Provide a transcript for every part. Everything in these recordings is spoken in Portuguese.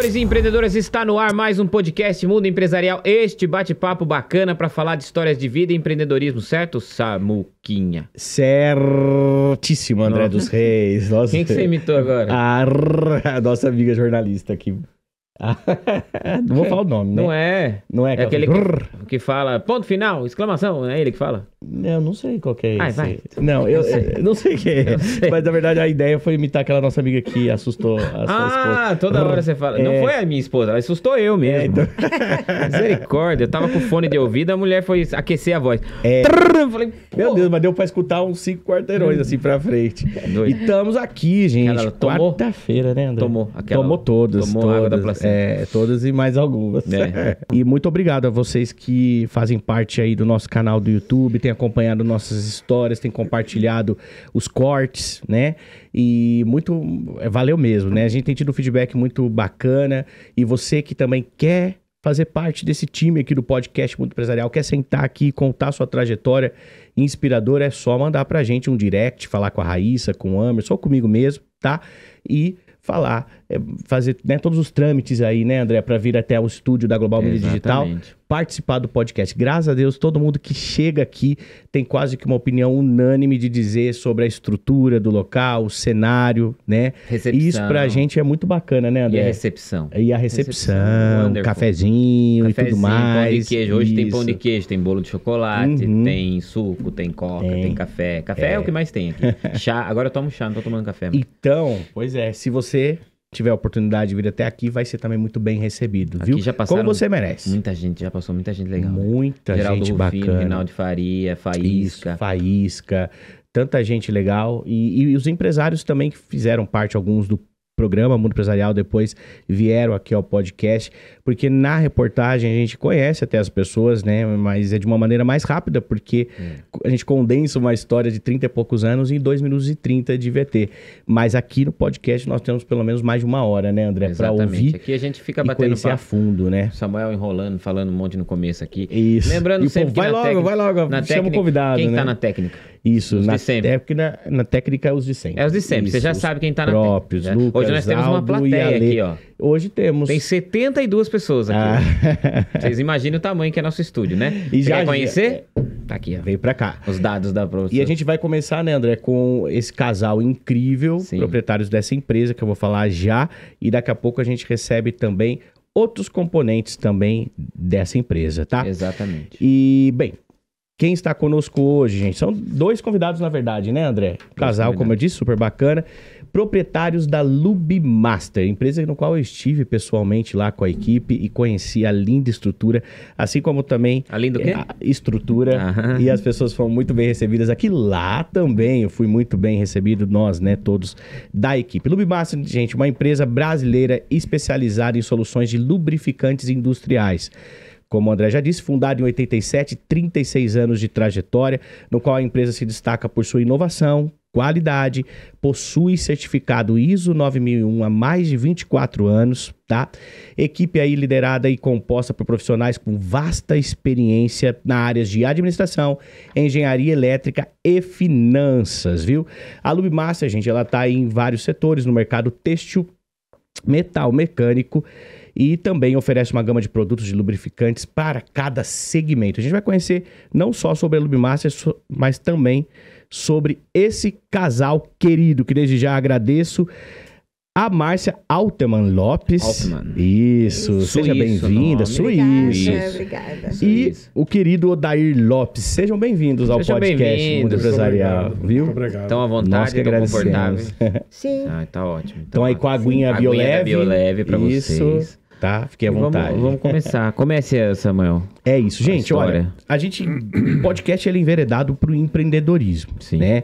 Empreendedores e empreendedoras, está no ar mais um podcast Mundo Empresarial. Este bate-papo bacana para falar de histórias de vida e empreendedorismo, certo, Samuquinha? Certíssimo, André Nossa. dos Reis. Nossa. Quem que você imitou agora? A nossa amiga jornalista que não vou falar o nome, né? Não é. Não é, é aquele que, que, fala ponto final, exclamação, não é ele que fala? Eu não sei qual é esse. Ai, vai. Não, eu, eu não sei que é. Mas na verdade a ideia foi imitar aquela nossa amiga que assustou a sua ah, esposa. Ah, toda hora você fala. É... Não foi a minha esposa, ela assustou eu é, mesmo. É, então... Misericórdia, eu tava com fone de ouvido, a mulher foi aquecer a voz. É. Eu falei, Meu Deus, mas deu pra escutar uns cinco quarteirões hum. assim pra frente. E estamos aqui, gente. Quarta-feira, né, André? Tomou. Aquela... Tomou todos. Tomou todos água da placenta. É, todas e mais algumas. É. e muito obrigado a vocês que fazem parte aí do nosso canal do YouTube, têm acompanhado nossas histórias, têm compartilhado os cortes, né? E muito. É, valeu mesmo, né? A gente tem tido um feedback muito bacana. E você que também quer fazer parte desse time aqui do podcast Mundo Empresarial, quer sentar aqui e contar sua trajetória inspiradora, é só mandar pra gente um direct, falar com a Raíssa, com o Amerson ou comigo mesmo, tá? E falar é, fazer né, todos os trâmites aí, né, André, para vir até o estúdio da Global Media Digital, participar do podcast. Graças a Deus, todo mundo que chega aqui tem quase que uma opinião unânime de dizer sobre a estrutura do local, o cenário, né? Recepção. Isso pra gente é muito bacana, né, André? E a recepção. E a recepção, recepção. cafezinho, cafezinho, e tudo mais. Pão de queijo. Hoje Isso. tem pão de queijo, tem bolo de chocolate, uhum. tem suco, tem coca, tem, tem café. Café é. é. o que é. mais tem aqui. chá, agora eu tomo chá, não tô tomando café. Mas. Então, pois é, se você tiver a oportunidade de vir até aqui, vai ser também muito bem recebido, aqui viu? Já passaram Como você merece. Muita gente, já passou muita gente legal. Muita gente Rufino, bacana. Reinaldo Faria, Faísca. Isso, Faísca, tanta gente legal. E, e, os empresários também que fizeram parte, alguns do programa Mundo Empresarial, depois vieram aqui ao podcast porque na reportagem a gente conhece até as pessoas, né? Mas é de uma maneira mais rápida, porque hum. a gente condensa uma história de 30 e poucos anos em 2 minutos e 30 de VT. Mas aqui no podcast nós temos pelo menos mais de uma hora, né, André? Para ouvir. Aqui a gente fica batendo conhecer a fundo, né? Samuel enrolando, falando um monte no começo aqui. Isso. Lembrando e sempre que vai logo, vai logo, na chama o convidado, Quem tá né? tá na técnica? Isso, os na, de sempre. É porque na, na técnica é os de sempre. É os de sempre, Isso, você já sabe quem tá na próprios, técnica. Lucas, né? Hoje nós temos uma plateia aqui, ó. Hoje temos. Tem 72 pessoas aqui. Ah. Vocês imaginam o tamanho que é nosso estúdio, né? E já, quer conhecer? Já... É. Tá aqui, ó. Veio pra cá. Os dados da produção. E a gente vai começar, né, André, com esse casal incrível, Sim. proprietários dessa empresa, que eu vou falar já. E daqui a pouco a gente recebe também outros componentes também dessa empresa, tá? Exatamente. E, bem, quem está conosco hoje, gente, são dois convidados, na verdade, né, André? Dois Casal, convidados. como eu disse, super bacana proprietários da Lubmaster, empresa no qual eu estive pessoalmente lá com a equipe e conheci a linda estrutura, assim como também a linda eh, estrutura Aham. e as pessoas foram muito bem recebidas aqui lá também. Eu fui muito bem recebido nós, né, todos da equipe. Lubmaster, gente, uma empresa brasileira especializada em soluções de lubrificantes industriais. Como o André já disse, fundada em 87, 36 anos de trajetória, no qual a empresa se destaca por sua inovação, qualidade, possui certificado ISO 9001 há mais de 24 anos, tá? Equipe aí liderada e composta por profissionais com vasta experiência na áreas de administração, engenharia elétrica e finanças, viu? A Lubmaster, gente, ela tá em vários setores no mercado têxtil, metal mecânico, e também oferece uma gama de produtos de lubrificantes para cada segmento. A gente vai conhecer não só sobre a Lubimaster, mas também sobre esse casal querido, que desde já agradeço. A Márcia Altman Lopes. Altman. Isso. Suíço, Seja bem-vinda. Suíça. Obrigada. E o querido Odair Lopes. Sejam bem-vindos ao podcast Mundo Empresarial. Obrigado. Viu? Muito obrigado. Estão à vontade, estão confortáveis. Sim. Ah, tá ótimo. Então, aí com a aguinha bioleve. Aguinha bioleve pra Isso. vocês tá? Fique à vontade. Vamos, vamos começar. Comece, Samuel. É isso, gente. A olha, a gente o podcast ele é enveredado para o empreendedorismo, Sim. né?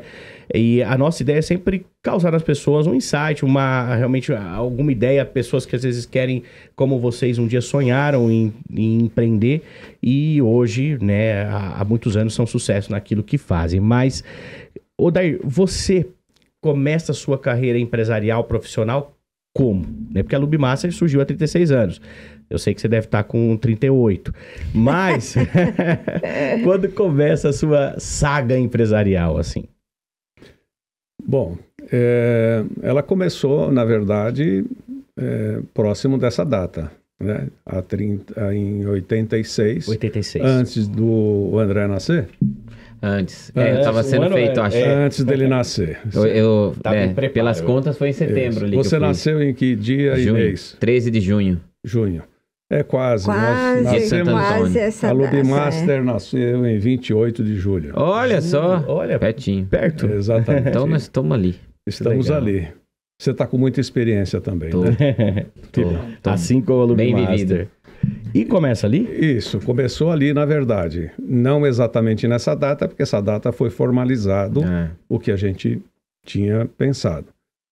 E a nossa ideia é sempre causar nas pessoas um insight, uma realmente alguma ideia, pessoas que às vezes querem, como vocês um dia sonharam em, em empreender e hoje, né, há, há muitos anos são sucesso naquilo que fazem. Mas, Odair, você começa a sua carreira empresarial profissional como, né? Porque a Lubimaster surgiu há 36 anos. Eu sei que você deve estar com 38. Mas quando começa a sua saga empresarial, assim? Bom, é, ela começou, na verdade, é, próximo dessa data. Né? A 30, em 86, 86. Antes do André nascer. Antes. É, é antes tava sendo feito, é, acho. É antes dele nascer. Eu, eu tá é, pelas contas foi em setembro. Você nasceu em que dia junho, e mês? 13 de junho. Junho. É quase. Quase, nós nascemos, quase essa A Lubimaster é. nasceu em 28 de julho. Olha só. Hum, olha, pertinho. Perto. Exatamente. então nós estamos ali. Estamos ali. Você está com muita experiência também, tô, né? Tô, tô. Assim como a Lubimaster. E começa ali? Isso, começou ali, na verdade. Não exatamente nessa data, porque essa data foi formalizado é. o que a gente tinha pensado.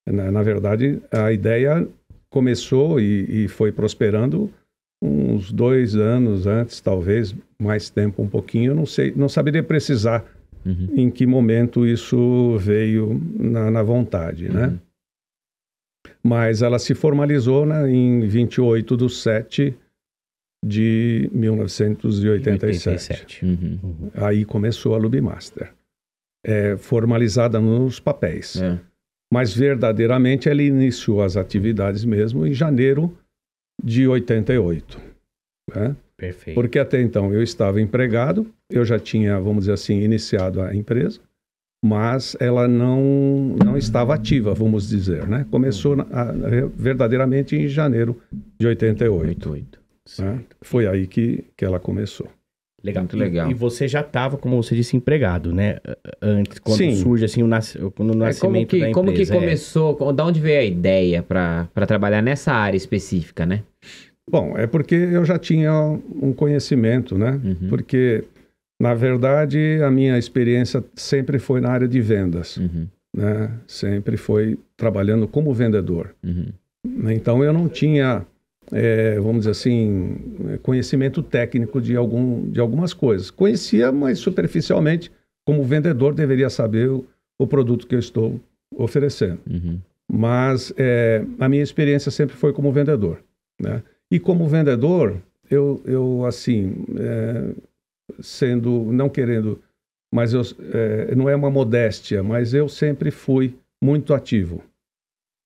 Na, na verdade, a ideia começou e, e, foi prosperando uns dois anos antes, talvez mais tempo, um pouquinho. Eu não sei, não saberia precisar uhum. em que momento isso veio na, na vontade, né? Uhum. Mas ela se formalizou né, em 28 de 7 de 1987. Uhum. uhum. Aí começou a Lubmaster, é, formalizada nos papéis. É. Mas verdadeiramente ela iniciou as atividades mesmo em janeiro de 88. Né? Perfeito. Porque até então eu estava empregado, eu já tinha, vamos dizer assim, iniciado a empresa, mas ela não, não estava ativa, vamos dizer. Né? Começou a, verdadeiramente em janeiro de 88. 88. Né? Foi aí que, que ela começou. Legal. Muito legal. E você já estava, como você disse, empregado, né? Antes, quando Sim. surge assim o, nas, o é, nascimento é, que, da empresa. Como que é. começou, é. da onde veio a ideia para trabalhar nessa área específica, né? Bom, é porque eu já tinha um conhecimento, né? Uhum. Porque, na verdade, a minha experiência sempre foi na área de vendas, uhum. né? Sempre foi trabalhando como vendedor. Uhum. Então, eu não tinha é, vamos dizer assim, é, conhecimento técnico de, algum, de algumas coisas. Conhecia, mas superficialmente, como vendedor, deveria saber o, o produto que eu estou oferecendo. Uhum. Mas é, a minha experiência sempre foi como vendedor. Né? E como vendedor, eu, eu assim, é, sendo, não querendo, mas eu, é, não é uma modéstia, mas eu sempre fui muito ativo.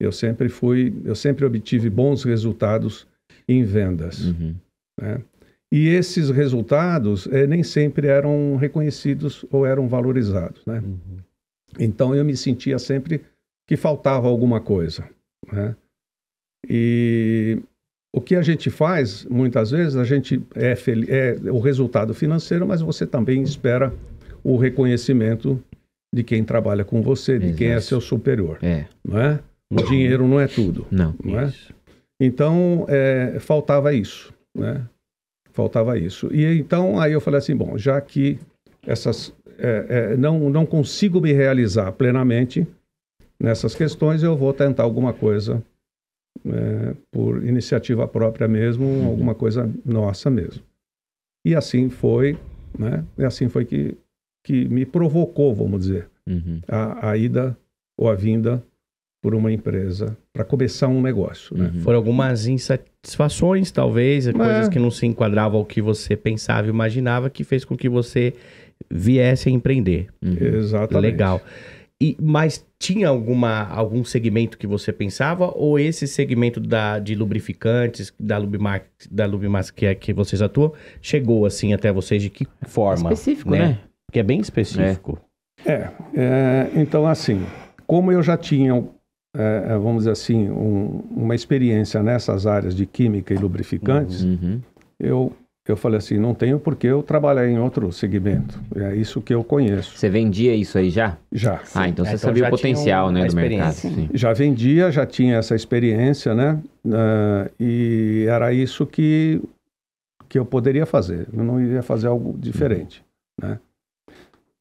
Eu sempre fui, eu sempre obtive bons resultados em vendas. Uhum. Né? E esses resultados é, nem sempre eram reconhecidos ou eram valorizados. Né? Uhum. Então eu me sentia sempre que faltava alguma coisa. Né? E o que a gente faz, muitas vezes, a gente é, é, o resultado financeiro, mas você também espera o reconhecimento de quem trabalha com você, de Exato. quem é seu superior. É. Não é? O dinheiro não é tudo. Não. não é? Então, é, faltava isso, né? Faltava isso. E então, aí eu falei assim, bom, já que essas é, é, não, não consigo me realizar plenamente nessas questões, eu vou tentar alguma coisa né, por iniciativa própria mesmo, uhum. alguma coisa nossa mesmo. E assim foi, né? E assim foi que, que me provocou, vamos dizer, uhum. a, a ida ou a vinda por uma empresa para começar um negócio. Né? Uhum. Foram algumas insatisfações, talvez, Mas... coisas é. que não se enquadravam ao que você pensava e imaginava, que fez com que você viesse a empreender. Uhum. Exatamente. Legal. E, mas tinha alguma, algum segmento que você pensava ou esse segmento da, de lubrificantes, da Lubimax, da Lubimax que, é, que vocês atuam, chegou assim até vocês de que forma? específico, né? né? Porque é bem específico. É. é, é então assim, como eu já tinha é, é, vamos dizer assim, um, uma experiência nessas áreas de química e lubrificantes, uhum. uhum. eu, eu falei assim, não tenho porque eu trabalhar em outro segmento. É isso que eu conheço. Você vendia isso aí já? Já. Sim. Ah, então você é, então sabia o potencial né, do mercado. Sim. Já vendia, já tinha essa experiência, né? Uh, e era isso que, que eu poderia fazer. Eu não iria fazer algo diferente, uhum. né?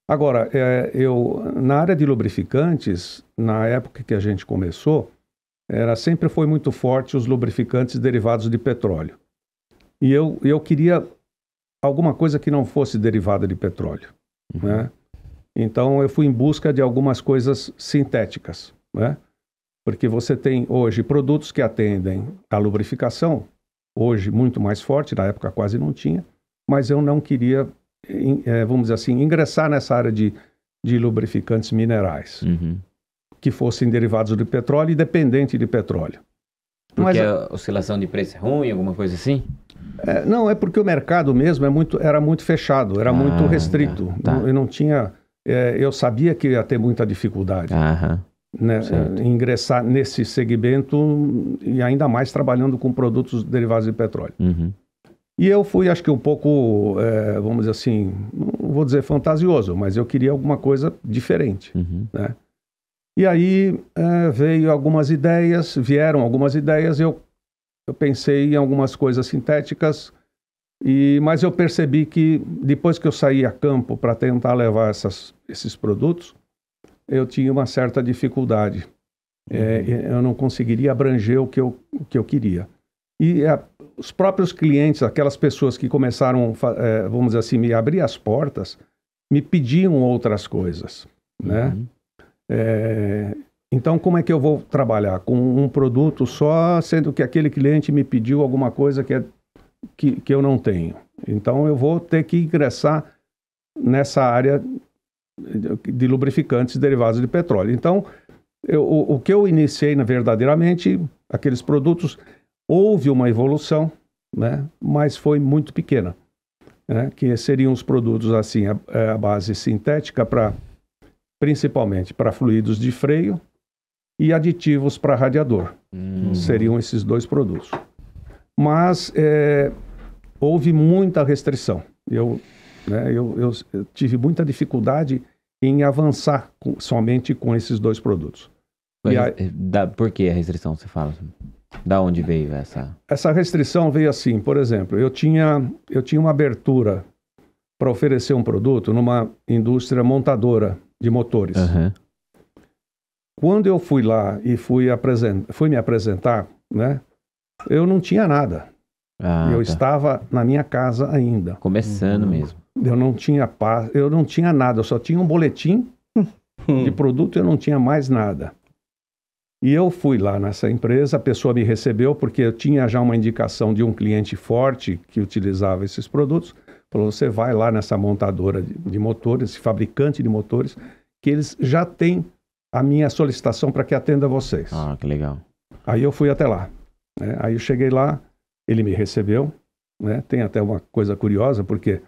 Agora, é, eu na área de lubrificantes, na época que a gente começou, era sempre foi muito forte os lubrificantes derivados de petróleo. E eu, eu queria alguma coisa que não fosse derivada de petróleo, uhum. né? Então eu fui em busca de algumas coisas sintéticas, né? Porque você tem hoje produtos que atendem à lubrificação, hoje muito mais forte, na época quase não tinha, mas eu não queria é, vamos dizer assim, ingressar nessa área de, de lubrificantes minerais, uhum. que fossem derivados do petróleo e dependente de petróleo. Porque Mas, a oscilação de preço é ruim, alguma coisa assim? É, não, é porque o mercado mesmo é muito, era muito fechado, era ah, muito tá, restrito. Tá, Eu não tinha. É, eu sabia que ia ter muita dificuldade. Aham. Né, ingressar nesse segmento e ainda mais trabalhando com produtos derivados de petróleo. Uhum. E eu fui, acho que um pouco, é, vamos dizer assim, não vou dizer fantasioso, mas eu queria alguma coisa diferente, uhum. né? E aí é, veio algumas ideias, vieram algumas ideias, eu, eu pensei em algumas coisas sintéticas, e, mas eu percebi que depois que eu saí a campo para tentar levar essas, esses produtos, eu tinha uma certa dificuldade. Uhum. É, eu não conseguiria abranger o que eu, o que eu queria. E a, eh, os próprios clientes, aquelas pessoas que começaram, é, vamos dizer assim, me abrir as portas, me pediam outras coisas, né? Uhum. É, então, como é que eu vou trabalhar com um produto só, sendo que aquele cliente me pediu alguma coisa que, é, que, que eu não tenho? Então, eu vou ter que ingressar nessa área de lubrificantes derivados de petróleo. Então, eu, o, o que eu iniciei na, verdadeiramente, aqueles produtos Houve uma evolução, né? mas foi muito pequena, né? que seriam os produtos assim, a, é, a base sintética para principalmente para fluidos de freio e aditivos para radiador. Hum. Seriam esses dois produtos. Mas é, houve muita restrição. Eu, né, eu, eu, eu tive muita dificuldade em avançar com, somente com esses dois produtos. a... Eh, da, por que a restrição, você fala? Da onde veio essa? Essa restrição veio assim, por exemplo, eu tinha, eu tinha uma abertura para oferecer um produto numa indústria montadora de motores. Uhum. Quando eu fui lá e fui, apresen fui me apresentar, né, eu não tinha nada. Ah, tá. eu tá. estava na minha casa ainda. Começando uhum. mesmo. Eu não tinha paz, eu não tinha nada, eu só tinha um boletim de produto, eu não tinha mais nada. E eu fui lá nessa empresa, a pessoa me recebeu porque eu tinha já uma indicação de um cliente forte que utilizava esses produtos. Falou: você vai lá nessa montadora de, de motores, fabricante de motores, que eles já têm a minha solicitação para que atenda vocês. Ah, que legal. Aí eu fui até lá. Né? Aí eu cheguei lá, ele me recebeu. Né? Tem até uma coisa curiosa, porque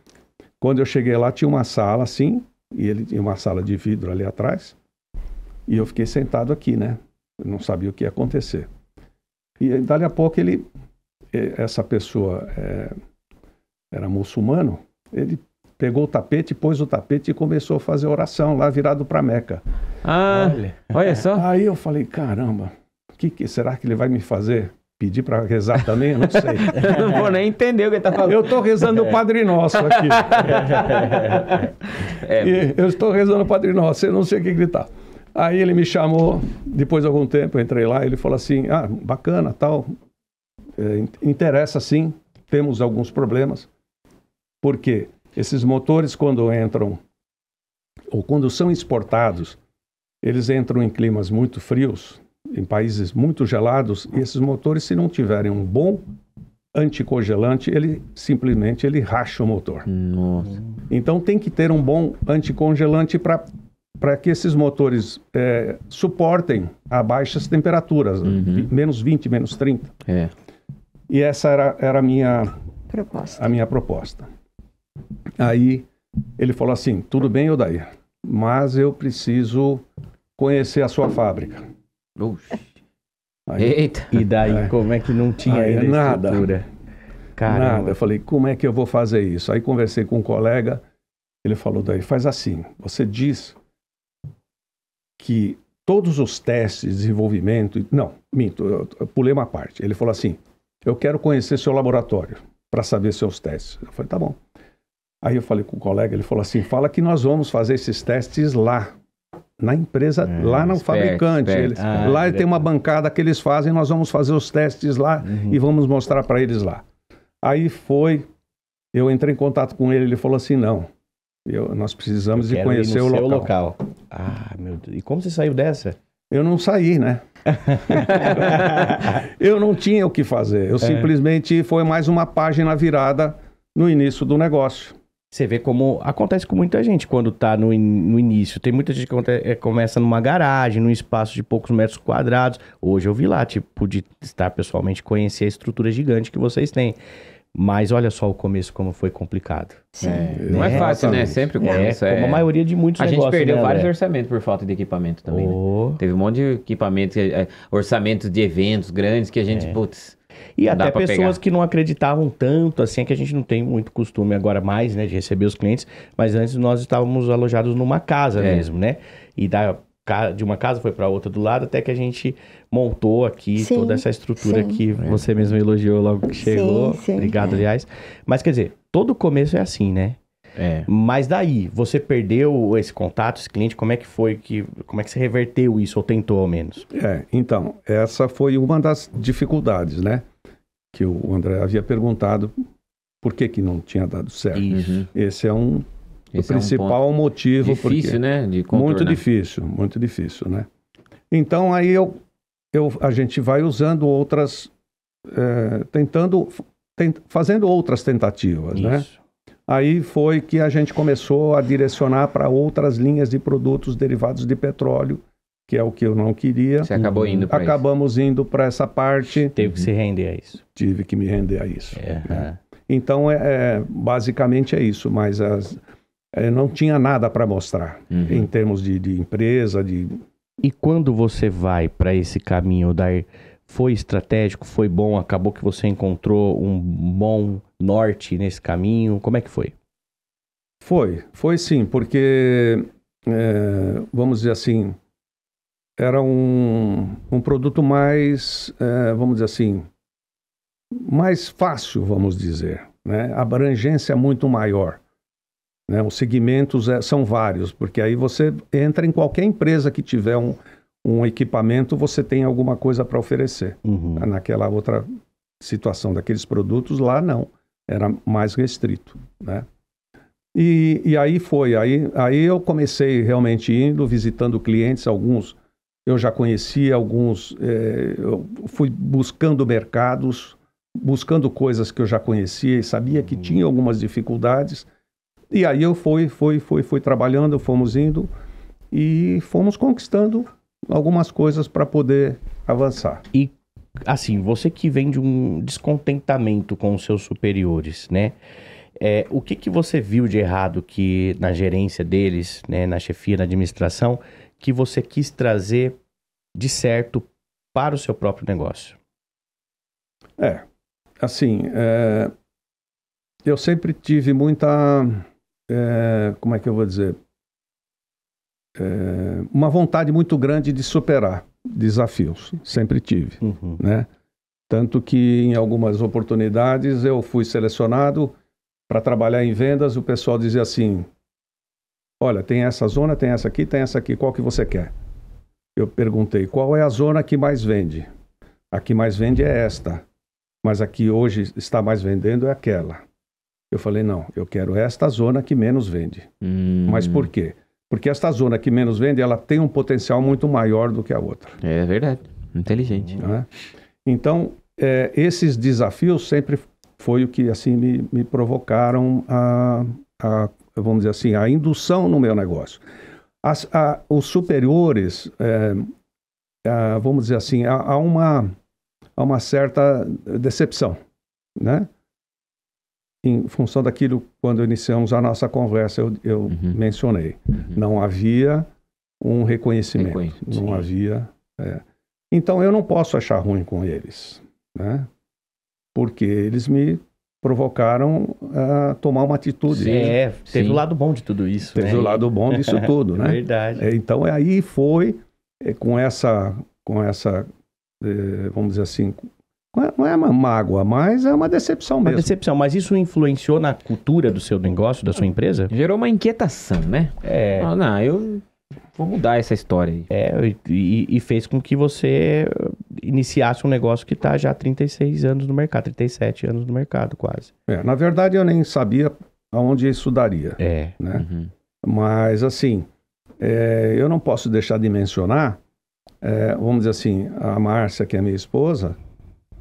quando eu cheguei lá tinha uma sala assim, e ele tinha uma sala de vidro ali atrás, e eu fiquei sentado aqui, né? não sabia o que ia acontecer. E dali a pouco ele, essa pessoa é, era muçulmano, ele pegou o tapete, pôs o tapete e começou a fazer oração lá virado para Meca. Ah, olha, olha só. Aí eu falei, caramba, que, que será que ele vai me fazer? Pedir para rezar também? Eu não sei. não vou nem entender o que ele está falando. Eu estou rezando o Padre Nosso aqui. é. Eu estou rezando o Padre Nosso, eu não sei o que gritar. Aí ele me chamou, depois de algum tempo eu entrei lá, ele falou assim, ah, bacana, tal, é, interessa sim, temos alguns problemas, porque esses motores quando entram, ou quando são exportados, eles entram em climas muito frios, em países muito gelados, e esses motores, se não tiverem um bom anticongelante, ele simplesmente ele racha o motor. Nossa. Então tem que ter um bom anticongelante para para que esses motores é, suportem a baixas temperaturas, né? uhum. menos 20, menos 30. É. E essa era, era a, minha, proposta. a minha proposta. Aí ele falou assim, tudo bem, daí mas eu preciso conhecer a sua fábrica. Aí, Eita! E daí, é, como é que não tinha aí, nada, estrutura? Caramba. Nada. Eu falei, como é que eu vou fazer isso? Aí conversei com um colega, ele falou daí, faz assim, você diz que todos os testes, desenvolvimento. Não, minto, eu, eu pulei uma parte. Ele falou assim: Eu quero conhecer seu laboratório para saber seus testes. Eu falei: Tá bom. Aí eu falei com o colega, ele falou assim: Fala que nós vamos fazer esses testes lá. Na empresa, é, lá no fabricante. Eles, ah, lá é tem uma bancada que eles fazem, nós vamos fazer os testes lá uhum. e vamos mostrar para eles lá. Aí foi, eu entrei em contato com ele, ele falou assim: não, eu, nós precisamos de conhecer o local. local. Ah, meu Deus. E como você saiu dessa? Eu não saí, né? eu não tinha o que fazer. Eu é. simplesmente foi mais uma página virada no início do negócio. Você vê como acontece com muita gente quando está no, in, no início. Tem muita gente que eh, começa numa garagem, num espaço de poucos metros quadrados. Hoje eu vi lá, tipo, de estar pessoalmente, conhecer a estrutura gigante que vocês têm. Mas olha só o começo como foi complicado. Sim. É, é não é né? é fácil, né? Sempre o É, como é. a maioria de muitos a negócios. A gente perdeu né, vários André? orçamentos por falta de equipamento também. Oh. Né? Teve um monte de equipamentos, orçamentos de eventos grandes que a gente, é. putz. E até pessoas pegar. que não acreditavam tanto, assim, que a gente não tem muito costume agora mais, né, de receber os clientes. Mas antes nós estávamos alojados numa casa é. mesmo, né? E da de uma casa foi para outra do lado, até que a gente montou aqui sim, toda essa estrutura sim. que é. você mesmo elogiou logo que chegou. Sim, Obrigado, é. aliás. Mas quer dizer, todo começo é assim, né? É. Mas daí, você perdeu esse contato, esse cliente, como é que foi que. Como é que você reverteu isso, ou tentou ao menos? É, então, essa foi uma das dificuldades, né? Que o André havia perguntado por que, que não tinha dado certo. Isso. Uhum. Esse é um esse o principal é um motivo. Difícil, porque... né? muito difícil, muito difícil, né? Então aí eu, eu, a gente vai usando outras, é, tentando, tent, fazendo outras tentativas, né? Isso. né? Aí foi que a gente começou a direcionar para outras linhas de produtos derivados de petróleo, que é o que eu não queria. Você acabou indo para Acabamos isso. indo para essa parte. Teve que se uhum. render a isso. Tive que me render a isso. É. Né? Então, é, é, basicamente é isso. Mas as, é, não tinha nada para mostrar uhum. em termos de, de, empresa, de... E quando você vai para esse caminho, daí foi estratégico, foi bom, acabou que você encontrou um bom norte nesse caminho, como é que foi? Foi, foi sim, porque, é, vamos dizer assim, era um, um produto mais, é, vamos dizer assim, mais fácil, vamos dizer, né? abrangência é muito maior. Né? Os segmentos é, são vários, porque aí você entra em qualquer empresa que tiver um, um equipamento, você tem alguma coisa para oferecer. Uhum. Tá naquela outra situação daqueles produtos, lá não. Era mais restrito, né? E, e aí foi, aí, aí eu comecei realmente indo, visitando clientes, alguns eu já conhecia, alguns é, eu fui buscando mercados, buscando coisas que eu já conhecia e sabia que uhum. tinha algumas dificuldades, e aí eu fui, fui, fui, fui trabalhando, fomos indo e fomos conquistando algumas coisas para poder avançar. E assim, você que vem de um descontentamento com os seus superiores, né? É, o que, que você viu de errado que na gerência deles, né, na chefia, na administração, que você quis trazer de certo para o seu próprio negócio? É, assim, é, eu sempre tive muita é, como é que eu vou dizer? É, uma vontade muito grande de superar desafios. Sempre tive, uhum. né? Tanto que em algumas oportunidades eu fui selecionado para trabalhar em vendas, o pessoal dizia assim: "Olha, tem essa zona, tem essa aqui, tem essa aqui, qual que você quer?" Eu perguntei: "Qual é a zona que mais vende?" "A que mais vende é esta, mas a que hoje está mais vendendo é aquela." Eu falei, não, eu quero esta zona que menos vende. Hum. Mas por quê? Porque esta zona que menos vende, ela tem um potencial muito maior do que a outra. É verdade, inteligente. É? Então, é, esses desafios sempre foi o que assim me, me provocaram a, a, vamos dizer assim, a indução no meu negócio. As, a, os superiores, é, a, vamos dizer assim, há uma, há uma certa decepção, né? em função daquilo, quando iniciamos a nossa conversa, eu, eu uhum. mencionei. Uhum. Não havia um reconhecimento. não havia. É. Então eu não posso achar ruim com eles, né? Porque eles me provocaram a tomar uma atitude. Sim, é, teve Sim. o lado bom de tudo isso. Teve né? o lado bom disso tudo, né? Verdade. É, então aí foi é, com essa, com essa, é, vamos dizer assim, é, não é uma mágoa, mas é uma decepção mesmo. Uma decepção, mas isso influenciou na cultura do seu negócio, da sua empresa? Gerou uma inquietação, né? É. Ah, não, eu vou mudar essa história aí. É, e, e fez com que você iniciasse um negócio que está já há 36 anos no mercado, 37 anos no mercado quase. É, na verdade eu nem sabia aonde isso daria. É. Né? Uhum. Mas assim, é, eu não posso deixar de mencionar, é, vamos dizer assim, a Márcia, que é minha esposa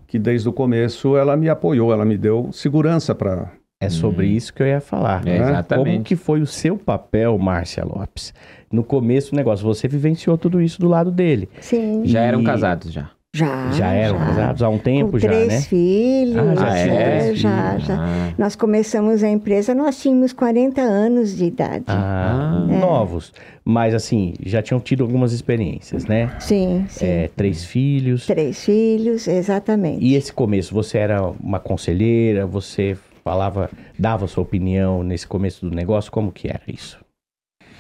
que desde o começo ela me apoiou, ela me deu segurança para é sobre hum. isso que eu ia falar. É, né? exatamente. Como que foi o seu papel, Márcia Lopes? No começo do negócio, você vivenciou tudo isso do lado dele. Sim. Já eram casados, já. Já. Já eram casados há um tempo com já, três né? filhos. Ah, já, ah, é, é, já, filhos. já. Ah. Nós começamos a empresa, nós tínhamos 40 anos de idade. Ah, é. novos. Mas assim, já tinham tido algumas experiências, né? Sim, é, sim. É, três filhos. Três filhos, exatamente. E esse começo, você era uma conselheira, você falava, dava sua opinião nesse começo do negócio, como que era isso?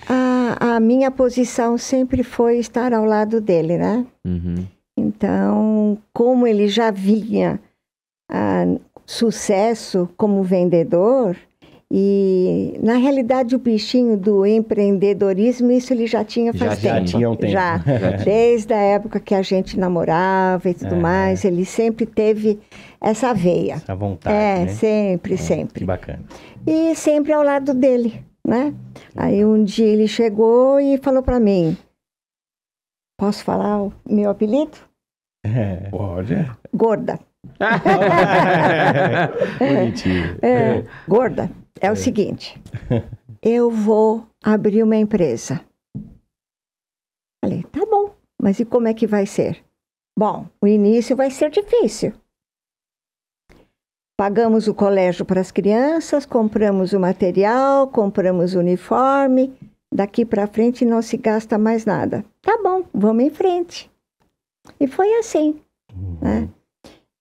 A, a minha posição sempre foi estar ao lado dele, né? Uhum. Então, como ele já vinha ah, sucesso como vendedor, e na realidade o bichinho do empreendedorismo, isso ele já tinha faz já, tempo. Já tinha um tempo. Já, desde a época que a gente namorava e tudo é. mais, ele sempre teve essa veia. Essa vontade, É, né? sempre, é. sempre. Que bacana. E sempre ao lado dele, né? Aí um dia ele chegou e falou para mim, posso falar o meu apelido? É, olha. Gorda. É. Bonitinho. É, é, gorda, é, é o seguinte: eu vou abrir uma empresa. Falei, tá bom, mas e como é que vai ser? Bom, o início vai ser difícil. Pagamos o colégio para as crianças, compramos o material, compramos o uniforme. Daqui para frente não se gasta mais nada. Tá bom, vamos em frente. E foi assim, uhum. né?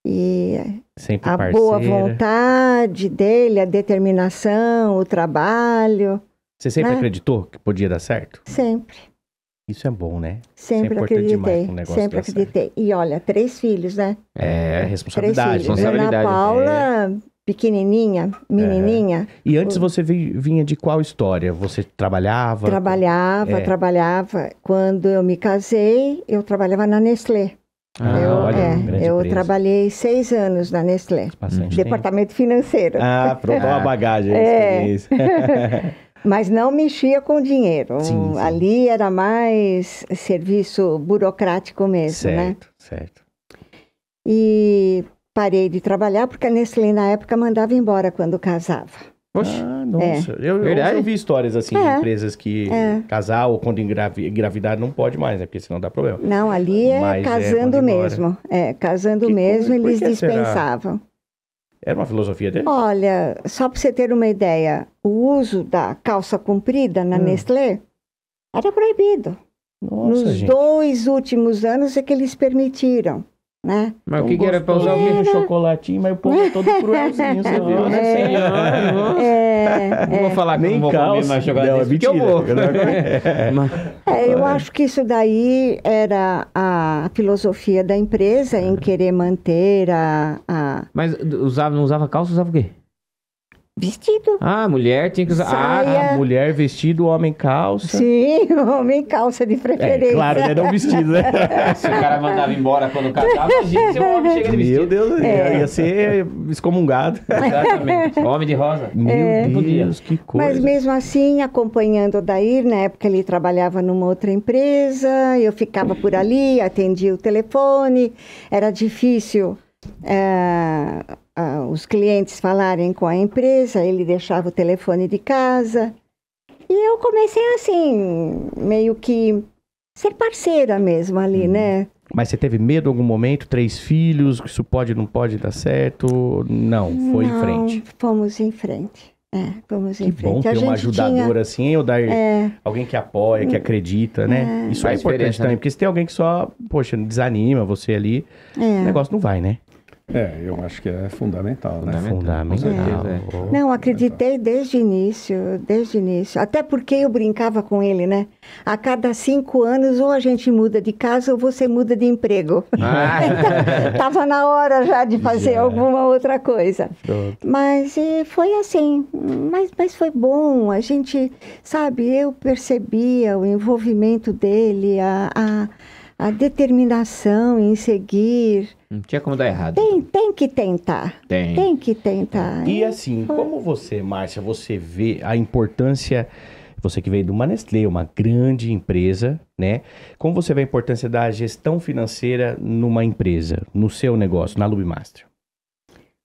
E Sempre a parceira. boa vontade dele, a determinação, o trabalho. Você sempre né? acreditou que podia dar certo? Sempre. Isso é bom, né? É sempre é acreditei. Um sempre né? acreditei. Certo. E olha, três filhos, né? É, responsabilidade. Três filhos. Responsabilidade. Ana é. Paula, é pequenininha, é. menininha. É. E antes você vinha de qual história? Você trabalhava? Trabalhava, é. trabalhava. Quando eu me casei, eu trabalhava na Nestlé. Ah, eu, olha, é, eu trabalhei seis anos na Nestlé, Bastante uhum. departamento tempo. financeiro. Ah, provou a bagagem. É. Mas não mexia com dinheiro. Sim, sim. Ali era mais serviço burocrático mesmo, certo, né? Certo, certo. E parei de trabalhar porque a Nestlé na época mandava embora quando casava. Poxa, Ah, é. nossa. É. Eu, eu, vi histórias assim é. de empresas que é. casar ou quando engravi, engravidar não pode mais, né? Porque senão dá problema. Não, ali é Mas é, casando mesmo. É, casando que, mesmo, por, eles por dispensavam. Será? Era uma filosofia deles? Olha, só para você ter uma ideia, o uso da calça comprida na hum. Nestlé era proibido. Nossa, Nos gente. dois últimos anos é que eles permitiram né? Mas o então, que, que era pra usar o é. chocolatinho, mas o povo é todo é. cruelzinho, você viu, né? não vou falar que Nem não vou calça, comer mais chocolate, porque eu vou. é, eu acho que isso daí era a filosofia da empresa em querer manter a... a... Mas usava, não usava calça, usava o quê? vestido. Ah, mulher tinha que usar. Ah, Saia. Ah, mulher vestido, homem calça. Sim, homem calça de é, preferência. É, claro, era né? um vestido, né? Se o cara mandava embora quando casava, gente, se um homem chega de vestido. Meu Deus, é. ia ser excomungado. Exatamente. Homem de rosa. Meu é. Deus, que coisa. Mas mesmo assim, acompanhando o Dair, na época ele trabalhava numa outra empresa, eu ficava por ali, atendia o telefone, era difícil. Eh, a, os clientes falarem com a empresa, ele deixava o telefone de casa. E eu comecei assim, meio que ser parceira mesmo ali, uhum. né? Mas você teve medo em algum momento? Três filhos, isso pode, não pode dar certo? Não, foi não, em frente. Fomos em frente. É, fomos que em frente. bom ter uma ajudadora tinha... assim, ou dar é... alguém que apoia, que hum. acredita, né? É... Isso é importante né? também, né? porque se tem alguém que só, poxa, desanima você ali, é... o negócio não vai, né? É, eu acho que é fundamental, né? Fundamental. É. Não, acreditei desde o início, desde o início. Até porque eu brincava com ele, né? A cada cinco anos, ou a gente muda de casa, ou você muda de emprego. Ah. então, tava na hora já de fazer alguma outra coisa. Pronto. Mas foi assim, mas, mas foi bom. A gente, sabe, eu percebia o envolvimento dele, a, a a determinação em seguir. Não tinha como dar errado. Tem, então. tem que tentar. Tem. Tem que tentar. E assim, como você, Márcia, você vê a importância, você que veio do Manestlé, uma grande empresa, né? Como você vê a importância da gestão financeira numa empresa, no seu negócio, na Lubimaster?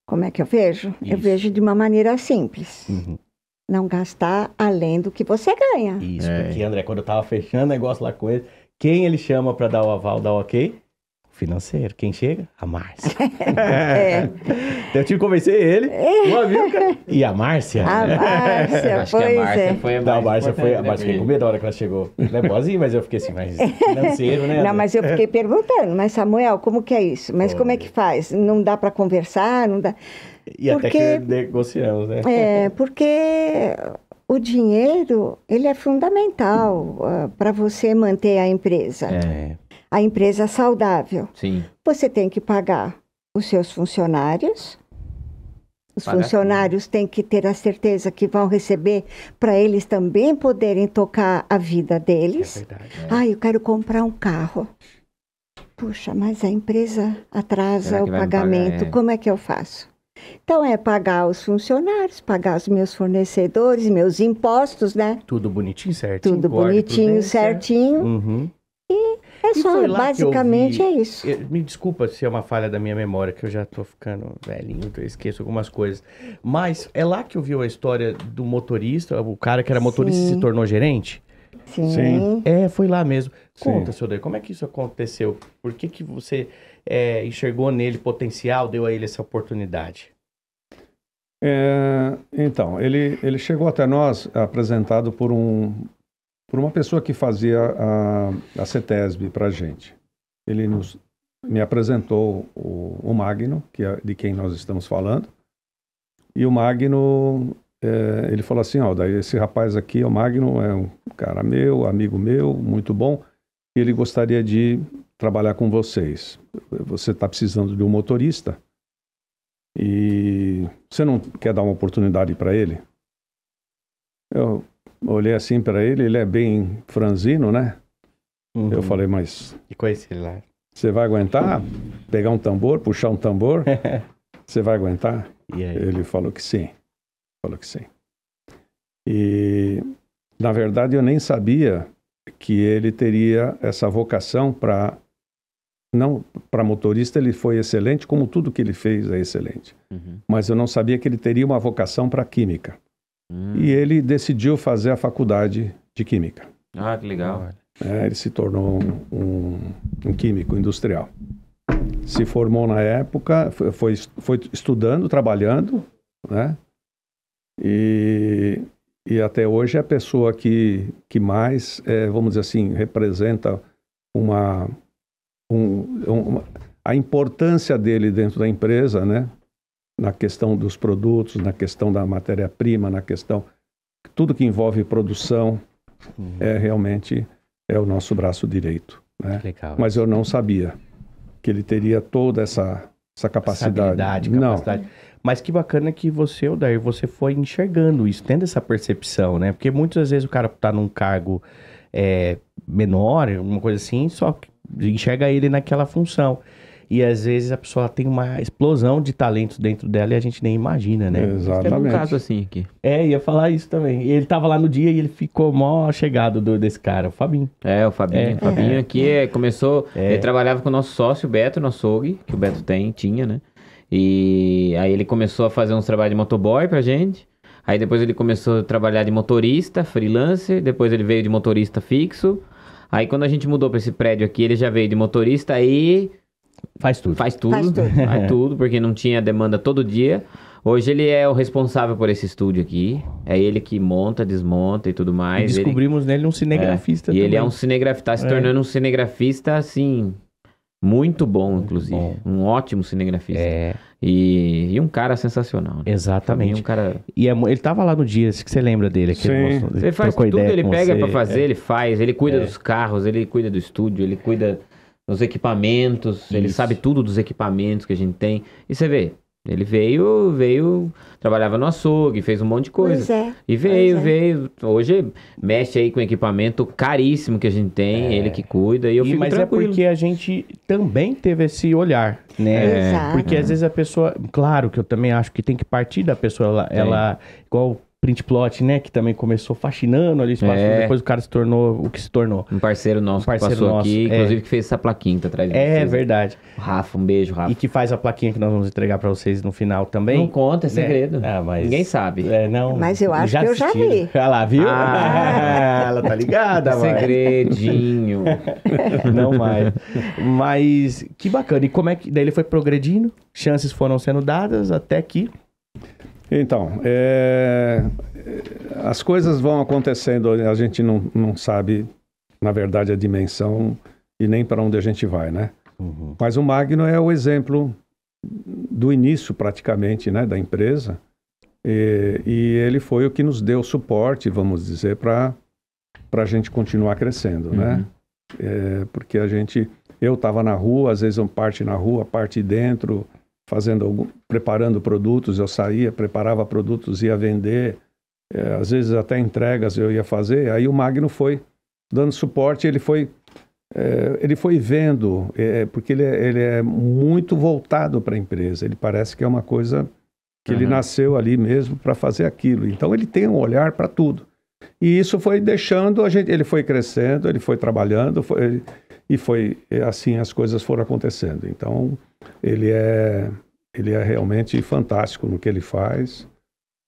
Como é que eu vejo? Isso. Eu vejo de uma maneira simples. Uhum não gastar além do que você ganha. Isso, é. porque, André, quando eu tava fechando negócio lá com ele, quem ele chama para dar o aval, dar o ok? financeiro. Quem chega? A Márcia. é. Então, eu tive que convencer ele, o e a Márcia. A Márcia, Acho pois que a Márcia é. foi a Não, a Márcia foi, a né, Márcia ficou com medo da hora que ela chegou. Ela é boazinha, mas eu fiquei assim, mas financeiro, né? Não, mas eu fiquei perguntando, mas Samuel, como que é isso? Mas Pô. como é que faz? Não dá para conversar, não dá... E porque... até que negociamos, né? É, porque o dinheiro ele é fundamental uh, ah, para você manter a empresa. É. A empresa saudável. Sim. Você tem que pagar os seus funcionários. Os funcionários têm que ter a certeza que vão receber para eles também poderem tocar a vida deles. É verdade, é. Ah, eu quero comprar um carro. Puxa, mas a empresa atrasa o pagamento. Pagar, é. Como é que eu faço? Então é pagar os funcionários, pagar os meus fornecedores, meus impostos, né? Tudo bonitinho, certinho. Tudo bonitinho, certinho. Uhum. E é e só, basicamente é isso. Eu, me desculpa se é uma falha da minha memória, que eu já tô ficando velhinho, então eu esqueço algumas coisas. Mas é lá que eu vi a história do motorista, o cara que era motorista Sim. se tornou gerente? Sim. Sim. É, foi lá mesmo. Conta, Sim. seu Dei, como é que isso aconteceu? Por que, que você é, enxergou nele potencial, deu a ele essa oportunidade? É, então, ele, ele chegou até nós apresentado por, um, por uma pessoa que fazia a, a CETESB para a gente. Ele nos, me apresentou o, o Magno, que é de quem nós estamos falando, e o Magno, é, ele falou assim, ó, daí esse rapaz aqui, o Magno, é um cara meu, amigo meu, muito bom, e ele gostaria de trabalhar com vocês. Você está precisando de um motorista, e você não quer dar uma oportunidade para ele? Eu olhei assim para ele, ele é bem franzino, né? Uhum. Eu falei, mas. E conheci ele lá. Você vai aguentar pegar um tambor, puxar um tambor? Você vai aguentar? Ele falou que sim. Falou que sim. E, na verdade, eu nem sabia que ele teria essa vocação para não para motorista ele foi excelente, como tudo que ele fez é excelente. Uhum. Mas eu não sabia que ele teria uma vocação para química. Uhum. E ele decidiu fazer a faculdade de química. Ah, que legal. É, ele se tornou um, um, químico industrial. Se formou na época, foi, foi estudando, trabalhando, né? E, e até hoje é a pessoa que, que mais, é, vamos dizer assim, representa uma um, um, a importância dele dentro da empresa, né? na questão dos produtos, na questão da matéria-prima, na questão. Tudo que envolve produção uhum. é realmente é o nosso braço direito. Né? Legal. Mas eu não sabia que ele teria toda essa, essa capacidade. Essa capacidade. Não. Mas que bacana que você, Odair, você foi enxergando isso, tendo essa percepção, né? Porque muitas vezes o cara está num cargo é, menor, uma coisa assim, só que enxerga ele naquela função. E às vezes a pessoa tem uma explosão de talento dentro dela e a gente nem imagina, né? Exatamente. é um caso assim aqui. É, ia falar isso também. Ele tava lá no dia e ele ficou mó chegado do, desse cara, o Fabinho. É, o Fabinho. É. O Fabinho aqui é, começou. É. Ele trabalhava com o nosso sócio, o Beto, nosso açougue, que o Beto tem, tinha, né? E aí ele começou a fazer uns trabalhos de motoboy pra gente. Aí depois ele começou a trabalhar de motorista, freelancer. Depois ele veio de motorista fixo. Aí quando a gente mudou para esse prédio aqui, ele já veio de motorista e faz tudo. Faz tudo, faz tudo, faz é. tudo porque não tinha demanda todo dia. Hoje ele é o responsável por esse estúdio aqui. É ele que monta, desmonta e tudo mais. E descobrimos ele... nele um cinegrafista é. E ele é um cinegrafista, tá se é. tornando um cinegrafista assim muito bom, Muito inclusive. Bom. Um ótimo cinegrafista. É. E, e um cara sensacional. Né? Exatamente. Um cara... E é, ele estava lá no dia, que você lembra dele. Que ele, mostrou, ele, faz tudo, ele pega para fazer, é. ele faz, ele cuida é. dos carros, ele cuida do estúdio, ele cuida dos equipamentos, Isso. ele sabe tudo dos equipamentos que a gente tem. E você vê, ele veio, veio, trabalhava no açougue, fez um monte de coisa. Pois é. E veio, é. veio. Hoje mexe aí com equipamento caríssimo que a gente tem, é. ele que cuida. E eu e, fico mas é tranquilo. Mas é porque a gente também teve esse olhar, né? É. Porque às vezes a pessoa. Claro que eu também acho que tem que partir da pessoa. Ela, ela igual Print Plot, né? Que também começou fascinando ali o espaço, é. depois o cara se tornou o que se tornou. Um parceiro nosso um parceiro que passou nosso, aqui, é. inclusive que fez essa plaquinha que tá atrás de É vocês, verdade. Né? Rafa, um beijo, Rafa. E que faz a plaquinha que nós vamos entregar para vocês no final também. Não conta, é né? segredo. Ah, mas... Ninguém sabe. É, não. Mas eu acho que eu já vi. Olha lá, viu? Ah, ela tá ligada, tá mano. Segredinho. não mais. Mas que bacana. E como é que. Daí ele foi progredindo, chances foram sendo dadas até que então, é, é, as coisas vão acontecendo, a gente não, não sabe, na verdade, a dimensão e nem para onde a gente vai, né? Uhum. Mas o Magno é o exemplo do início, praticamente, né, da empresa. E, e ele foi o que nos deu suporte, vamos dizer, para a gente continuar crescendo, né? uhum. né? É, porque a gente, eu estava na rua, às vezes um parte na rua, parte dentro, fazendo algum, preparando produtos, eu saía, preparava produtos, ia vender, é, às vezes até entregas eu ia fazer. Aí o Magno foi dando suporte, ele foi é, ele foi vendo, é, porque ele é, ele é muito voltado para a empresa. Ele parece que é uma coisa que uhum. ele nasceu ali mesmo para fazer aquilo. Então ele tem um olhar para tudo. E isso foi deixando a gente. Ele foi crescendo, ele foi trabalhando, foi, ele, e foi é, assim as coisas foram acontecendo. Então ele é ele é realmente fantástico no que ele faz.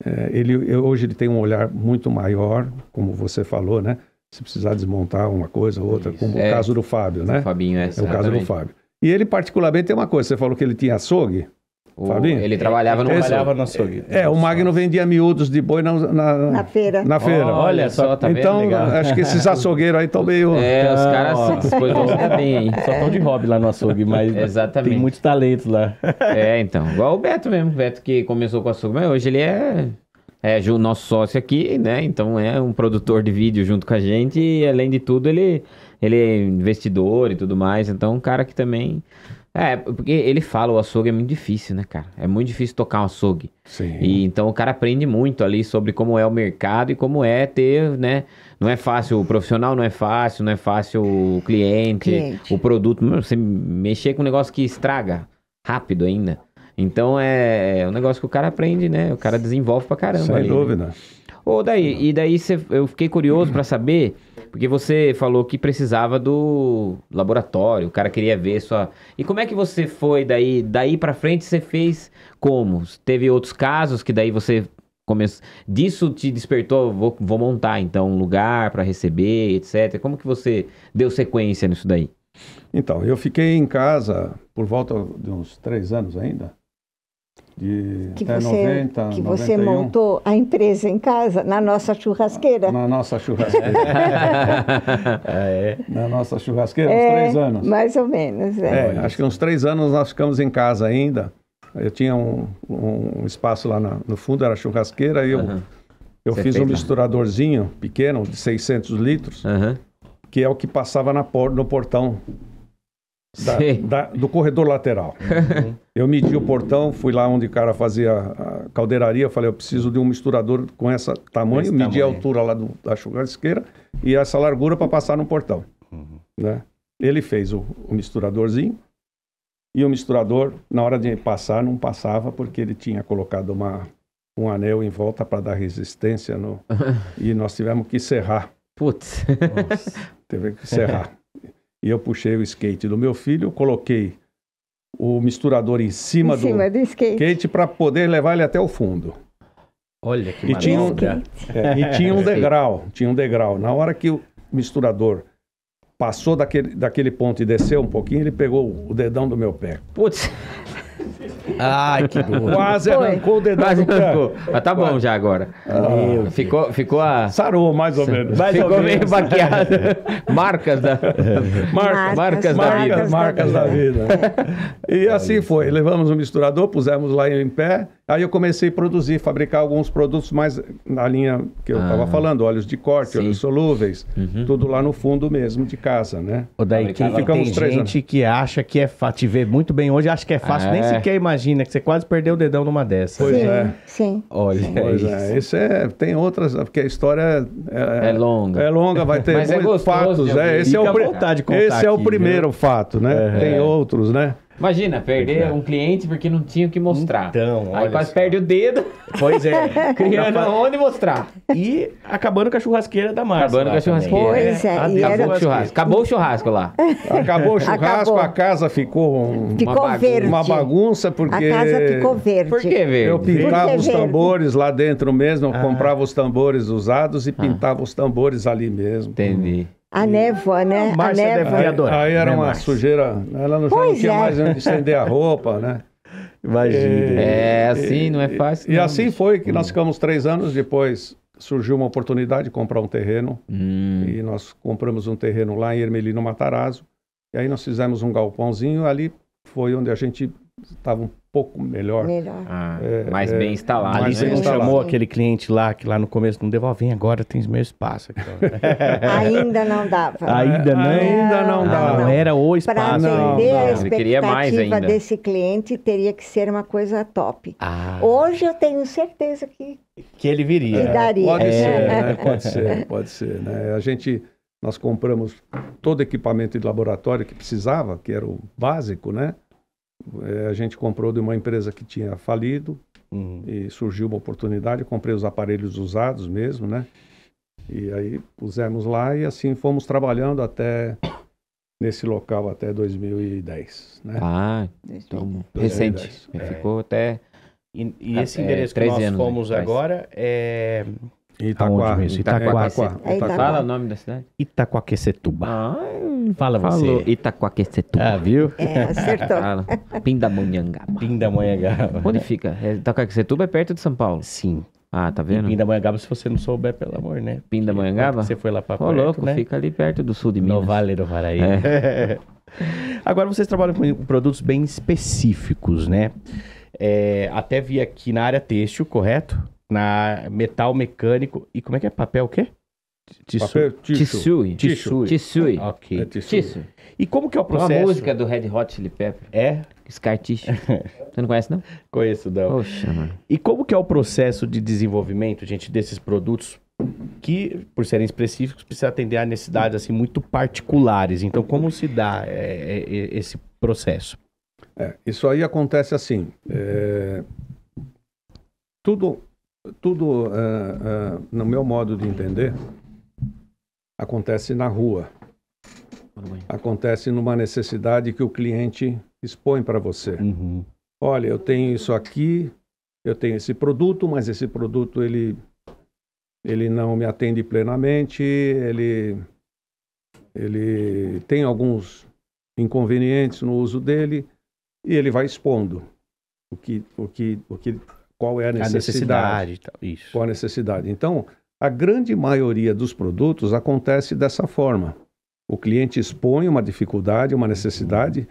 É, ele hoje ele tem um olhar muito maior, como você falou, né? Se precisar desmontar uma coisa ou outra, Isso. como é, o caso do Fábio, né? O Fabinho, é, é o caso do Fábio. E ele particularmente tem uma coisa. Você falou que ele tinha açougue. O, Fabinho? Ele trabalhava no trabalhava no açougue. É, o Magno vendia miúdos de boi na, na, na feira. Na feira. Oh, olha só, tá Então, acho que esses açougueiros aí estão meio... É, os caras ó, vão ficar bem, hein? É. Só estão de hobby lá no açougue, mas Exatamente. tem muito talento lá. É, então. Igual o Beto mesmo. O Beto que começou com açougue, mas hoje ele é é o nosso sócio aqui, né? Então é um produtor de vídeo junto com a gente e além de tudo ele ele é investidor e tudo mais, então um cara que também é, porque ele fala, o açougue é muito difícil, né, cara? É muito difícil tocar um açougue. Sim. E, então o cara aprende muito ali sobre como é o mercado e como é ter, né? Não é fácil o profissional, não é fácil, não é fácil o cliente, cliente. o produto. Você mexer com um negócio que estraga rápido ainda. Então é, é um negócio que o cara aprende, né? O cara desenvolve pra caramba. Sem ali, né? dúvida. Né? Ô, daí, e daí cê, eu fiquei curioso para saber, porque você falou que precisava do laboratório, o cara queria ver sua. E como é que você foi daí? Daí para frente você fez como? Teve outros casos que daí você começou. Disso te despertou, vou, vou montar então um lugar para receber, etc. Como que você deu sequência nisso daí? Então, eu fiquei em casa por volta de uns três anos ainda de que até você, 90, Que 91. você montou a empresa em casa, na nossa churrasqueira. Na nossa churrasqueira. Ah, é? Na nossa churrasqueira, é, uns três anos. Mais ou menos, é. é. Acho que uns três anos nós ficamos em casa ainda. Eu tinha um, um espaço lá na, no fundo, era churrasqueira, e eu, uhum. eu fiz um misturadorzinho pequeno, de 600 litros, uhum. que é o que passava na por, no portão da, da, do corredor lateral. Eu medi o portão, fui lá onde o cara fazia a caldeiraria, falei, eu preciso de um misturador com essa tamanho, Esse medi tamanho. a altura lá do, da churrasqueira e essa largura para passar no portão. Uhum. Né? Ele fez o, o, misturadorzinho e o misturador, na hora de passar, não passava porque ele tinha colocado uma, um anel em volta para dar resistência no, e nós tivemos que serrar. Putz! Teve que serrar e eu puxei o skate do meu filho, coloquei o misturador em cima, em cima do, do, skate, skate para poder levar ele até o fundo. Olha que e tinha, um, é, e tinha um degrau, tinha um degrau. Na hora que o misturador passou daquele, daquele ponto e desceu um pouquinho, ele pegou o dedão do meu pé. Putz! Ai, que burro. Quase Foi. arrancou o dedado. Quase arrancou. Mas tá bom já agora. Ah, ficou, ficou a. Sarou, mais ou menos. Mais ficou ou menos. meio baqueado. Marcas da. Marcas, marcas, marcas da vida. Marcas da vida. e assim foi. Levamos o misturador, pusemos lá em pé Aí eu comecei a produzir, fabricar alguns produtos mais na linha que eu estava ah, falando, óleos de corte, sim. óleos solúveis, uhum. tudo lá no fundo mesmo de casa, né? O daí que tem gente anos. que acha que é fácil, te vê muito bem hoje, acha que é fácil, nem é. sequer imagina que você quase perdeu o dedão numa dessas. Pois sim, é. Sim. Olha pois é, isso. É. Isso é, tem outras, porque a história é, é, é longa. É longa, vai ter muitos é gostoso, fatos. É, esse é o, vontade de contar esse aqui, é o primeiro viu? fato, né? Tem outros, né? Imagina, perder é. um cliente porque não tinha o que mostrar. Então, olha Aí quase só. perde o dedo. Pois é. criando onde mostrar. E acabando com a churrasqueira da Márcia. Acabando com a churrasqueira. Pois é. Acabou, era... o churrasco. Acabou o churrasco lá. Acabou o churrasco, Acabou. a casa ficou, um, ficou uma, verde. uma bagunça porque... A casa ficou verde. Por que verde? Eu pintava os tambores lá dentro mesmo, ah. comprava os tambores usados e ah. pintava ah. os tambores ali mesmo. Entendi. A névoa, né? A, a névoa. Aí, aí era né, uma sujeira, ela não, não tinha é. mais onde estender a roupa, né? Imagina. É, assim, não é fácil. E, não, assim mas... foi que nós hum. ficamos três anos depois. Surgiu uma oportunidade de comprar um terreno. Hum. E nós compramos um terreno lá em Ermelino Matarazzo. E aí nós fizemos um galpãozinho. Ali foi onde a gente estava pouco melhor. Melhor. Ah, é, mais é, bem instalado. Ali você né? não chamou é. aquele cliente lá, que lá no começo não deu, vem agora, tem meu espaço aqui. ainda não dava. Ainda não? É. Ainda não, ah, dava. Não era o espaço. Para atender a expectativa desse cliente, teria que ser uma coisa top. Ah. Hoje eu tenho certeza que... Que ele viria. Que daria. Pode, é. ser, né? pode ser, pode ser. Né? A gente... Nós compramos todo equipamento de laboratório que precisava, que era o básico, né? É, a gente comprou de uma empresa que tinha falido uhum. e surgiu uma oportunidade. comprei os aparelhos usados mesmo, né? E aí pusemos lá e assim fomos trabalhando até nesse local até 2010, né? Ah, então recente. É. Ficou até e, e esse é, endereço que nós anos, fomos né? agora é Itaquá. É Itaquá. Fala o nome da cidade. Itaquaquecetuba. Fala você. Itaquaquecetuba. Ah, viu? É, acertou. Fala. Pindamonhangaba. Pindamonhangaba. Onde fica? É, Itaquaquecetuba é perto de São Paulo? Sim. Ah, tá vendo? Pindamonhangaba, se você não souber, pelo amor, né? Pindamonhangaba? Você foi lá pra Ô, louco, né? fica ali perto do sul de Minas. No Vale do Paraíba. É. Agora, vocês trabalham com produtos bem específicos, né? É, até vi aqui na área têxtil, correto? na metal mecânico e como é que é papel o quê? Tissue. Tissue. Tissue. Ah, ok. É E como que é o processo? Uma música do Red Hot Chili Pepper. É? Sky Tissue. Você não conhece, não? Conheço, não. Poxa, mano. E como que é o processo de desenvolvimento, gente, desses produtos que, por serem específicos, precisa atender a necessidades, assim, muito particulares. Então, como se dá é, é, é esse processo? É, isso aí acontece assim. É, tudo tudo, uh, uh, no meu modo de entender, acontece na rua. Acontece numa necessidade que o cliente expõe para você. Uhum. Olha, eu tenho isso aqui, eu tenho esse produto, mas esse produto ele, ele não me atende plenamente, ele, ele tem alguns inconvenientes no uso dele e ele vai expondo o que, o que, o que qual é a necessidade. A necessidade isso. Qual a necessidade. Então, a grande maioria dos produtos acontece dessa forma. O cliente expõe uma dificuldade, uma necessidade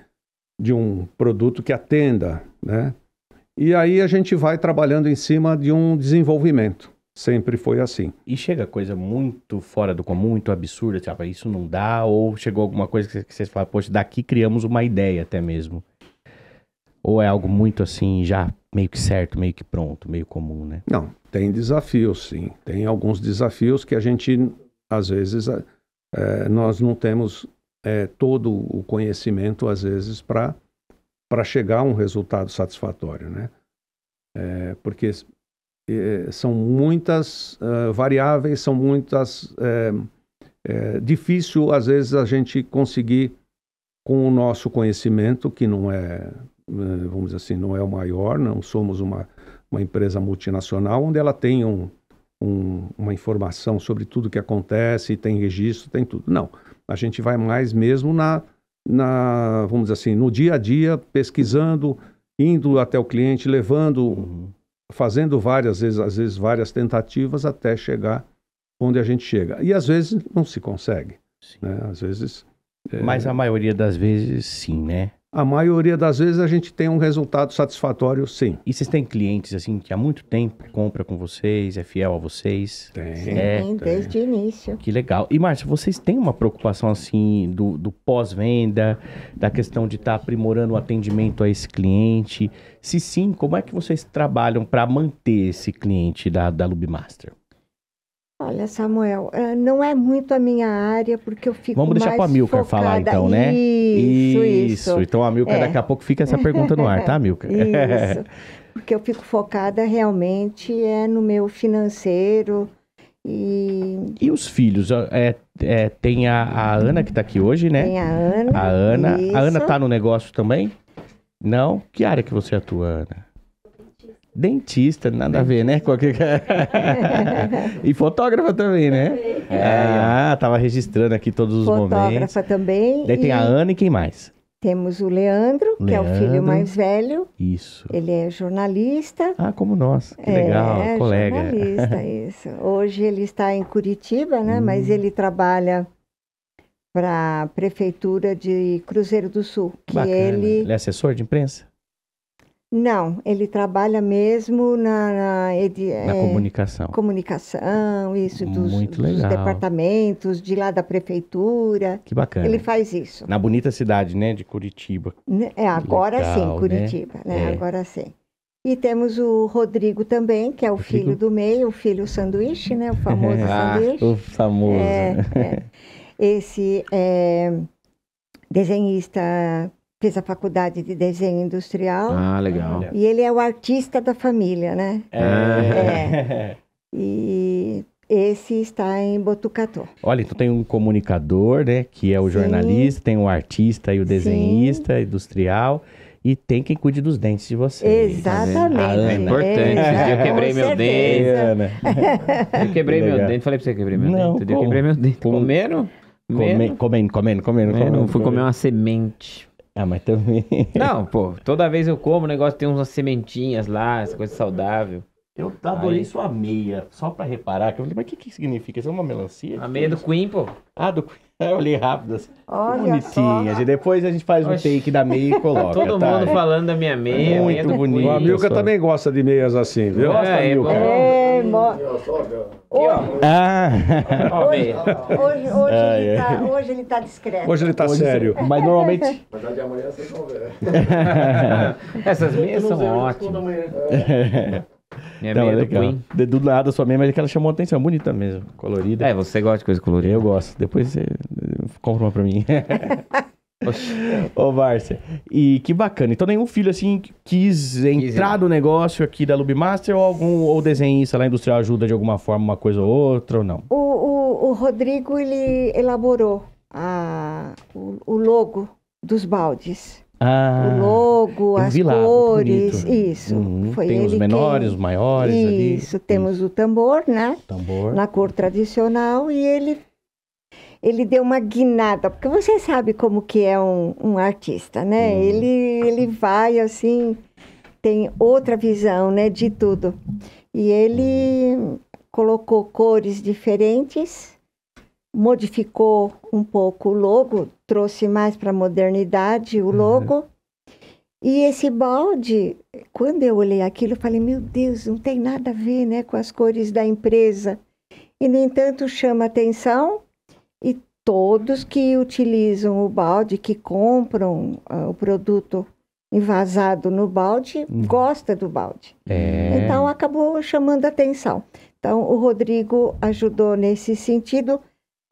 de um produto que atenda, né? E aí a gente vai trabalhando em cima de um desenvolvimento. Sempre foi assim. E chega coisa muito fora do comum, muito absurda, tipo, isso não dá, ou chegou alguma coisa que vocês falam, poxa, daqui criamos uma ideia até mesmo. Ou é algo muito assim, já meio que certo, meio que pronto, meio comum, né? Não, tem desafios, sim. Tem alguns desafios que a gente, às vezes, é, nós não temos é, todo o conhecimento, às vezes, para chegar a um resultado satisfatório, né? É, porque é, são muitas uh, variáveis, são muitas. É, é, difícil, às vezes, a gente conseguir, com o nosso conhecimento, que não é eh, vamos dizer assim, não é o maior, não somos uma, uma empresa multinacional, onde ela tem um, um, uma informação sobre tudo que acontece, tem registro, tem tudo. Não, a gente vai mais mesmo na, na vamos dizer assim, no dia a dia, pesquisando, indo até o cliente, levando, uhum. fazendo várias vezes, às vezes várias tentativas até chegar onde a gente chega. E às vezes não se consegue. Né? Às vezes. É... Mas eh, a maioria das vezes sim, né? a maioria das vezes a gente tem um resultado satisfatório, sim. E vocês têm clientes assim que há muito tempo compra com vocês, é fiel a vocês? Tem. Sim, é, desde o início. Que legal. E Márcia, vocês têm uma preocupação assim do, do pós-venda, da questão de estar tá aprimorando o atendimento a esse cliente? Se sim, como é que vocês trabalham para manter esse cliente da, da Lubmaster? Olha, Samuel, eh, não é muito a minha área, porque eu fico Vamos deixar para a Milka falar, então, né? Isso, isso. Então, a Milka, é. daqui a pouco fica essa pergunta no ar, tá, Milka? isso, porque eu fico focada realmente é no meu financeiro e... E os filhos? É, é, é tem a, a, Ana, que está aqui hoje, né? Tem a Ana. A Ana, isso. a Ana tá no negócio também? Não? Que área que você atua, Ana? Dentista, nada Dentista. a ver, né? Qualquer... e fotógrafa também, né? É. Ah, tava registrando aqui todos os fotógrafa momentos. Fotógrafa também. Daí e... tem a Ana e quem mais? Temos o Leandro, Leandro, que é o filho mais velho. Isso. Ele é jornalista. Ah, como nós. Que é, legal, é, colega. Jornalista, isso. Hoje ele está em Curitiba, né? Hum. Mas ele trabalha para a prefeitura de Cruzeiro do Sul, que ele. Ele é assessor de imprensa? Não, ele trabalha mesmo na, na, ele, na é, comunicação. Comunicação, isso, dos, dos, departamentos, de lá da prefeitura. Que bacana. Ele faz isso. Na bonita cidade, né, de Curitiba. É, agora legal, sim, né? Curitiba, né? né? É. Agora sim. E temos o Rodrigo também, que é o Rodrigo... filho do meio, o filho sanduíche, né? O famoso ah, sanduíche. O famoso. É, é. Esse é desenhista fez a faculdade de desenho industrial. Ah, legal. E ele é o artista da família, né? É. é. E esse está em Botucatu. Olha, então tem um comunicador, né? Que é o Sim. jornalista, tem o um artista e o desenhista Sim. industrial. E tem quem cuide dos dentes de você Exatamente. Tá é importante. É. Eu quebrei Com meu certeza. dente. Eu quebrei meu dente. Falei pra você quebrei meu Não, dente. Eu quebrei meu dente. Comendo, comendo, comendo, comendo. Não, fui comer uma semente. Ah, mas também. Não, pô, toda vez eu como, o negócio tem umas sementinhas lá, essa coisa saudável. Eu adorei Aí. sua meia, só pra reparar, que eu falei, mas o que, que significa? Isso é uma melancia? A meia do Queen, pô. Ah, do Queen. Eu olhei rápido assim. Olha Bonitinha. E Depois a gente faz Oxi. um take da meia e coloca. Todo tá? mundo falando da minha meia. Muito bonito. A Amilca também gosta de meias assim, viu? É, é, É, embora. Hoje, ah. hoje, hoje, hoje, ah, ele é. tá, hoje, ele tá, discreto. Hoje ele tá hoje sério. Mas normalmente. Mas de amanhã vocês vão ver. Essas minhas são ótimas. Minha então, é legal. do Do sua mãe, mas é que ela chamou atenção. É bonita mesmo, colorida. É, você gosta de coisa colorida. Eu gosto. Depois você eh, compra uma pra mim. Ô, Márcia, e que bacana. Então nenhum filho, assim, quis entrar quis no negócio aqui da Lubmaster ou algum ou desenhista lá industrial ajuda de alguma forma uma coisa ou outra ou não? O, o, o Rodrigo, ele elaborou a, o, o logo dos baldes. Ah, o logo, é as lá, cores, isso. Uhum, foi tem os menores, quem... os maiores isso, ali. Temos isso, temos o tambor, né? O tambor. Na cor tradicional e ele ele deu uma guinada, porque você sabe como que é um, um artista, né? Hum. Ele, ele vai assim, tem outra visão, né, de tudo. E ele colocou cores diferentes, modificou um pouco o logo, trouxe mais para a modernidade o uhum. logo. Uhum. E esse balde, quando eu olhei aquilo, eu falei, meu Deus, não tem nada a ver né, com as cores da empresa. E, no entanto, chama atenção todos que utilizam o balde, que compram uh, o produto envasado no balde, uhum. gosta do balde. É... Então acabou chamando atenção. Então o Rodrigo ajudou nesse sentido,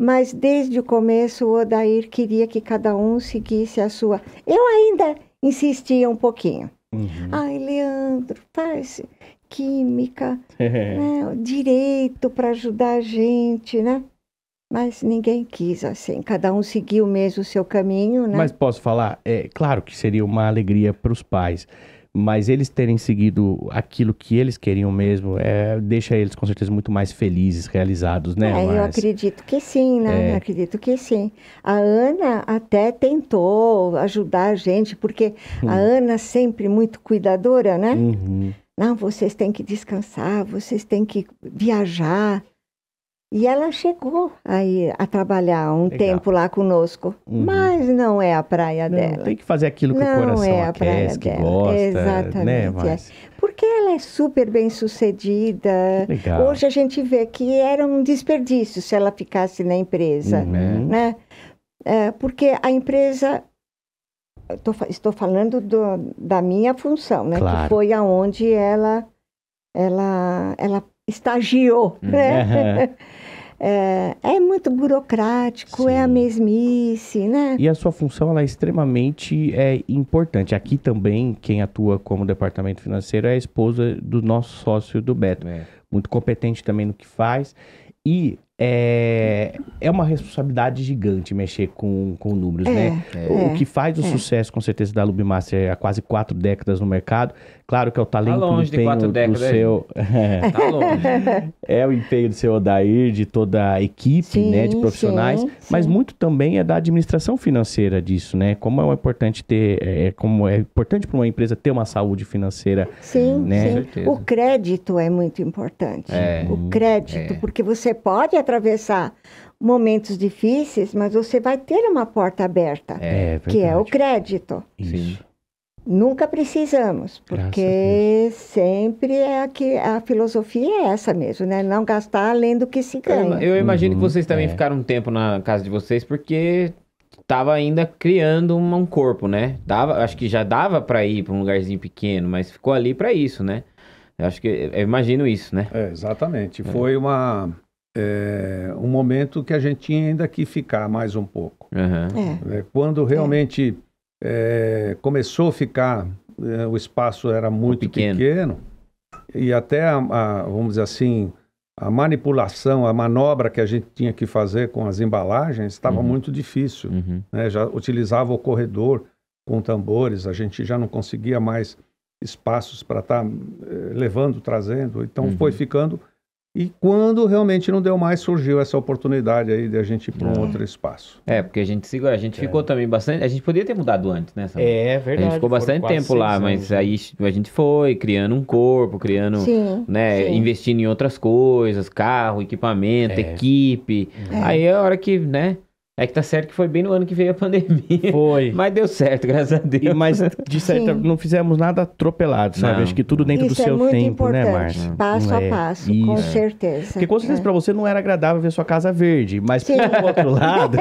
mas desde o começo o Odair queria que cada um seguisse a sua. Eu ainda insistia um pouquinho. Uhum. Ai, Leandro, faz química, né, direito para ajudar a gente, né? Mas ninguém quis assim, cada um seguiu mesmo o seu caminho, né? Mas posso falar, é claro que seria uma alegria para os pais, mas eles terem seguido aquilo que eles queriam mesmo, é, deixa eles com certeza muito mais felizes, realizados, né? É, mas... eu acredito que sim, né? É... Acredito que sim. A Ana até tentou ajudar a gente, porque hum. a Ana sempre muito cuidadora, né? Uhum. Não, vocês têm que descansar, vocês têm que viajar e ela chegou aí a trabalhar um Legal. tempo lá conosco, uhum. mas não é a praia não, dela. Tem que fazer aquilo que não o coração é a aquece, praia dela. gosta, né, Exatamente, né, mas... é. Porque ela é super bem sucedida. Legal. Hoje a gente vê que era um desperdício se ela ficasse na empresa, uhum. É. né? É, porque a empresa tô, estou falando do, da minha função, né? Claro. Que foi aonde ela ela ela estagiou, uhum. né? É, é, muito burocrático, Sim. é a mesmice, né? E a sua função ela é extremamente é, importante. Aqui também, quem atua como departamento financeiro é a esposa do nosso sócio do Beto. É. Muito competente também no que faz. E é, é uma responsabilidade gigante mexer com, com números, é, né? É, o, que faz o é. sucesso, com certeza, da Lubimaster há quase quatro décadas no mercado Claro que é o talento tá longe de quatro décadas, do seu. É. Tá longe. é o empenho do seu Odair, de toda a equipe, sim, né, de profissionais, sim, mas muito também é da administração financeira disso, né? Como é importante ter, é, é como é importante para uma empresa ter uma saúde financeira. Sim, né? sim. O crédito é muito importante. É, o crédito, é. porque você pode atravessar momentos difíceis, mas você vai ter uma porta aberta, é, é que é o crédito. Isso. Nunca precisamos, porque sempre é a, que, a filosofia é essa mesmo, né? Não gastar além do que se ganha. Eu, imagino uhum, que vocês também é. ficaram um tempo na casa de vocês, porque tava ainda criando um, um corpo, né? Dava, acho que já dava para ir para um lugarzinho pequeno, mas ficou ali para isso, né? Eu acho que eu imagino isso, né? É, exatamente. É. Foi uma é, um momento que a gente tinha ainda que ficar mais um pouco. Uhum. Quando realmente é, começou a ficar, é, o espaço era muito pequeno. pequeno e até, a, a, vamos dizer assim, a manipulação, a manobra que a gente tinha que fazer com as embalagens estava uhum. muito difícil. Uhum. Né? Já utilizava o corredor com tambores, a gente já não conseguia mais espaços para estar tá, eh, levando, trazendo. Então uhum. foi ficando e quando realmente não deu mais, surgiu essa oportunidade aí de a gente ir para um é. outro espaço. É, porque a gente segura, a gente é. ficou também bastante. A gente podia ter mudado antes, né? É, verdade. A gente ficou bastante tempo lá, anos, mas né? aí a gente foi criando um corpo, criando, Sim. né? Sim. Investindo em outras coisas, carro, equipamento, é. equipe. É. Aí é a hora que, né? É que tá certo que foi bem no ano que veio a pandemia. Foi. Mas deu certo, graças a Deus. E, mas, de certo, Sim. não fizemos nada atropelado, sabe? Não. Acho que tudo dentro Isso do é seu muito tempo, né, importante. né, Márcia? Passo é. a passo, Isso. com certeza. Porque com certeza é. pra você não era agradável ver sua casa verde, mas Sim. pelo outro lado,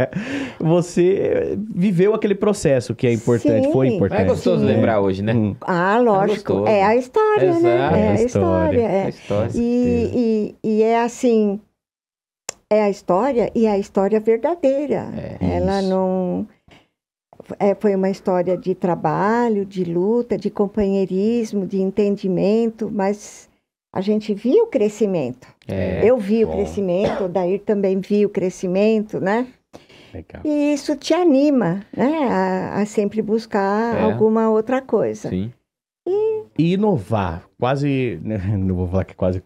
você viveu aquele processo que é importante, Sim. foi é importante. É gostoso Sim. lembrar hoje, né? Hum. Ah, lógico. É, a história, Exato. né? É a história. Né? É a história. É. A história e, e, e é assim é a história e é a história verdadeira. É, é, Ela isso. não. É, foi uma história de trabalho, de luta, de companheirismo, de entendimento, mas a gente viu o crescimento. É, Eu vi bom. o crescimento, o Dair também viu o crescimento, né? Legal. E isso te anima, né? A, a sempre buscar é. alguma outra coisa. Sim. E... e inovar. Quase, não vou falar que quase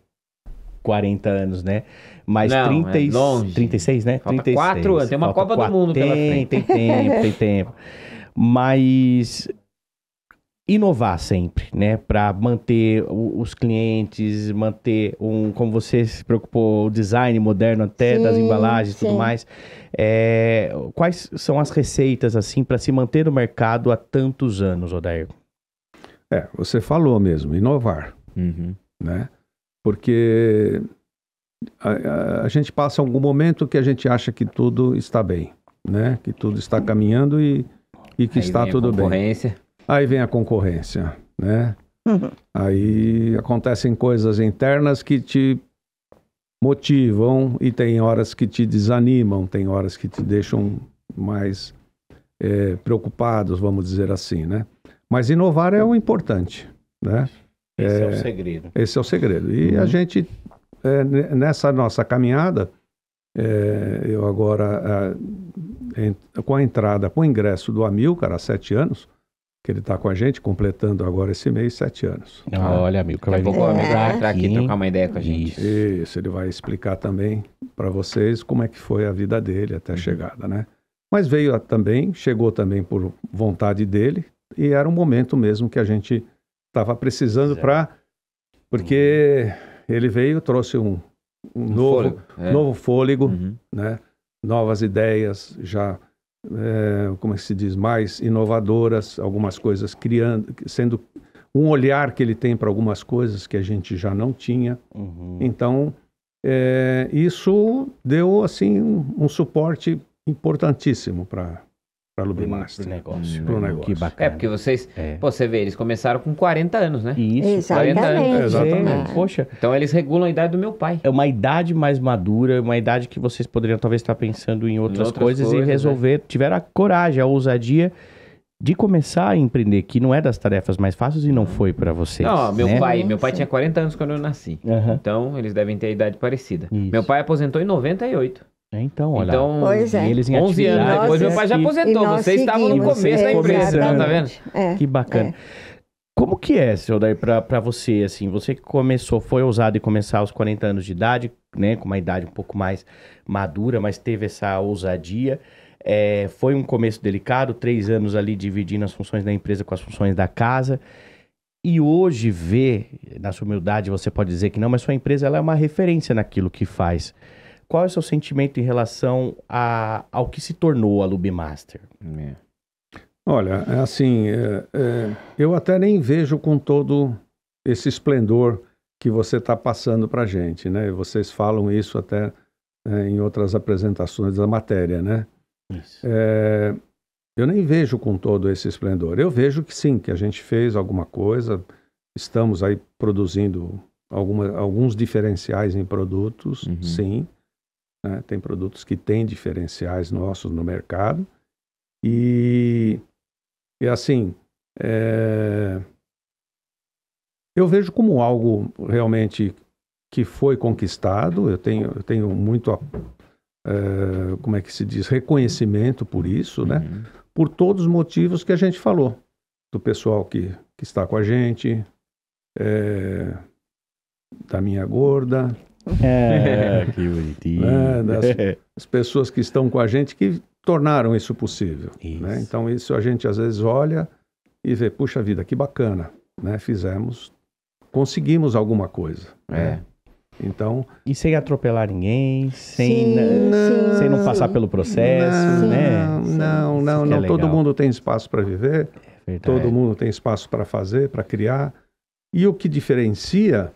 40 anos, né? Mas não, 30, é longe. 36, né? Falta 36. Quatro anos. Tem uma Falta Copa quatro, do Mundo tem, pela frente. Tem tempo, tem tempo. Mas inovar sempre, né? Para manter os clientes, manter um, como você se preocupou, o design moderno até sim, das embalagens e tudo mais. É, quais são as receitas assim para se manter no mercado há tantos anos, Odair? É, você falou mesmo, inovar, uhum. né? Porque a, a gente passa algum momento que a gente acha que tudo está bem, né? Que tudo está caminhando e, e que Aí está tudo bem. Aí vem a concorrência, né? Uhum. Aí acontecem coisas internas que te motivam e tem horas que te desanimam, tem horas que te deixam mais é, preocupados, vamos dizer assim, né? Mas inovar é o importante, né? Esse é, é o segredo. Esse é o segredo. E uhum. a gente é, nessa nossa caminhada, é, eu agora, é, com a entrada, com o ingresso do Amilcar há sete anos, que ele está com a gente, completando agora esse mês sete anos. Ah, olha, Amilcar vai vir é. entrar aqui, aqui trocar uma ideia com a gente. Isso, Isso ele vai explicar também para vocês como é que foi a vida dele até a uhum. chegada, né? Mas veio também, chegou também por vontade dele, e era um momento mesmo que a gente estava precisando para... Porque... Hum ele veio, trouxe um, um, um novo fôlego, é. novo fôlego uhum. né? novas ideias já, é, como é que se diz, mais inovadoras, algumas coisas criando, sendo um olhar que ele tem para algumas coisas que a gente já não tinha. Uhum. Então, é, isso deu assim um, um suporte importantíssimo para para o Lubimaster. negócio. Hum. Né? Pro negócio. Que bacana. É, porque vocês, é. Pô, você vê, eles começaram com 40 anos, né? Isso. Exatamente. 40 anos. É, exatamente. É. Poxa. Então eles regulam a idade do meu pai. É uma idade mais madura, é uma idade que vocês poderiam talvez estar tá pensando em outras, em outras coisas, coisas, e né? resolver. Né? Tiveram a coragem, a ousadia de começar a empreender, que não é das tarefas mais fáceis e não foi para vocês. Não, meu né? pai, meu pai tinha 40 anos quando eu nasci. Uhum. Então, eles devem ter a idade parecida. Isso. Meu pai aposentou em 98. É, então, olha. Então, pois é. eles em 11 anos depois, meu pai já aposentou. Vocês estavam no começo da é, empresa, tá vendo? É, que bacana. É. Como que é, seu daí, pra, você, assim? Você que começou, foi ousado em começar aos 40 anos de idade, né? Com uma idade um pouco mais madura, mas teve essa ousadia. É, foi um começo delicado, três anos ali dividindo as funções da empresa com as funções da casa. E hoje vê, na sua humildade você pode dizer que não, mas sua empresa ela é uma referência naquilo que faz. Qual é o seu sentimento em relação a, ao que se tornou a Lubmaster? É. Olha, é assim, é, é, eu até nem vejo com todo esse esplendor que você está passando para a gente, né? Vocês falam isso até é, em outras apresentações da matéria, né? É, eu nem vejo com todo esse esplendor. Eu vejo que sim, que a gente fez alguma coisa, estamos aí produzindo alguma, alguns diferenciais em produtos, uhum. sim. Né? Tem produtos que têm diferenciais nossos no mercado. E, e assim, é, eu vejo como algo realmente que foi conquistado. Eu tenho, eu tenho muito, é, como é que se diz, reconhecimento por isso, né? uhum. né? Por todos os motivos que a gente falou. Do pessoal que, que está com a gente, é, da minha gorda, é, que bonitinho. Né? Das, as pessoas que estão com a gente que tornaram isso possível. Né? Isso. Né? Então, isso a gente às vezes olha e vê, puxa vida, que bacana, né? Fizemos, conseguimos alguma coisa. Né? É. Né? Então. E sem atropelar ninguém, sem, sim, não, sem não passar pelo processo, não, né? Não, é não, não. É não. É todo mundo tem espaço para viver, é todo mundo tem espaço para fazer, para criar. E o que diferencia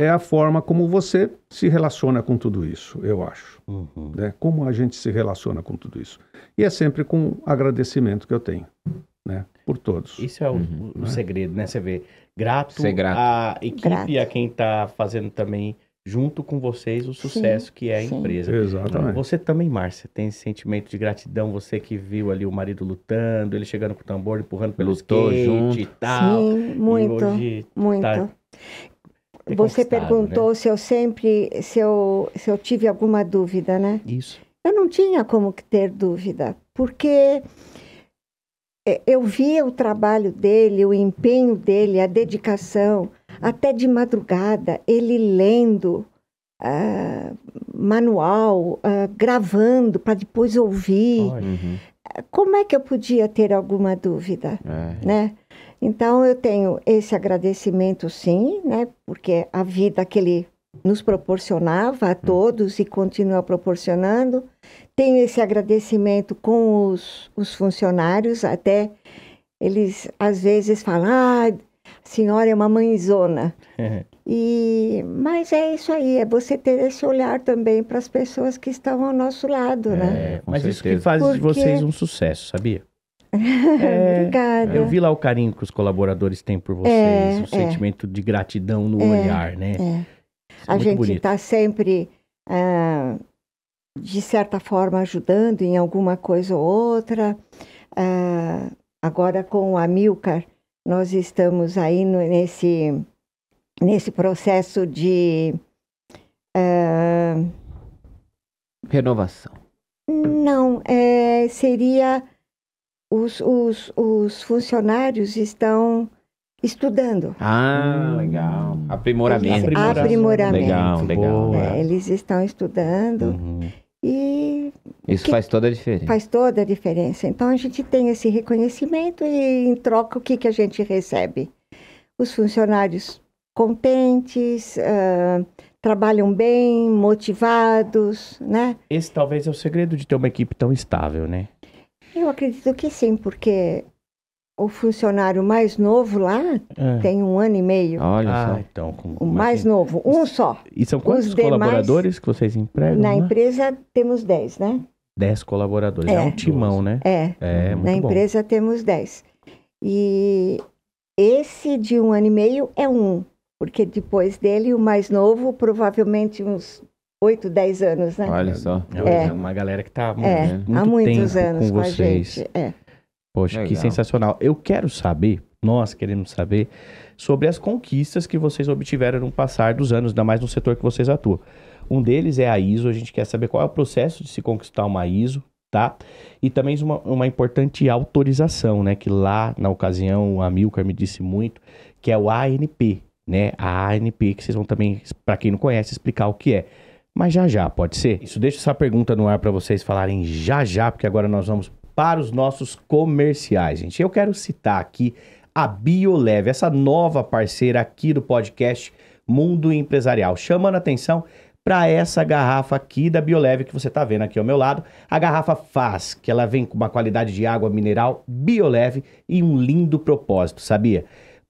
é a forma como você se relaciona com tudo isso, eu acho. Uhum. Né? Como a gente se relaciona com tudo isso. E é sempre com agradecimento que eu tenho, né? Por todos. Isso é o, uhum. o né? segredo, né? Você vê, grato, Ser grato. à equipe grato. e a quem está fazendo também junto com vocês o sucesso sim, que é a sim. empresa. Exatamente. Você também, Márcia, tem esse sentimento de gratidão, você que viu ali o marido lutando, ele chegando com o tambor, empurrando pelo Lutou skate junto. e tal. Sim, muito, e hoje tá muito. Tá... É Você né? perguntou né? se eu sempre, se eu, se eu tive alguma dúvida, né? Isso. Eu não tinha como ter dúvida, porque eh, eu via o trabalho dele, o empenho dele, a dedicação, até de madrugada, ele lendo uh, manual, uh, gravando para depois ouvir. Oh, uhum. Como é que eu podia ter alguma dúvida, é. né? Então eu tenho esse agradecimento, sim, né? Porque a vida que ele nos proporcionava a todos e continua proporcionando. Tenho esse agradecimento com os, os funcionários, até eles às vezes falam, ah, a senhora é uma mãezona. e, mas é isso aí, é você ter esse olhar também para as pessoas que estão ao nosso lado, né? É, mas certeza. isso que faz Porque... de vocês um sucesso, sabia? É, obrigada. Eu vi lá o carinho que os colaboradores têm por vocês, é, o é. sentimento de gratidão no é, olhar, né? A gente está sempre, ah, de certa forma, ajudando em alguma coisa ou outra. Ah, agora com a Milcar, nós estamos aí nesse, nesse processo de. Ah, Renovação. Não, é, seria os, os, os funcionários estão estudando. Ah, hum. legal. Aprimoramento. Eles, aprimoramento. Legal, legal. É, eles estão estudando uhum. e... Isso faz toda a diferença. Faz toda a diferença. Então, a gente tem esse reconhecimento e, em troca, o que, que a gente recebe? Os funcionários contentes, uh, trabalham bem, motivados, né? Esse talvez é o segredo de ter uma equipe tão estável, né? Eu acredito que sim, porque o funcionário mais novo lá é. tem um ano e meio. Olha ah, só. Então, como, o assim? mais novo, um só. E são quantos Os colaboradores demais, que vocês empregam? Na né? empresa temos 10, né? 10 colaboradores. É, é um timão, né? É. é, é muito na empresa bom. temos 10. E esse de um ano e meio é um, porque depois dele, o mais novo, provavelmente uns 8, 10 anos, né? Olha só. É, é. é uma galera que está muito, é, muito há muitos anos com, com vocês. Gente, é. Poxa, Legal. que sensacional. Eu quero saber, nós queremos saber, sobre as conquistas que vocês obtiveram no passar dos anos, ainda mais no setor que vocês atuam. Um deles é a ISO, a gente quer saber qual é o processo de se conquistar uma ISO, tá? E também uma, uma importante autorização, né? Que lá, na ocasião, o Amilcar me disse muito, que é o ANP, né? A ANP, que vocês vão também, para quem não conhece, explicar o que é mas já já, pode ser? Isso deixa essa pergunta no ar para vocês falarem já já, porque agora nós vamos para os nossos comerciais, gente. Eu quero citar aqui a BioLeve, essa nova parceira aqui do podcast Mundo Empresarial, chamando atenção para essa garrafa aqui da BioLeve que você está vendo aqui ao meu lado. A garrafa faz que ela vem com uma qualidade de água mineral BioLeve e um lindo propósito, sabia?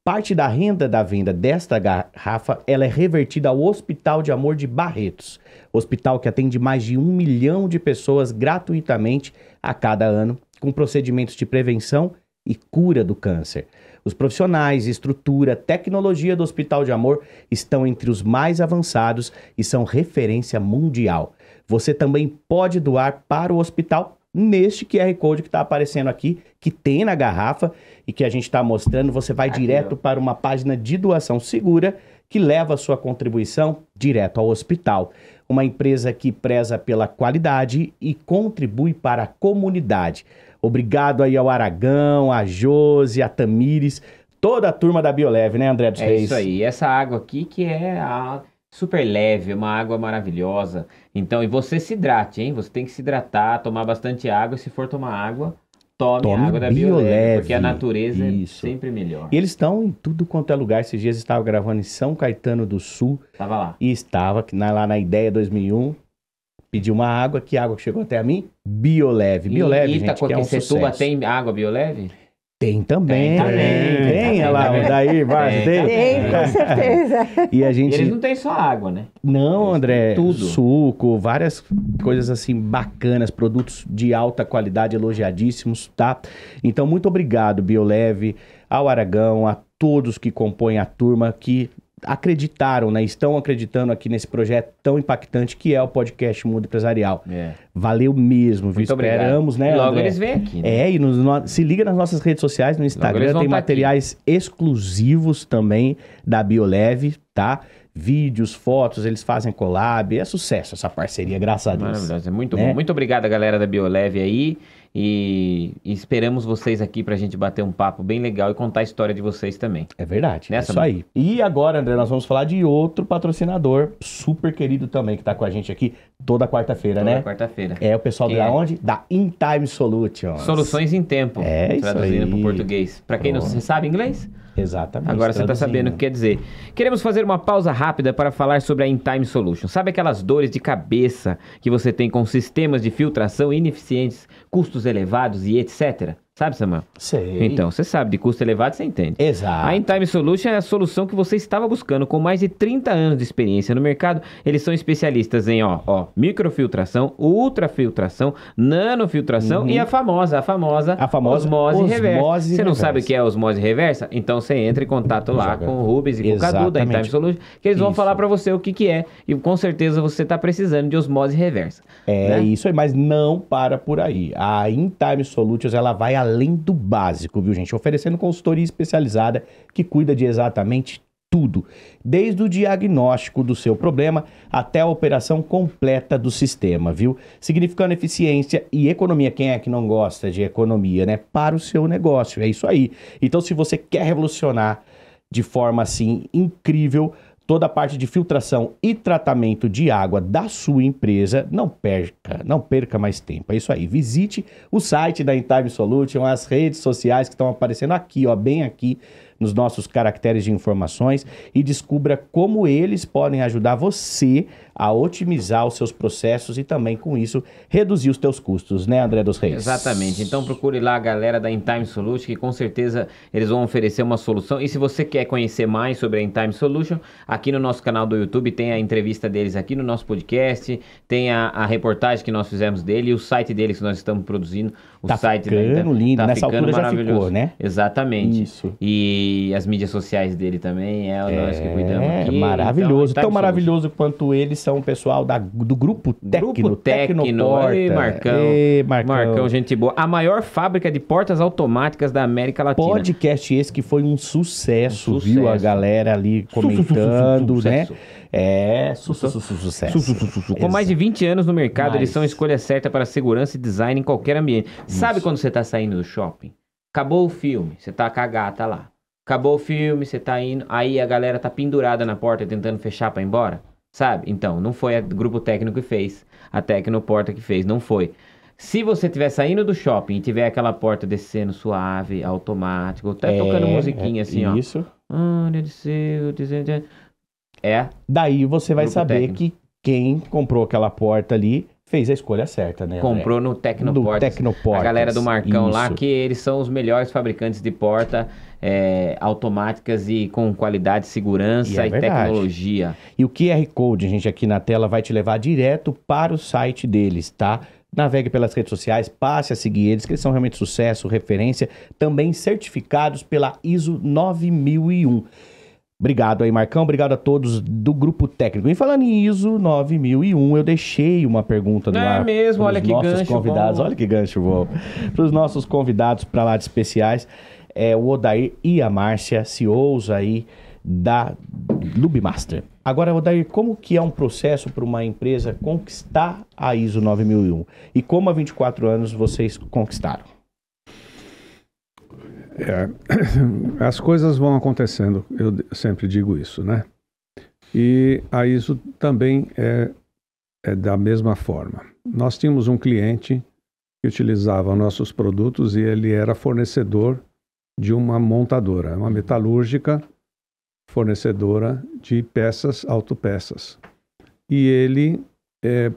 Parte da renda da venda desta garrafa, ela é revertida ao Hospital de Amor de Barretos. Hospital que atende mais de um milhão de pessoas gratuitamente a cada ano, com procedimentos de prevenção e cura do câncer. Os profissionais, estrutura, tecnologia do Hospital de Amor estão entre os mais avançados e são referência mundial. Você também pode doar para o hospital neste QR Code que está aparecendo aqui, que tem na garrafa e que a gente está mostrando. Você vai aqui, direto ó. para uma página de doação segura que leva a sua contribuição direto ao hospital uma empresa que preza pela qualidade e contribui para a comunidade. Obrigado aí ao Aragão, a Josi, a Tamires, toda a turma da Bioleve, né, André dos é Reis? É isso aí. Essa água aqui que é a super leve, é uma água maravilhosa. Então, e você se hidrate, hein? Você tem que se hidratar, tomar bastante água. E se for tomar água, tome, tome água da Bioleve, porque a natureza é isso. é sempre melhor. E eles estão em tudo quanto é lugar. Esses dias estava gravando em São Caetano do Sul. Estava lá. E estava na, lá na Ideia 2001. Pedi uma água, que água chegou até a mim? Bioleve. Bioleve, e, gente, que é um sucesso. tem água Bioleve? Tem também. Tem, tem, tem, tem ela daí, vai, tem. Tem, com é. certeza. e a gente... E eles não têm só água, né? Não, eles André. Tudo. Suco, várias coisas assim bacanas, produtos de alta qualidade, elogiadíssimos, tá? Então, muito obrigado, Bioleve, ao Aragão, a todos que compõem a turma, que acreditaram, né? Estão acreditando aqui nesse projeto tão impactante que é o podcast Mundo Empresarial. É. Valeu mesmo, viu? Muito Esperamos, obrigado. né? Logo André? eles vêm aqui. Né? É, e nos, no, se liga nas nossas redes sociais, no Instagram tem tá materiais aqui. exclusivos também da BioLeve, tá? Vídeos, fotos, eles fazem collab. É sucesso essa parceria, graças a Deus. Maravilhoso, é muito né? bom. Muito obrigado, galera da BioLeve aí. E, e esperamos vocês aqui para a gente bater um papo bem legal e contar a história de vocês também. É verdade. Nessa né, é isso aí. E agora, André, nós vamos falar de outro patrocinador super querido também que está com a gente aqui toda quarta-feira, né? Toda quarta-feira. É o pessoal que da é? onde? Da In Time Solutions. Soluções em tempo. É isso aí. Traduzindo para português. Para quem Pronto. não sabe inglês, Exatamente. Agora você está sabendo o que quer dizer. Queremos fazer uma pausa rápida para falar sobre a InTime Solution. Sabe aquelas dores de cabeça que você tem com sistemas de filtração ineficientes, custos elevados e etc? Sabe, Samuel? Sei. Então, você sabe, de custo elevado você entende. Exato. A InTime Solution é a solução que você estava buscando. Com mais de 30 anos de experiência no mercado, eles são especialistas em ó, ó, microfiltração, ultrafiltração, nanofiltração uhum. e a uhum. famosa, a famosa, a famosa osmose, osmose reversa. Você não reversa. sabe o que é osmose reversa? Então você entra em contato lá com o Rubens e com o Cadu da InTime Solution, que eles isso. vão falar para você o que, que é. E com certeza você está precisando de osmose reversa. É né? isso aí, mas não para por aí. A InTime Solutions, ela vai além do básico, viu, gente? Oferecendo consultoria especializada que cuida de exatamente tudo, desde o diagnóstico do seu problema até a operação completa do sistema, viu? Significando eficiência e economia. Quem é que não gosta de economia, né? Para o seu negócio, é isso aí. Então, se você quer revolucionar de forma assim incrível, toda a parte de filtração e tratamento de água da sua empresa, não perca, não perca mais tempo. É isso aí. Visite o site da Intime Solution, as redes sociais que estão aparecendo aqui, ó, bem aqui nos nossos caracteres de informações e descubra como eles podem ajudar você a otimizar os seus processos e também com isso reduzir os teus custos, né, André dos Reis? Exatamente. Então procure lá a galera da Intime Solution, que com certeza eles vão oferecer uma solução. E se você quer conhecer mais sobre a Intime Solution, aqui no nosso canal do YouTube tem a entrevista deles aqui no nosso podcast, tem a, a reportagem que nós fizemos dele e o site deles que nós estamos produzindo. O tá site ficando da Intime, lindo, tá nessa ficando altura já ficou, né? Exatamente. Isso. E as mídias sociais dele também, é, é nós que cuidamos É, Maravilhoso, então, tá tão maravilhoso quanto eles são o pessoal da, do Grupo Tecno. Grupo Tecno, Tecnoporta. Ei, Marcão. Marcão. Marcão, gente boa. A maior fábrica de portas automáticas da América Latina. Podcast esse que foi um sucesso, um sucesso. viu? A galera ali comentando, né? É, sucesso. Com mais de 20 anos no mercado, eles são a escolha certa para segurança e design em qualquer ambiente. Sabe quando você está saindo do shopping? Acabou o filme, você tá gata lá acabou o filme, você tá indo, aí a galera tá pendurada na porta tentando fechar para ir embora, sabe? Então, não foi o grupo técnico que fez, a Tecnoporta que fez, não foi. Se você estiver saindo do shopping e tiver aquela porta descendo suave, automático, até tá é, tocando musiquinha é assim, ó. Isso. Ah, é. Daí você vai saber técnico. que quem comprou aquela porta ali fez a escolha certa, né? Comprou no Tecnoporta. No A galera do Marcão Isso. lá, que eles são os melhores fabricantes de porta é, automáticas e com qualidade, segurança e, é e tecnologia. E o QR Code, gente, aqui na tela vai te levar direto para o site deles, tá? Navegue pelas redes sociais, passe a seguir eles, que eles são realmente sucesso, referência, também certificados pela ISO 9001. Obrigado aí, Marcão. Obrigado a todos do grupo técnico. E falando em ISO 9001, eu deixei uma pergunta no é ar. É mesmo, olha que nossos gancho. Convidados, Olha que gancho bom. para os nossos convidados para lá de especiais é o Odair e a Márcia, CEOs aí da Lubmaster. Agora, Odair, como que é um processo para uma empresa conquistar a ISO 9001? E como há 24 anos vocês conquistaram? É, as coisas vão acontecendo, eu sempre digo isso, né? E a ISO também é, é da mesma forma. Nós tínhamos um cliente que utilizava nossos produtos e ele era fornecedor de uma montadora, uma metalúrgica fornecedora de peças, autopeças. E ele, é,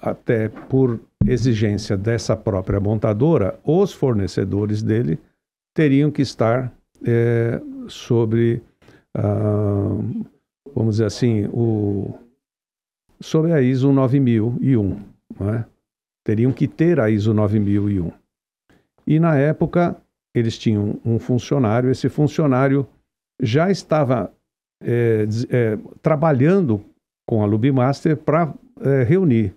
até por exigência dessa própria montadora, os fornecedores dele teriam que estar é, sobre, ah, vamos dizer assim, o, sobre a ISO 9001, não é? teriam que ter a ISO 9001. E na época eles tinham um funcionário, esse funcionário já estava é, é, trabalhando com a Lubimaster para é, reunir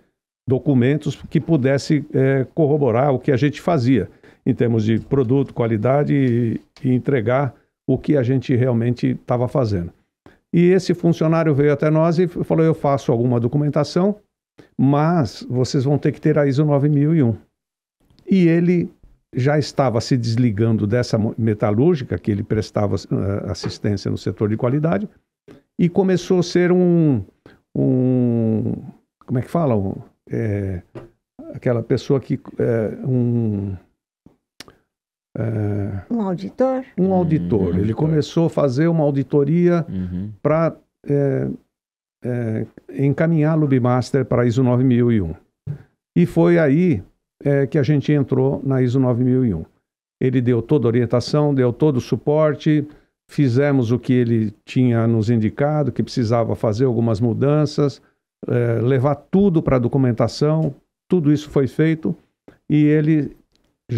documentos que pudesse é, corroborar o que a gente fazia em termos de produto, qualidade e, e entregar o que a gente realmente estava fazendo. E esse funcionário veio até nós e falou: Eu faço alguma documentação, mas vocês vão ter que ter a ISO 9001. E ele já estava se desligando dessa metalúrgica, que ele prestava ah, assistência no setor de qualidade, e começou a ser um. um como é que fala? Um, é, aquela pessoa que. É, um, é, um auditor? Um auditor. Hum, ele começou a fazer uma auditoria uhum. para é, é, encaminhar a Lubmaster para ISO 9001. E foi aí é, que a gente entrou na ISO 9001. Ele deu toda a orientação, deu todo o suporte, fizemos o que ele tinha nos indicado, que precisava fazer algumas mudanças, é, levar tudo para a documentação, tudo isso foi feito e ele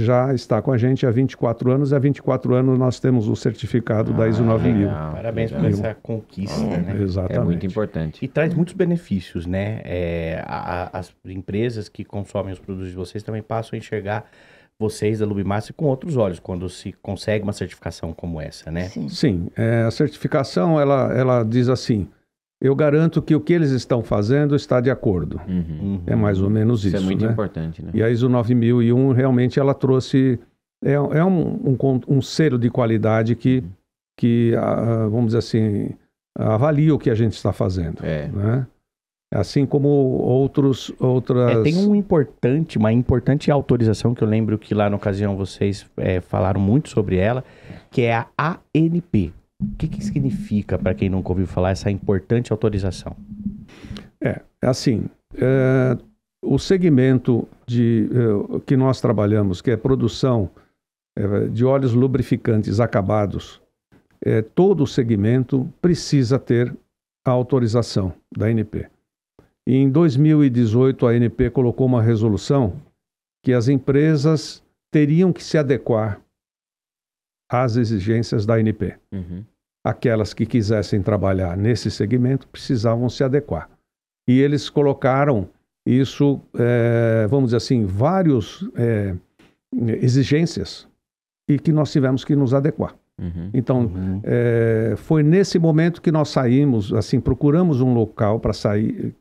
já está com a gente há 24 anos. Há 24 anos nós temos o certificado ah, da ISO 9000. Legal. Parabéns por essa conquista, ah, né? É Exatamente. É muito importante. E traz muitos benefícios, né? É, a, as empresas que consomem os produtos de vocês também passam a enxergar vocês da Lubimassa com outros olhos quando se consegue uma certificação como essa, né? Sim, Sim é, a certificação ela, ela diz assim, eu garanto que o que eles estão fazendo está de acordo. Uhum. uhum. É mais ou menos isso. É isso é muito né? importante, né? E a ISO 9001 realmente ela trouxe é, é um, um, um, selo de qualidade que, uhum. que vamos dizer assim, avalia o que a gente está fazendo. É. Né? Assim como outros, outras... É, tem um importante, uma importante autorização que eu lembro que lá na ocasião vocês é, falaram muito sobre ela, que é a ANP. O que, que significa, para quem nunca ouviu falar, essa importante autorização? É, é assim, é, o segmento de, é, que nós trabalhamos, que é produção é, de óleos lubrificantes acabados, é, todo o segmento precisa ter a autorização da ANP. E em 2018, a ANP colocou uma resolução que as empresas teriam que se adequar às exigências da ANP. Uhum aquelas que quisessem trabalhar nesse segmento precisavam se adequar. E eles colocaram isso, é, vamos dizer assim, várias é, exigências e que nós tivemos que nos adequar. Uhum, então, uhum. É, foi nesse momento que nós saímos, assim, procuramos um local para sair,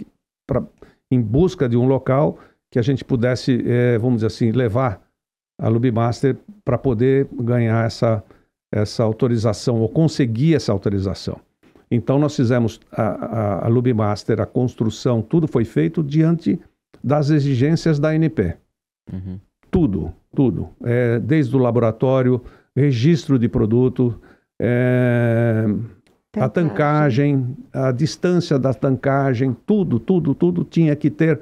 pra, em busca de um local que a gente pudesse, é, vamos dizer assim, levar a Lubimaster para poder ganhar essa, essa autorização ou conseguir essa autorização. Então nós fizemos a, a, a a construção, tudo foi feito diante das exigências da ANP. Uhum. Tudo, tudo. É, desde o laboratório, registro de produto, é, a tancagem, a distância da tancagem, tudo, tudo, tudo tinha que ter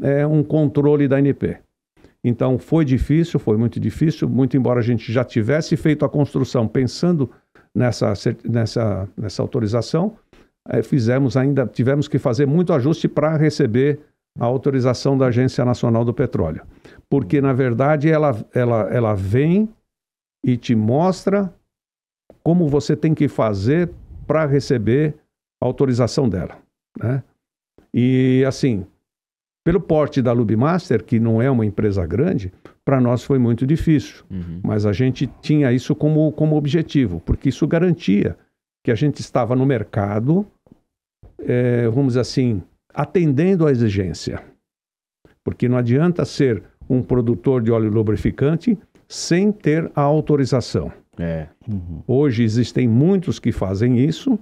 é, um controle da ANP. Então foi difícil, foi muito difícil, muito embora a gente já tivesse feito a construção pensando nessa, nessa, nessa autorização, eh, fizemos ainda, tivemos que fazer muito ajuste para receber a autorização da Agência Nacional do Petróleo. Porque, na verdade, ela, ela, ela vem e te mostra como você tem que fazer para receber a autorização dela. Né? E, assim, pelo porte da Lubmaster, que não é uma empresa grande, para nós foi muito difícil. Uhum. Mas a gente tinha isso como, como objetivo, porque isso garantia que a gente estava no mercado, é, vamos dizer assim, atendendo à exigência. Porque não adianta ser um produtor de óleo lubrificante sem ter a autorização. É. Uhum. Hoje existem muitos que fazem isso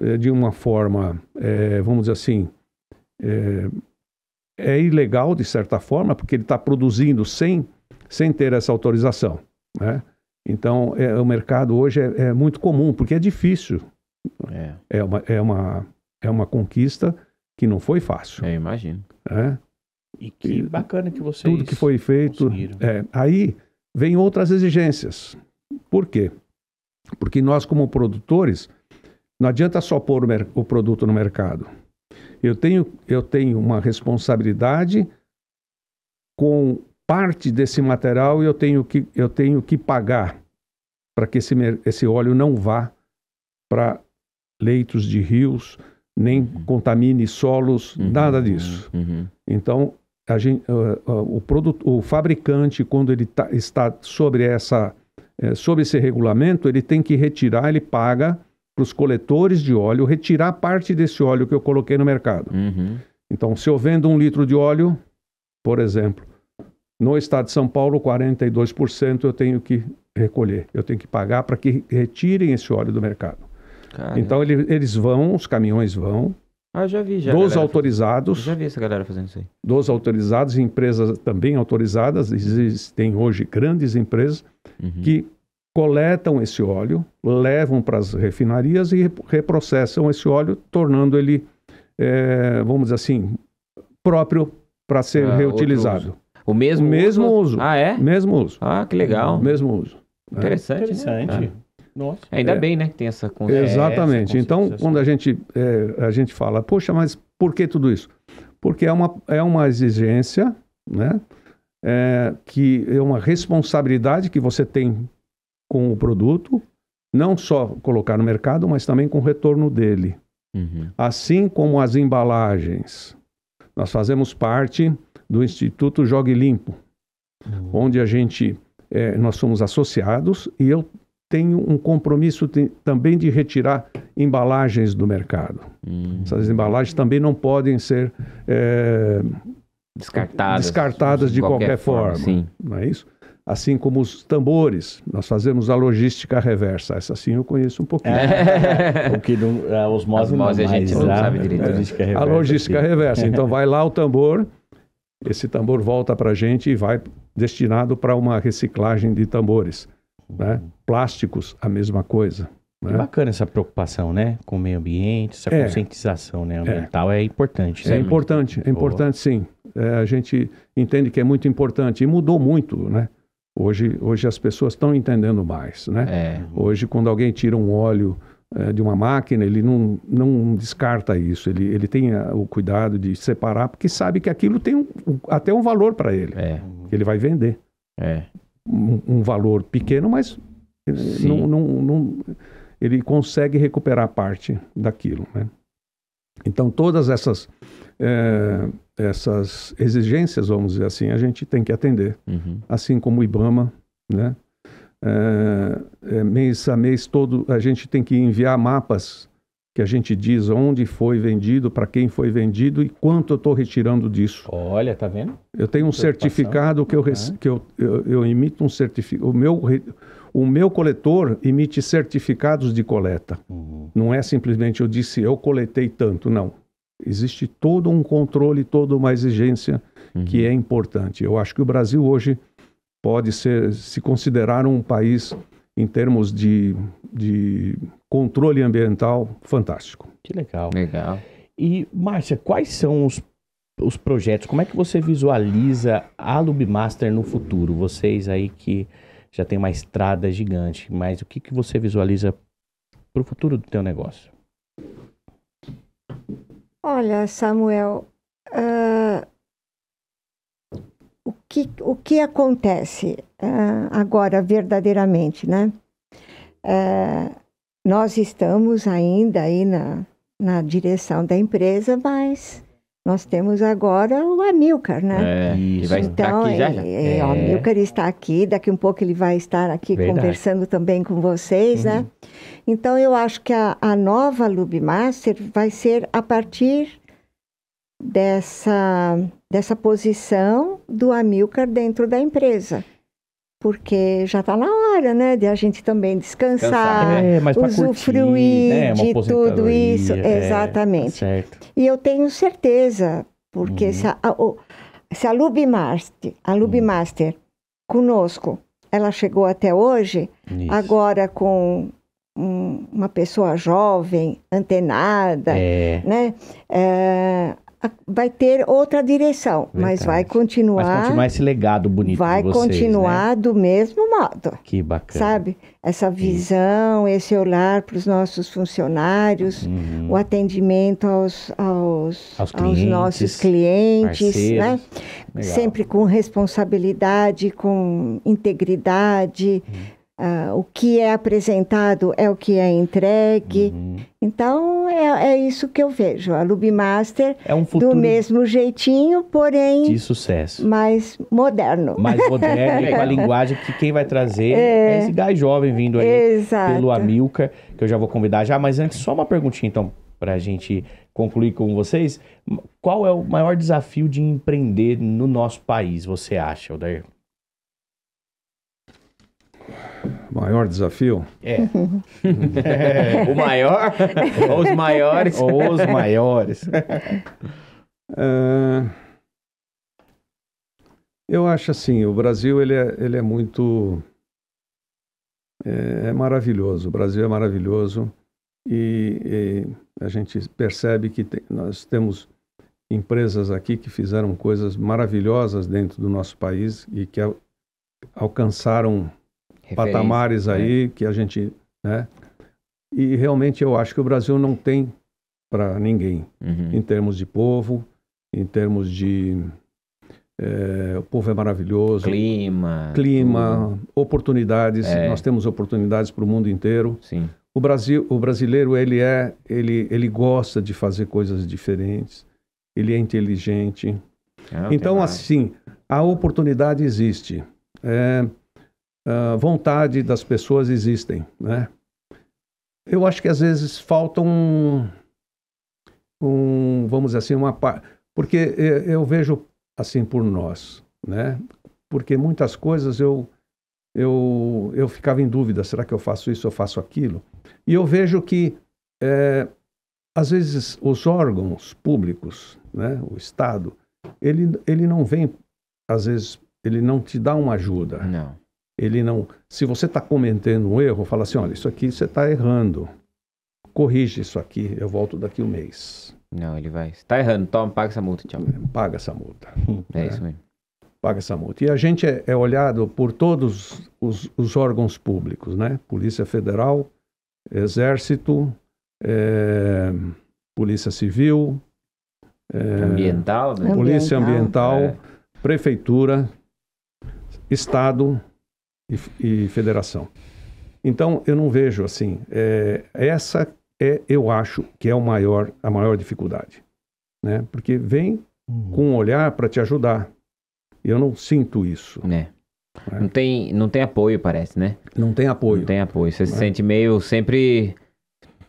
eh, de uma forma, é, vamos dizer assim, é ilegal de certa forma, porque ele está produzindo sem, sem ter essa autorização. Né? Então, é, o mercado hoje é, é, muito comum, porque é difícil. É. É, uma, é, uma, é uma conquista que não foi fácil. É, imagino. É. E que e, bacana que vocês Tudo que foi feito. É, aí vem outras exigências. Por quê? Porque nós, como produtores, não adianta só pôr o, o produto no mercado. Eu tenho, eu tenho uma responsabilidade com parte desse material e eu tenho que, eu tenho que pagar para que esse, esse óleo não vá para leitos de rios, nem contamine solos, uhum, nada disso. Uhum. uhum. Então, gente, uh, uh, o, produto, o fabricante, quando ele tá, está sobre, essa, uh, sobre esse regulamento, ele tem que retirar, ele paga para os coletores de óleo retirar parte desse óleo que eu coloquei no mercado. Uhum. Então, se eu vendo um litro de óleo, por exemplo, no estado de São Paulo, 42% eu tenho que recolher, eu tenho que pagar para que retirem esse óleo do mercado. Caramba. Então, ele, eles vão, os caminhões vão. Ah, já vi, já. Dos autorizados. Já vi essa galera fazendo isso aí. Dos autorizados, empresas também autorizadas, existem hoje grandes empresas uhum. que coletam esse óleo, levam para as refinarias e reprocessam esse óleo, tornando ele, é, vamos dizer assim, próprio para ser ah, reutilizado. O mesmo, o mesmo uso? uso? Ah, é? Mesmo uso. Ah, que legal. Mesmo uso. Interessante. Né? É. Interessante. Né? Nossa. Ainda é. bem, né, que tem essa consciência. É, exatamente. É, essa então, quando a gente, é, a gente fala, poxa, mas por que tudo isso? Porque é uma, é uma exigência, né, que é uma responsabilidade que você tem com o produto, não só colocar no mercado, mas também com o retorno dele. Uhum. Assim como as embalagens. Nós fazemos parte do Instituto Jogue Limpo, uhum. onde a gente, é, nós somos associados e eu tenho um compromisso de, também de retirar embalagens do mercado. Uhum. Essas embalagens também não podem ser é, descartadas, descartadas de, de qualquer, qualquer, forma. forma. Não é isso? assim como os tambores, nós fazemos a logística reversa. Essa sim eu conheço um pouquinho. É, o que não, a a gente não sabe direito. a logística reversa. A logística aqui. reversa. Então vai lá o tambor, esse tambor volta para a gente e vai destinado para uma reciclagem de tambores. Né? Plásticos, a mesma coisa. Né? bacana essa preocupação, né? Com o meio ambiente, essa é, conscientização né? É. ambiental é, é importante. É né? importante, é importante Boa. sim. É, a gente entende que é muito importante e mudou muito, né? Hoje, hoje as pessoas estão entendendo mais, né? É. Hoje, quando alguém tira um óleo é, de uma máquina, ele não, não descarta isso. Ele, ele tem a, eh, o cuidado de separar, porque sabe que aquilo tem um, um, até um valor para ele. É. Ele vai vender. É. Um, um, valor pequeno, mas eh, não, não, não, ele consegue recuperar parte daquilo, né? Então, todas essas, é, essas exigências, vamos dizer assim, a gente tem que atender. Uhum. Assim como o IBAMA, né? É, é, mês a mês todo, a gente tem que enviar mapas que a gente diz onde foi vendido, para quem foi vendido e quanto eu estou retirando disso. Olha, tá vendo? Eu tenho um certificado que eu, uhum. que eu, eu, eu emito um certificado. O meu, o meu coletor emite certificados de coleta. Uhum. Não é simplesmente eu disse eu coletei tanto, não. Existe todo um controle, toda uma exigência uhum. que é importante. Eu acho que o Brasil hoje pode ser, se considerar um país em termos de, de controle ambiental fantástico. Que legal. Legal. E, Márcia, quais são os, os projetos? Como é que você visualiza a Lubmaster no futuro? Vocês aí que já tem uma estrada gigante, mas o que, que você visualiza para o futuro do teu negócio? Olha, Samuel, uh, o, que, o que acontece uh, agora verdadeiramente, né? Uh, nós estamos ainda aí na, na direção da empresa, mas nós temos agora o Amilcar, né? É, vai então, estar aqui já, é, já. É, é. O Amilcar está aqui, daqui um pouco ele vai estar aqui Verdade. conversando também com vocês, né? uhum. né? Então, eu acho que a, a nova Master vai ser a partir dessa, dessa posição do Amilcar dentro da empresa porque já está na hora, né, de a gente também descansar, é, mas usufruir curtir, né? de tudo isso, é, exatamente. Tá certo. E eu tenho certeza, porque uhum. se, a, a, se a Lubmaster, a uhum. conosco, ela chegou até hoje, isso. agora com um, uma pessoa jovem, antenada, é. né? É, vai ter outra direção, Verdade. mas vai continuar. Vai continuar esse legado bonito. Vai vocês, né? continuar né? do mesmo modo. Que bacana. Sabe? Essa visão, Sim. esse olhar para os nossos funcionários, uhum. o atendimento aos, aos, aos, clientes, aos nossos clientes, né? Legal. Sempre com responsabilidade, com integridade. Uhum Uh, o que é apresentado é o que é entregue. Uhum. Então, é, é, isso que eu vejo. A Lubimaster, é um do mesmo jeitinho, porém... De sucesso. Mais moderno. Mais moderno, com a linguagem que quem vai trazer é, é esse gás jovem vindo aí Exato. pelo Amilcar, que eu já vou convidar já. Mas antes, só uma perguntinha, então, para a gente concluir com vocês. Qual é o maior desafio de empreender no nosso país, você acha, Odair? Maior desafio? É. O maior? Ou os maiores? Ou os maiores. É... Eu acho assim, o Brasil ele é, ele é muito... É, é maravilhoso, o Brasil é maravilhoso e, e a gente percebe que nós temos empresas aqui que fizeram coisas maravilhosas dentro do nosso país e que alcançaram patamares aí né? que a gente. Né? E realmente eu acho que o Brasil não tem para ninguém, uhum. em termos de povo, em termos de. É, o povo é maravilhoso. Clima. Clima, tudo. oportunidades. É. Nós temos oportunidades para o mundo inteiro. Sim. O, Brasil, o brasileiro, ele é, ele, ele gosta de fazer coisas diferentes. Ele é inteligente. Ah, então, assim, a oportunidade existe. É, ah, vontade das pessoas existem, né? Eu acho que às vezes falta um, um vamos dizer assim, uma parte, porque eu vejo assim por nós, né? Porque muitas coisas eu eu eu ficava em dúvida, será que eu faço isso, eu faço aquilo? E eu vejo que é, às vezes os órgãos públicos, né, o Estado, ele, ele não vem, às vezes, ele não te dá uma ajuda. Não. Ele não. Se você está cometendo um erro, fala assim: olha, isso aqui você está errando. Corrige isso aqui, eu volto daqui um mês. Não, ele vai. Está errando, toma, paga essa multa, tchau. É, paga essa multa. É, né? isso mesmo. Paga essa multa. E a gente é, é olhado por todos os, os, órgãos públicos, né? Polícia Federal, Exército, é, Polícia Civil, eh, ambiental, né? Polícia Ambiental, é. Prefeitura, Estado e, e federação. Então, eu não vejo assim. É, essa é, eu acho, que é o maior, a maior dificuldade. Né? Porque vem uhum. com um olhar para te ajudar. Eu não sinto isso. É. É. Não, tem, não tem apoio, parece, né? Não tem apoio. Não tem apoio. Você se é? sente meio sempre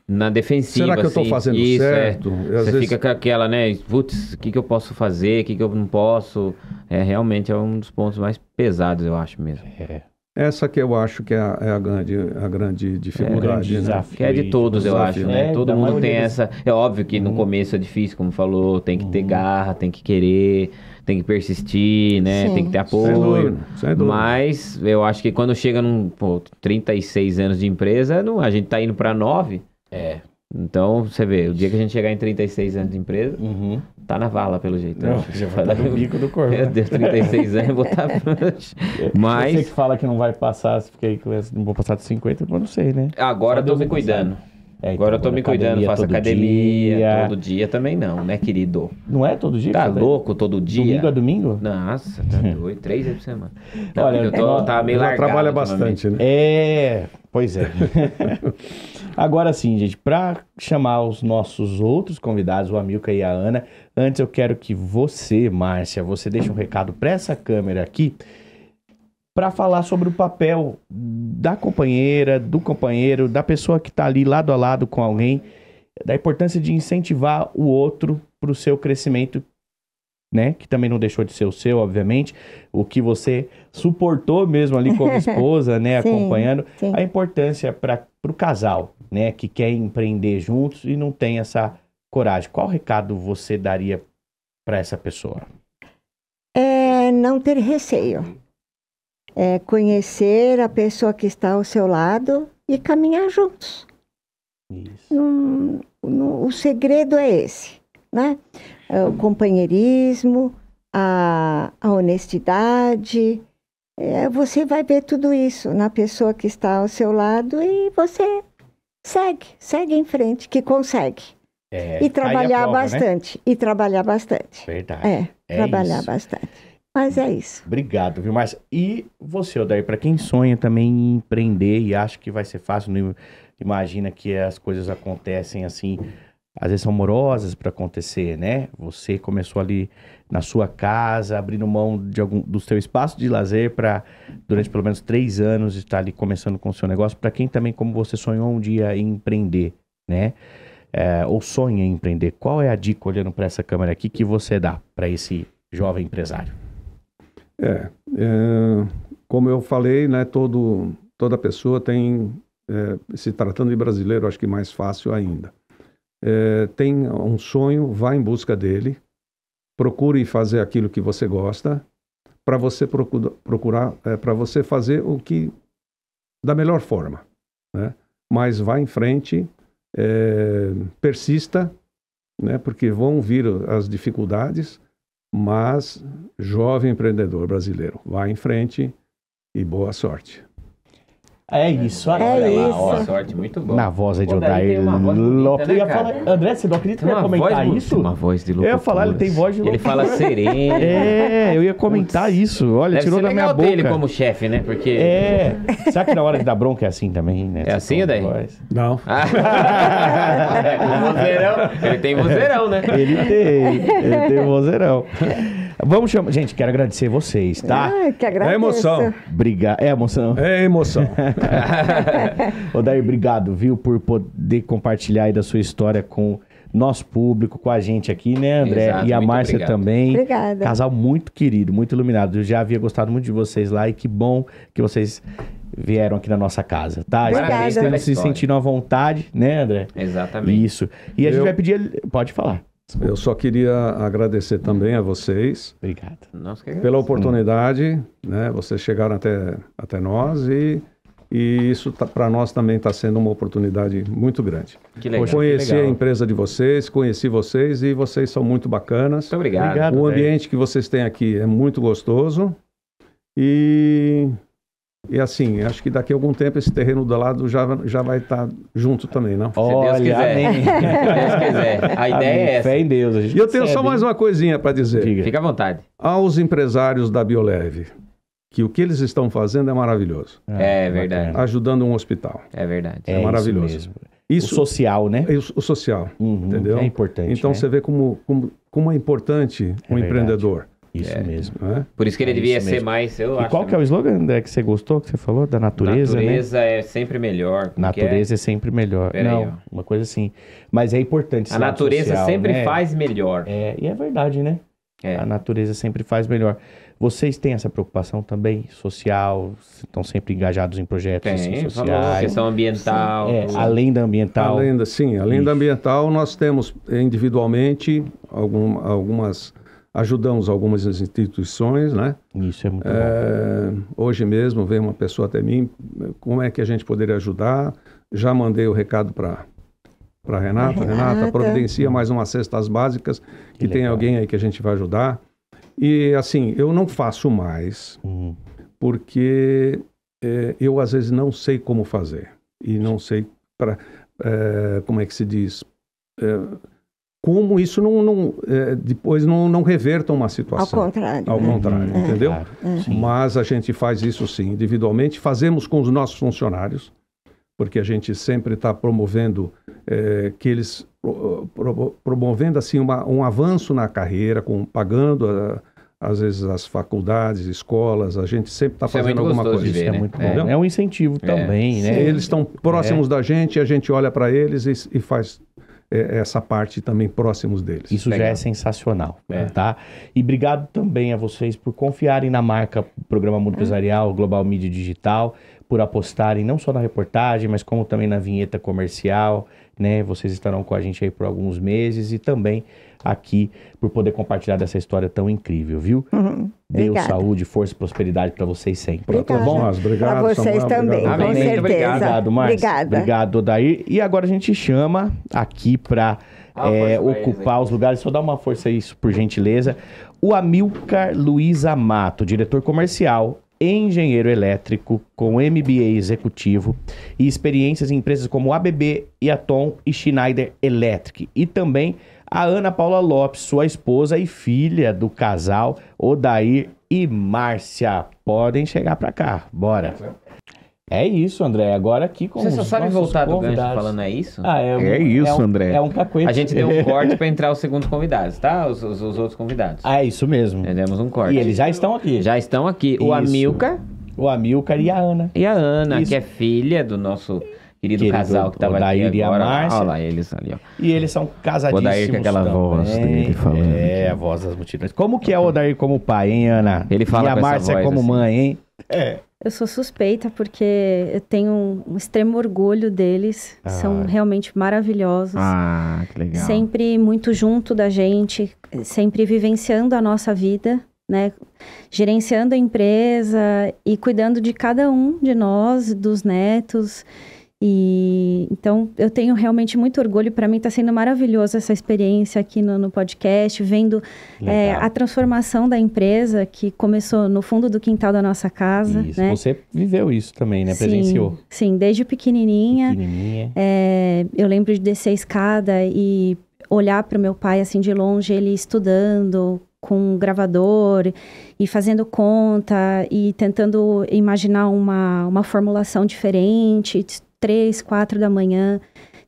na defensiva. Será que eu estou assim. fazendo isso, é. certo? É. Você vezes... fica com aquela, né? Putz, o que, que eu posso fazer? O que, que eu não posso? É, realmente é um dos pontos mais pesados, eu acho mesmo. É. Essa que eu acho que é a, é a grande, a grande é, dificuldade. É, grande né? desafio, né? Que é de todos, eu acho, né? É, Todo mundo tem essa. É óbvio que no uhum. começo é difícil, como falou, tem que ter uhum. garra, tem que querer, tem que persistir, né? Sim. Tem que ter é apoio. Sem dúvida, sem dúvida. Mas eu acho que quando chega num pô, 36 anos de empresa, não, a gente tá indo para 9. É. Então, você vê, o dia que a gente chegar em 36 anos de empresa, uhum. tá na vala, pelo jeito. Né? Não, né? já vai dar tá no bico do corpo. Meu né? Deus, 36 anos, vou tá estar... Mas... Você que fala que não vai passar, se fiquei com essa, não vou passar de 50, eu não sei, né? Agora eu tô me cuidando. É, então, agora eu tô me academia, cuidando, faço todo academia dia. todo dia também não, né, querido? Não é todo dia? Tá, tá louco todo dia? Domingo a é domingo? Nossa, tá doido, três vezes por semana. Não, Olha, eu tô, é, tava meio largado. trabalha bastante, né? É, pois é. Agora sim, gente, para chamar os nossos outros convidados, o Amilca e a Ana, antes eu quero que você, Márcia, você deixe um recado para essa câmera aqui para falar sobre o papel da companheira, do companheiro, da pessoa que está ali lado a lado com alguém, da importância de incentivar o outro para o seu crescimento, né? Que também não deixou de ser o seu, obviamente, o que você suportou mesmo ali como esposa, né? Sim, Acompanhando sim. a importância para para o casal, né, que quer empreender juntos e não tem essa coragem. Qual recado você daria para essa pessoa? É não ter receio. É conhecer a pessoa que está ao seu lado e caminhar juntos. Isso. o segredo é esse, né? É o companheirismo, a, a honestidade, é, você vai ver tudo isso na pessoa que está ao seu lado e você segue, segue em frente, que consegue. É, tá e trabalhar prova, né? bastante. Né? E trabalhar bastante. Verdade. É, é trabalhar isso. bastante. Mas é isso. Obrigado, viu, Márcia? E você, Odair, para quem sonha também em empreender e acha que vai ser fácil, não imagina que as coisas acontecem assim às vezes amorosas para acontecer, né? Você começou ali na sua casa, abrindo mão de algum do seu espaço de lazer para durante pelo menos três anos estar ali começando com o seu negócio. Para quem também como você sonhou um dia em empreender, né? É, ou sonha em empreender, qual é a dica olhando para essa câmera aqui que você dá para esse jovem empresário? É, é, como eu falei, né? Todo toda pessoa tem é, se tratando de brasileiro, acho que mais fácil ainda é, tem um sonho, vá em busca dele, procure fazer aquilo que você gosta, para você procura, procurar, é, eh, para você fazer o que da melhor forma, né? Mas vá em frente, é, persista, né? Porque vão vir as dificuldades, mas jovem empreendedor brasileiro, vá em frente e boa sorte. Ah, é isso, é olha isso. ó. sorte, muito bom. Na voz aí de Odair Lopes. Né, eu ia falar, André, você não acredita que eu ia comentar voz, isso? Uma voz de louco. Eu ia falar, ele tem voz de louco. Ele fala sereno. É, eu ia comentar Putz. isso. Olha, Deve tirou da minha boca. ele como chefe, né? Porque... É. Será que na hora de dar bronca é assim também, né? É assim, Odair? Não. Ah. é, vozeirão. Ele tem vozeirão, né? Ele tem. Ele tem vozeirão. Vamos chamar. Gente, quero agradecer vocês, tá? Ah, que é agradeço. É emoção. Obrigado. É emoção. É emoção. Odair, obrigado, viu, por poder compartilhar aí da sua história com nosso público, com a gente aqui, né, André? Exato, e a Márcia obrigado. também. Obrigada. Casal muito querido, muito iluminado. Eu já havia gostado muito de vocês lá e que bom que vocês vieram aqui na nossa casa, tá? Obrigada. Estamos se sentindo à vontade, né, André? Exatamente. Isso. E a gente Eu... vai pedir... Pode falar. Eu só queria agradecer também a vocês. Obrigado. pela oportunidade, né? Vocês chegaram até, até nós e, e isso tá, para nós também está sendo uma oportunidade muito grande. Que legal. Conheci que legal. a empresa de vocês, conheci vocês e vocês são muito bacanas. Muito obrigado. obrigado o ambiente que vocês têm aqui é muito gostoso. E e assim, acho que daqui a algum tempo esse terreno do lado já, já vai estar tá junto também, não? Se Olha, Deus quiser. Se Deus quiser. A ideia amém. é essa. Fé em Deus. e eu tenho só mais uma coisinha para dizer. Diga. Fica à vontade. Aos empresários da Bioleve, que o que eles estão fazendo é maravilhoso. Ah, é, é verdade. Ajudando um hospital. É verdade. É, é maravilhoso. Isso, isso o social, né? É o, social, uhum, entendeu? É importante. Então né? você vê como, como, como é importante é um verdade. empreendedor. Isso é. mesmo. Por isso que ele é devia ser mesmo. mais. Eu e acho, qual que é o slogan que você gostou, que você falou? Da natureza? Né? Natureza né? é sempre melhor. É? Natureza é? é? sempre melhor. Pera Não, aí, uma coisa assim. Mas é importante. A natureza social, sempre né? faz melhor. É, e é verdade, né? É. A natureza sempre faz melhor. Vocês têm essa preocupação também social? Estão sempre engajados em projetos Tem, assim, sociais? questão ambiental. É, além da ambiental. Além da, sim, além Isso. da ambiental, nós temos eh, individualmente algum, algumas Ajudamos algumas instituições, né? Isso é muito é, bom. Hoje mesmo veio uma pessoa até mim, como é que a gente poderia ajudar? Já mandei o recado para para Renata. Renata. Renata, providencia mais umas cestas básicas, que, que tem alguém aí que a gente vai ajudar. E assim, eu não faço mais, uhum. porque é, eu às vezes não sei como fazer. E não sei para. É, como é que se diz? É, como isso não, não é, depois não, não reverta uma situação. Ao contrário. Ao né? contrário, é. entendeu? Claro, é. é. Mas a gente faz isso sim, individualmente, fazemos com os nossos funcionários, porque a gente sempre está promovendo é, que eles pro, pro, promovendo assim uma, um avanço na carreira, com, pagando a, é, às vezes as faculdades, escolas, a gente sempre está fazendo é alguma coisa. Ver, né? é, muito bom, é. é um incentivo também, né? Eles estão próximos da gente, a gente olha para eles e, e faz é, é essa parte também próximos deles. Isso já é sensacional, né, é. tá? E obrigado também a vocês por confiarem na marca Programa Mundo é. Empresarial, Global Mídia Digital, por apostarem não só na reportagem, mas como também na vinheta comercial, né? Vocês estarão com a gente aí por alguns meses e também aqui por poder compartilhar dessa história tão incrível, viu? Uhum. Deus, saúde, força e prosperidade para vocês sempre. Obrigada. Tá bom? Obrigado, Para vocês Samuel, também, obrigado. com certeza. Obrigado, Márcio. Obrigada. Obrigado, Daí. E agora a gente chama aqui para ah, é, ocupar os lugares, só dá uma força aí, por gentileza, o Amilcar Luiz Amato, diretor comercial engenheiro elétrico com MBA executivo e experiências em empresas como ABB, Iaton e Schneider Electric. E também a Ana Paula Lopes, sua esposa e filha do casal Odair e Márcia. Podem chegar para cá, bora. É isso, André. Agora aqui com Você só sabe voltar do gancho falando é isso? Ah, é, um, é isso, é um, André. É um cacuete. A gente deu um corte para entrar os segundos convidados, tá? Os, os, os, outros convidados. Ah, é isso mesmo. Demos um corte. E eles já estão aqui. Já estão aqui. Isso. O Amilcar. O Amilcar e a Ana. E a Ana, isso. que é filha do nosso Querido, Querido casal que tava Odair aqui agora. E a Márcia. Olha lá eles ali, ó. E eles são casadíssimos Odair com aquela também. voz dele é, falando. É, a voz das multidões. Como que é o Odair como pai, hein, Ana? Ele fala E a Márcia como assim. mãe, hein? É. Eu sou suspeita porque eu tenho um extremo orgulho deles. Ah. São realmente maravilhosos. Ah, que legal. Sempre muito junto da gente, sempre vivenciando a nossa vida, né? Gerenciando a empresa e cuidando de cada um de nós, dos netos. E então eu tenho realmente muito orgulho. Para mim está sendo maravilhoso essa experiência aqui no, no podcast, vendo é, a transformação da empresa que começou no fundo do quintal da nossa casa. Isso. Né? Você viveu isso também, né? Sim, Presenciou. Sim, desde pequenininha. pequenininha. É, eu lembro de descer a escada e olhar para o meu pai assim de longe, ele estudando, com um gravador e fazendo conta e tentando imaginar uma, uma formulação diferente, três, quatro da manhã.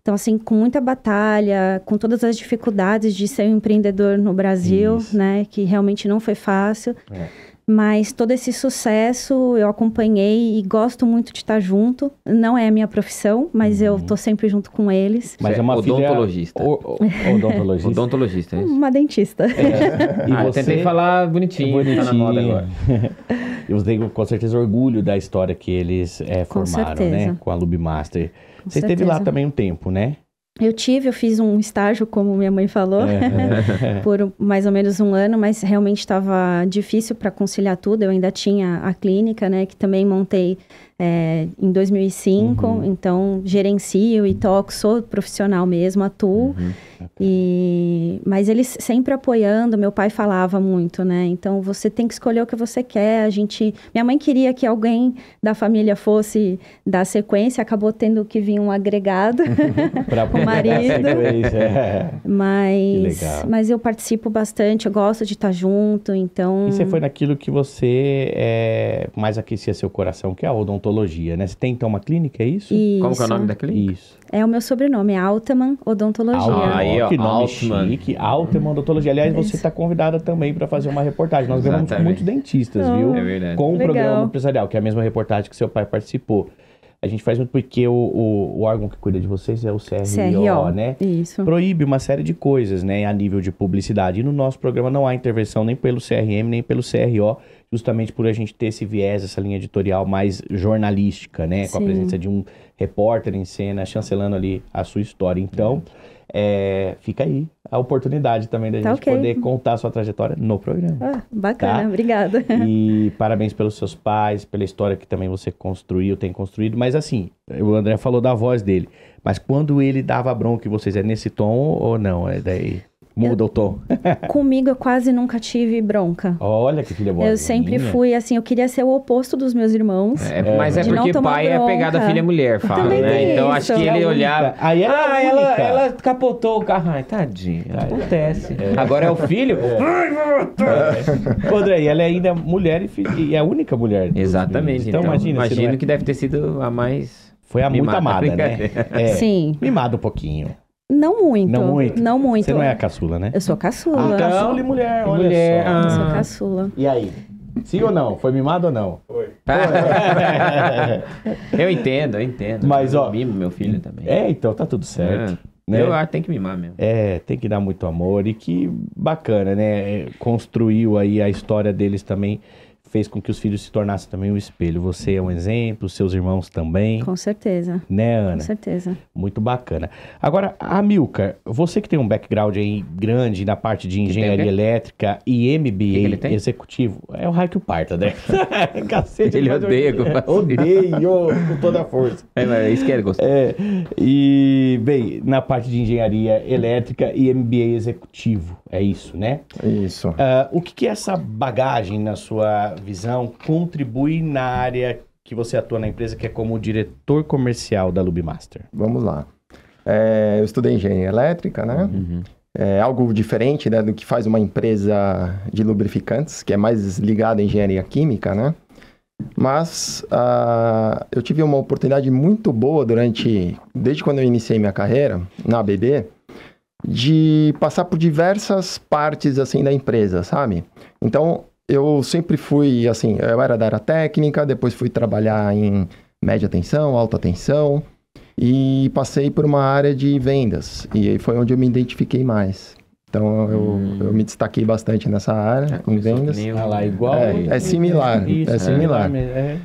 Então, assim, com muita batalha, com todas as dificuldades de ser um empreendedor no Brasil, Isso. né? Que realmente não foi fácil. É. Mas todo esse sucesso eu acompanhei e gosto muito de estar junto. Não é a minha profissão, mas uhum. eu estou sempre junto com eles. Mas é uma odontologista. Filha... O, o, odontologista. odontologista, é isso? Uma dentista. É. E ah, você... tentei falar bonitinho. Bonitinho. Tá na moda agora. eu tenho com certeza orgulho da história que eles é, formaram, né? Com a Lubmaster. Com você certeza. esteve lá também um tempo, né? Eu tive, eu fiz um estágio, como minha mãe falou, é. por mais ou menos um ano, mas realmente estava difícil para conciliar tudo. Eu ainda tinha a clínica, né, que também montei é, em 2005, uhum. então gerencio e toco, sou profissional mesmo, atuo. Uhum. E, mas eles sempre apoiando, meu pai falava muito, né? Então você tem que escolher o que você quer. A gente, minha mãe queria que alguém da família fosse da sequência, acabou tendo que vir um agregado, o marido. É. Mas, mas eu participo bastante, eu gosto de estar junto, então. E você foi naquilo que você é, mais aquecia seu coração, que é a odontologia odontologia, né? Você tem então uma clínica, é isso? isso. Como é o nome da clínica? Isso. É o meu sobrenome, é Altman Odontologia. Ah, aí, ó, que nome Altman. chique, Altman Odontologia. Aliás, é você está convidada também para fazer uma reportagem. Nós ganhamos com muitos dentistas, viu? É verdade. Com o Legal. programa empresarial, que é a mesma reportagem que seu pai participou. A gente faz muito porque o, o, o, órgão que cuida de vocês é o CRO, CRO, né? Isso. Proíbe uma série de coisas, né? A nível de publicidade. E no nosso programa não há intervenção nem pelo CRM, nem pelo CRO justamente por a gente ter esse viés, essa linha editorial mais jornalística, né? Sim. Com a presença de um repórter em cena, chancelando ali a sua história. Então, é, fica aí a oportunidade também da tá gente okay. poder contar a sua trajetória no programa. Ah, bacana, tá? obrigada. E parabéns pelos seus pais, pela história que também você construiu, tem construído. Mas assim, o André falou da voz dele, mas quando ele dava bronca em vocês, é nesse tom ou não? É daí? Muda eu, o tom. comigo eu quase nunca tive bronca. Olha que filha boa. Eu sempre fui assim, eu queria ser o oposto dos meus irmãos. É, é mas é, é porque pai é bronca. é pegado a filha mulher, fala, Também né? então acho que ele olhava. Aí ela, ah, ela, ela, capotou o carro. Ai, tadinha. Acontece. Agora é o filho. É. André, ela é ainda mulher e, e é a única mulher. Exatamente. Então, então, imagina. Imagino que deve ter sido a mais. Foi a muito amada, né? Sim. Mimada um pouquinho. Não muito. Não muito? Não muito. Você não é a caçula, né? Eu sou caçula. Ah, então, caçula e é mulher, olha mulher, só. Ah. Eu sou caçula. E aí? Sim ou não? Foi mimado ou não? Foi. eu entendo, eu entendo. Mas, eu ó... mimo meu filho também. É, então, tá tudo certo. É. Né? Eu acho que tem que mimar mesmo. É, tem que dar muito amor. E que bacana, né? É, construiu aí a história deles também fez com que os filhos se tornassem também um espelho. Você é um exemplo, seus irmãos também. Com certeza. Né, Ana? Com certeza. Muito bacana. Agora, Amilcar, você que tem um background aí grande na parte de engenharia elétrica e MBA que que executivo, é o raio que o parta, né? Cacete. Ele odeia. Odeio com toda a força. É, mas é isso que ele gosta. É, e, bem, na parte de engenharia elétrica e MBA executivo, é isso, né? Isso. Uh, o que, que é essa bagagem na sua visão, contribui na área que você atua na empresa, que é como diretor comercial da Lubmaster? Vamos lá. É, eu estudei engenharia elétrica, né? Uhum. É algo diferente né, do que faz uma empresa de lubrificantes, que é mais ligada à engenharia química, né? Mas uh, eu tive uma oportunidade muito boa durante, desde quando eu iniciei minha carreira na ABB, de passar por diversas partes assim da empresa, sabe? Então eu sempre fui, assim, eu era da área técnica, depois fui trabalhar em média tensão, alta tensão, e passei por uma área de vendas, e aí foi onde eu me identifiquei mais. Então eu, hum. eu me destaquei bastante nessa área, é, em vendas. Ah, lá, igual é, é similar, isso, é, é similar. É.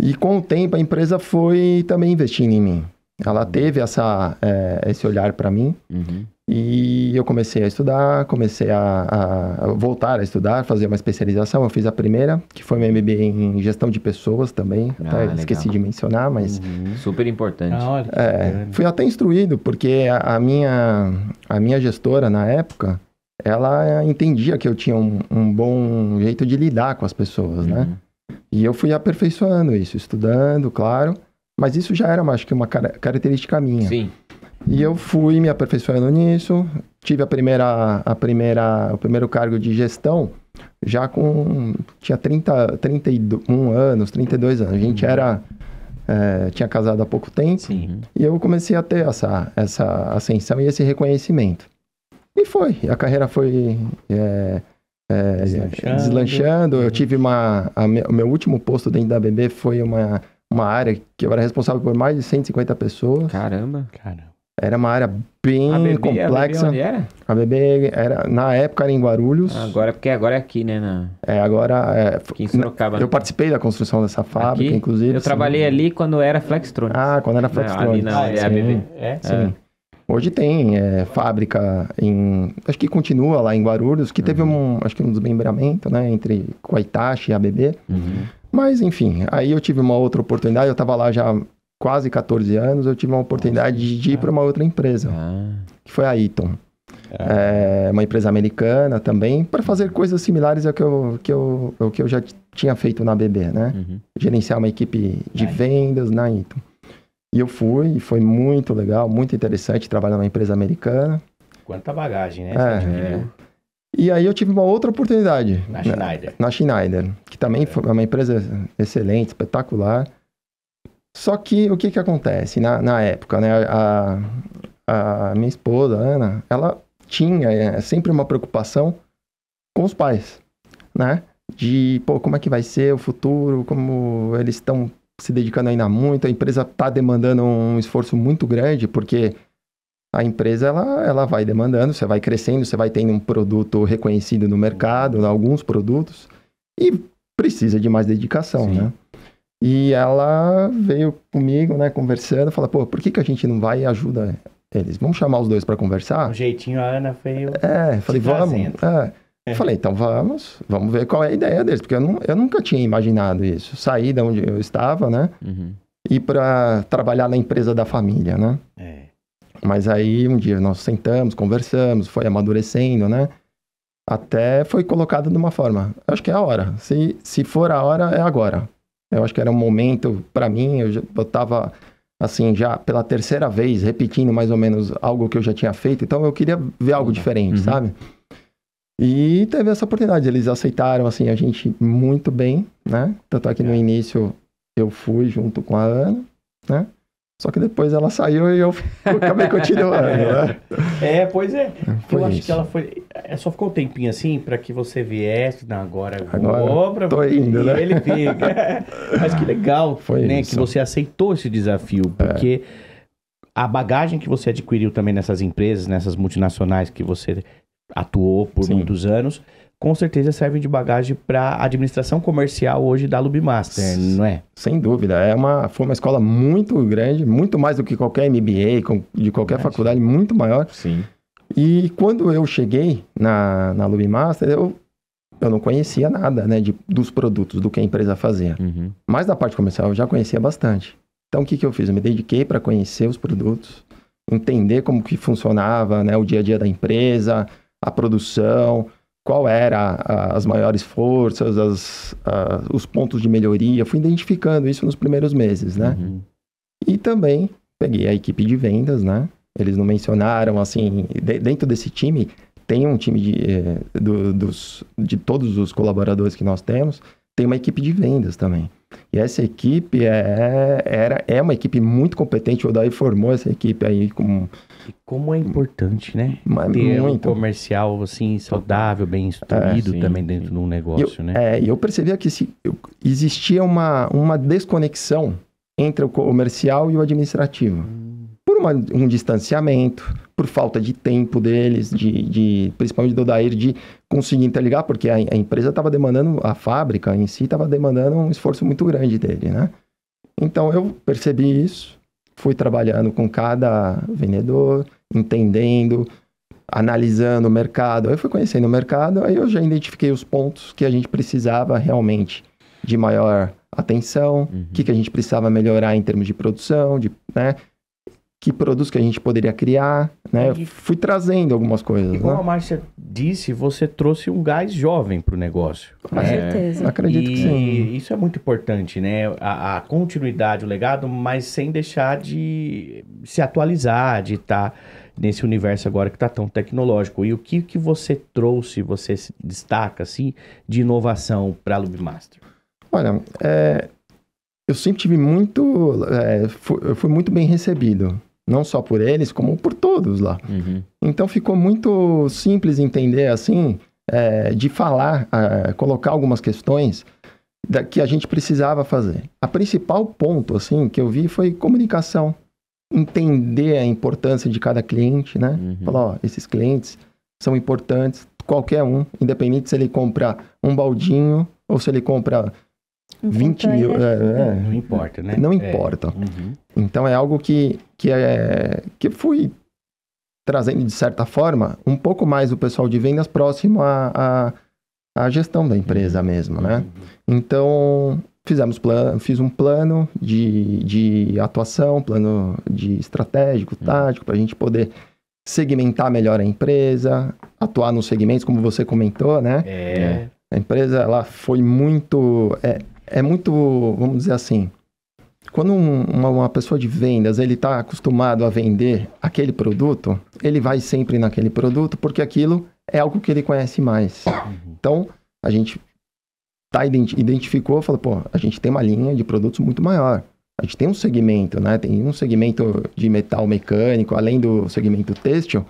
E com o tempo a empresa foi também investindo em mim. Ela uhum. teve essa, é, esse olhar para mim. Uhum. E eu comecei a estudar, comecei a, a, voltar a estudar, fazer uma especialização. Eu fiz a primeira, que foi uma MBA em gestão de pessoas também. Ah, esqueci de mencionar, mas. Uhum. Super importante. Ah, olha, é, fui até instruído, porque a, a, minha, a minha gestora na época, ela entendia que eu tinha um, um bom jeito de lidar com as pessoas, né? uhum. né? E eu fui aperfeiçoando isso, estudando, claro. Mas isso já era, acho que, uma característica minha. Sim. E eu fui me aperfeiçoando nisso, tive a primeira, a primeira, o primeiro cargo de gestão já com tinha 30, 31 anos, 32 anos. A gente uhum. era é, tinha casado há pouco tempo Sim. e eu comecei a ter essa essa ascensão e esse reconhecimento. E foi, a carreira foi é, é, deslanchando. deslanchando. Eu tive uma a o meu último posto dentro da BB foi uma uma área que eu era responsável por mais de 150 pessoas. Caramba, cara. Era uma área bem a BB, complexa. A BB, era? a BB era na época era em Guarulhos. Agora é porque agora é aqui, né? Na... É agora. É, aqui em Sorocaba. Eu participei da construção dessa fábrica, aqui? inclusive. Eu sim. trabalhei ali quando era Flextronics. Ah, quando era Flextronics. Não, ali é na ah, sim, é, é? Sim. É. Hoje tem é, fábrica em acho que continua lá em Guarulhos que uhum. teve um acho que um desmembramento, né, entre Coitache e ABB. Uhum. Mas enfim, aí eu tive uma outra oportunidade. Eu estava lá já quase 14 anos, eu tive uma oportunidade de ir é. para uma outra empresa, ah. que foi a Eaton. É. é. uma empresa americana também, para fazer coisas similares ao que eu, que eu, ao que eu já tinha feito na BB, né? Uhum. Gerenciar uma equipe de vendas na Eaton. E eu fui, e foi muito legal, muito interessante trabalhar numa empresa americana. Quanta bagagem, né? é. E aí eu tive uma outra oportunidade. Na Schneider. Na, na Schneider, que também é. foi uma empresa excelente, espetacular. Só que o que, que acontece na, na época, né? A, a minha esposa, Ana, ela tinha é, sempre uma preocupação com os pais, né? De, pô, como é que vai ser o futuro, como eles estão se dedicando ainda muito, a empresa está demandando um esforço muito grande, porque a empresa ela, ela vai demandando, você vai crescendo, você vai tendo um produto reconhecido no mercado, alguns produtos, e precisa de mais dedicação, Sim. né? E ela veio comigo, né, conversando, fala, pô, por que, que a gente não vai e ajuda eles? Vamos chamar os dois para conversar? Um jeitinho, a Ana foi É, falei, vamos. É. É. Falei, então vamos, vamos ver qual é a ideia deles, porque eu, não, eu nunca tinha imaginado isso. Sair da onde eu estava, né? Uhum. E para trabalhar na empresa da família, né? É. Mas aí um dia nós sentamos, conversamos, foi amadurecendo, né? Até foi colocado de uma forma. Acho que é a hora. Se, se for a hora, é agora. Eu acho que era um momento, para mim, eu estava, assim, já pela terceira vez, repetindo mais ou menos algo que eu já tinha feito, então eu queria ver algo diferente, uhum. sabe? E teve essa oportunidade, eles aceitaram, assim, a gente muito bem, né? Tanto é que no é. início eu fui junto com a Ana, né? Só que depois ela saiu e eu acabei continuando, né? É, pois é. Foi eu acho que ela foi. É só ficou um tempinho assim para que você viesse agora é agora tô indo, né? ele fica. Mas que legal, Foi né, isso. que você aceitou esse desafio, porque é. a bagagem que você adquiriu também nessas empresas, nessas multinacionais que você atuou por Sim. muitos anos, com certeza serve de bagagem para a administração comercial hoje da Lubimaster, não é? Sem dúvida. É uma, foi uma escola muito grande, muito mais do que qualquer MBA, de qualquer faculdade, muito maior. Sim. E quando eu cheguei na, na Master, eu, eu não conhecia nada né, de, dos produtos, do que a empresa fazia. Uhum. Mas da parte comercial eu já conhecia bastante. Então o que, que eu fiz? Eu me dediquei para conhecer os produtos, entender como que funcionava né, o dia a dia da empresa, a produção, qual era a, as maiores forças, as, a, os pontos de melhoria. Fui identificando isso nos primeiros meses, né? Uhum. E também peguei a equipe de vendas, né? Eles não mencionaram, assim, de, dentro desse time, tem um time de, é, do, dos, de todos os colaboradores que nós temos, tem uma equipe de vendas também. E essa equipe é, era, é uma equipe muito competente, o Odair formou essa equipe aí com... E como é importante, né? Mas Ter muito. um comercial, assim, saudável, bem instruído é, também dentro de um negócio, eu, né? É, eu percebia que se, existia uma, uma desconexão entre o comercial e o administrativo. Hum uma, um distanciamento, por falta de tempo deles, de, de principalmente do Dair, de conseguir interligar, porque a, a empresa estava demandando, a fábrica em si estava demandando um esforço muito grande dele, né? Então eu percebi isso, fui trabalhando com cada vendedor, entendendo, analisando o mercado. Aí eu fui conhecendo o mercado, aí eu já identifiquei os pontos que a gente precisava realmente de maior atenção, o uhum. que, que a gente precisava melhorar em termos de produção, de, né? que produtos que a gente poderia criar, né? eu fui trazendo algumas coisas. como né? a Márcia disse, você trouxe um gás jovem para o negócio. Com né? certeza. Acredito e, que sim. Isso é muito importante, né? A, a, continuidade, o legado, mas sem deixar de se atualizar, de estar tá nesse universo agora que está tão tecnológico. E o que, que você trouxe, você destaca assim, de inovação para a Lubmaster? Olha, é, eu sempre tive muito. É, fui, eu fui muito bem recebido não só por eles, como por todos lá. Uhum. Então ficou muito simples entender assim, é, de falar, é, colocar algumas questões da, que a gente precisava fazer. A principal ponto assim que eu vi foi comunicação, entender a importância de cada cliente, né? Uhum. Falar, ó, esses clientes são importantes, qualquer um, independente se ele compra um baldinho ou se ele compra 20 mil. É, é, não importa, né? Não é. importa. Uhum. Então é algo que, que, é, que fui trazendo, de certa forma, um pouco mais o pessoal de vendas próximo à, à, à gestão da empresa uhum. mesmo, né? Uhum. Então, fizemos plano, fiz um plano de, de atuação, plano de estratégico, uhum. tático, para a gente poder segmentar melhor a empresa, atuar nos segmentos, como você comentou, né? É. A empresa ela foi muito é, é muito, vamos dizer assim, quando um, uma, uma, pessoa de vendas ele está acostumado a vender aquele produto, ele vai sempre naquele produto porque aquilo é algo que ele conhece mais. Uhum. Então a gente tá identificou, falou, pô, a gente tem uma linha de produtos muito maior. A gente tem um segmento, né? Tem um segmento de metal mecânico, além do segmento têxtil,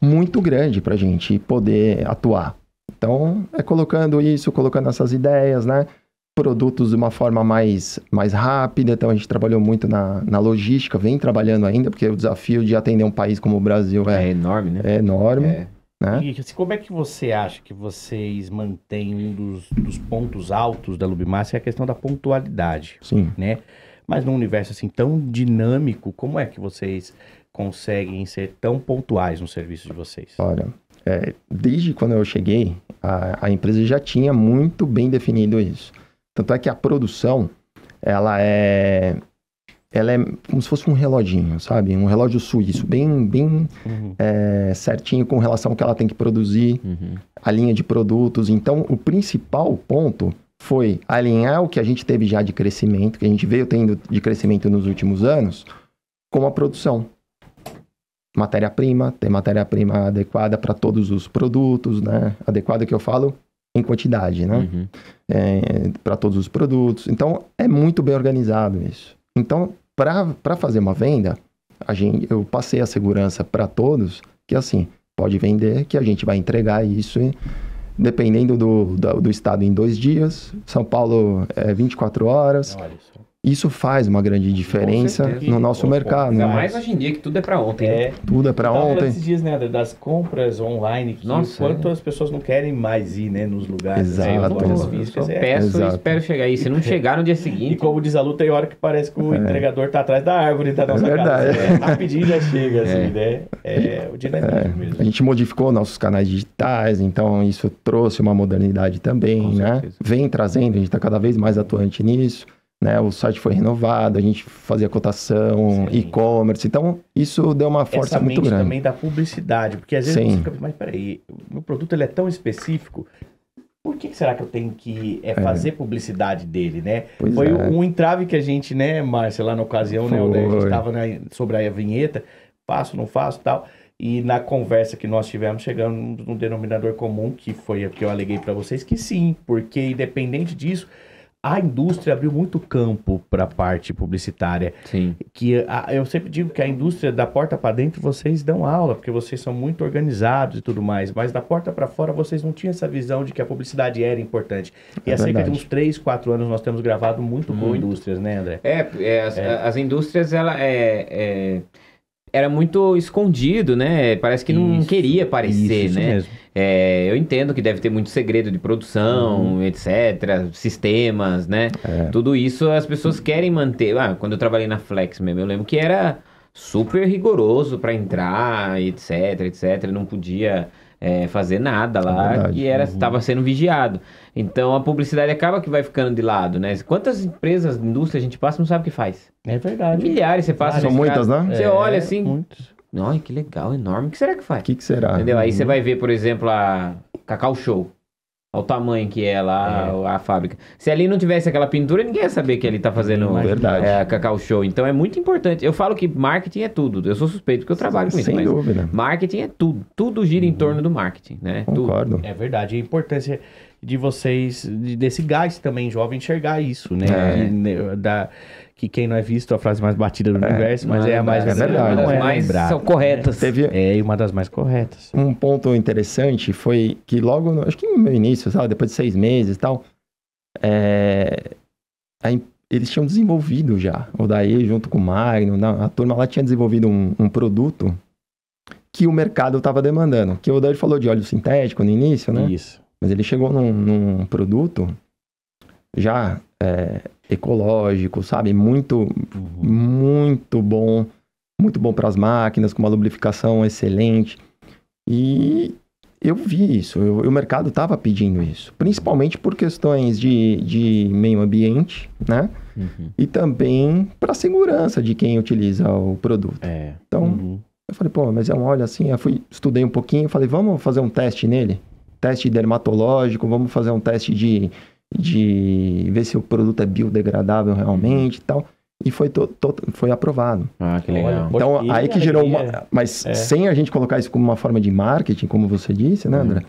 muito grande para a gente poder atuar. Então, é colocando isso, colocando essas ideias, né? produtos de uma forma mais, mais rápida, então a gente trabalhou muito na, na logística, vem trabalhando ainda, porque o desafio de atender um país como o Brasil é, é enorme, né? É enorme. É. Né? E assim, como é que você acha que vocês mantêm um dos, dos pontos altos da Lubimassa? que é a questão da pontualidade? Sim. Né? Mas num universo assim tão dinâmico, como é que vocês conseguem ser tão pontuais no serviço de vocês? Olha, é, desde quando eu cheguei, a, a empresa já tinha muito bem definido isso. Tanto é que a produção, ela é ela é como se fosse um reloginho, sabe? Um relógio suíço, bem, bem uhum. é, certinho com relação ao que ela tem que produzir, uhum. a linha de produtos. Então, o principal ponto foi alinhar o que a gente teve já de crescimento, que a gente veio tendo de crescimento nos últimos anos, com a produção. Matéria-prima, ter matéria-prima adequada para todos os produtos, né? Adequada que eu falo, em quantidade, né? Uhum. É, para todos os produtos. Então, é muito bem organizado isso. Então, para fazer uma venda, a gente, eu passei a segurança para todos que, assim, pode vender, que a gente vai entregar isso, e, dependendo do, do, do, estado, em dois dias. São Paulo é 24 horas. Isso faz uma grande diferença no nosso pô, mercado. Né? Ainda mais hoje em dia que tudo é para ontem. Né? É, né? Tudo é para ontem. Esses dias, né, das compras online, que Nossa, é. quanto é. as pessoas não querem mais ir né, nos lugares. Assim, Exato. Né, físicas, é. peço Exato. e espero chegar aí. Se não chegar no dia seguinte... E como diz a luta, tem hora que parece que o é. entregador tá atrás da árvore da é nossa é verdade. casa. Né? Rapidinho já chega, assim, né? É, o dinamismo mesmo. A gente modificou nossos canais digitais, então isso trouxe uma modernidade também, Com né? Certeza. Vem trazendo, a gente está cada vez mais atuante nisso. Né? O site foi renovado, a gente fazia cotação, e-commerce. Então, isso deu uma força Essa muito grande. também da publicidade, porque às vezes Sim. você fica, mas peraí, o meu produto ele é tão específico, por que será que eu tenho que eh, é, fazer é. publicidade dele, né? Pois foi é. um entrave que a gente, né, Márcia, lá na ocasião, foi. né, a gente estava né, sobre a vinheta, faço, não faço tal. E na conversa que nós tivemos, chegamos num denominador comum, que foi o que eu aleguei para vocês, que sim, porque independente disso, a indústria abriu muito campo para a parte publicitária. Sim. Que a, eu sempre digo que a indústria da porta para dentro vocês dão aula, porque vocês são muito organizados e tudo mais, mas da porta para fora vocês não tinham essa visão de que a publicidade era importante. É e é há verdade. cerca de uns 3, 4 anos nós temos gravado muito, muito. com indústrias, né, André? É, é, as, é. as indústrias ela é... é era muito escondido, né? Parece que isso, não queria aparecer, isso, né? Isso é, eu entendo que deve ter muito segredo de produção, uhum. etc., sistemas, né? É. Tudo isso as pessoas querem manter. Ah, quando eu trabalhei na Flex mesmo, eu lembro que era super rigoroso para entrar, etc, etc. Não podia é, fazer nada lá é verdade, e era estava uhum. sendo vigiado. Então a publicidade acaba que vai ficando de lado, né? Quantas empresas, indústria a gente passa não sabe o que faz. É verdade. Milhares você passa. Ah, são muitas, caso, né? Você é, olha assim. Muitos. Olha que legal, enorme. O que será que faz? O que, que, será? Entendeu? Aí você uhum. vai ver, por exemplo, a Cacau Show. Olha o tamanho que é lá é. a fábrica. Se ali não tivesse aquela pintura, ninguém ia saber que ele tá fazendo Verdade. É, Cacau Show. Então é muito importante. Eu falo que marketing é tudo. Eu sou suspeito porque eu trabalho com isso. Sem dúvida. Marketing é tudo. Tudo gira em uhum. torno do marketing, né? Concordo. Tudo. É verdade. A importância de vocês, desse gás também jovem, enxergar isso, né? É. Né, da que quem não é visto é a frase mais batida do é, universo, mas é, a é mais lembrada. Não é mais é lembrada. São corretas. Teve... É, uma das mais corretas. Um ponto interessante foi que logo, no, acho que no meu início, sabe, depois de seis meses e tal, é, a, eles tinham desenvolvido já. O Daí, junto com o Magno, a turma lá tinha desenvolvido um, um produto que o mercado estava demandando. Que o Daí falou de óleo sintético no início, né? Isso. Mas ele chegou num, num produto já é, ecológico, sabe? Muito, uhum. muito bom, muito bom para as máquinas, com uma lubrificação excelente. E eu vi isso, eu, o mercado estava pedindo isso, principalmente por questões de, de meio ambiente, né? Uhum. E também para segurança de quem utiliza o produto. É. Então, uhum. eu falei, pô, mas é um óleo assim. Eu fui, estudei um pouquinho, falei, vamos fazer um teste nele? Teste dermatológico, vamos fazer um teste de, de ver se o produto é biodegradável realmente e tal. E foi, to, to, foi aprovado. Ah, que legal. Então, Poxa, aí que gerou uma. Mas é. sem a gente colocar isso como uma forma de marketing, como você disse, né, André?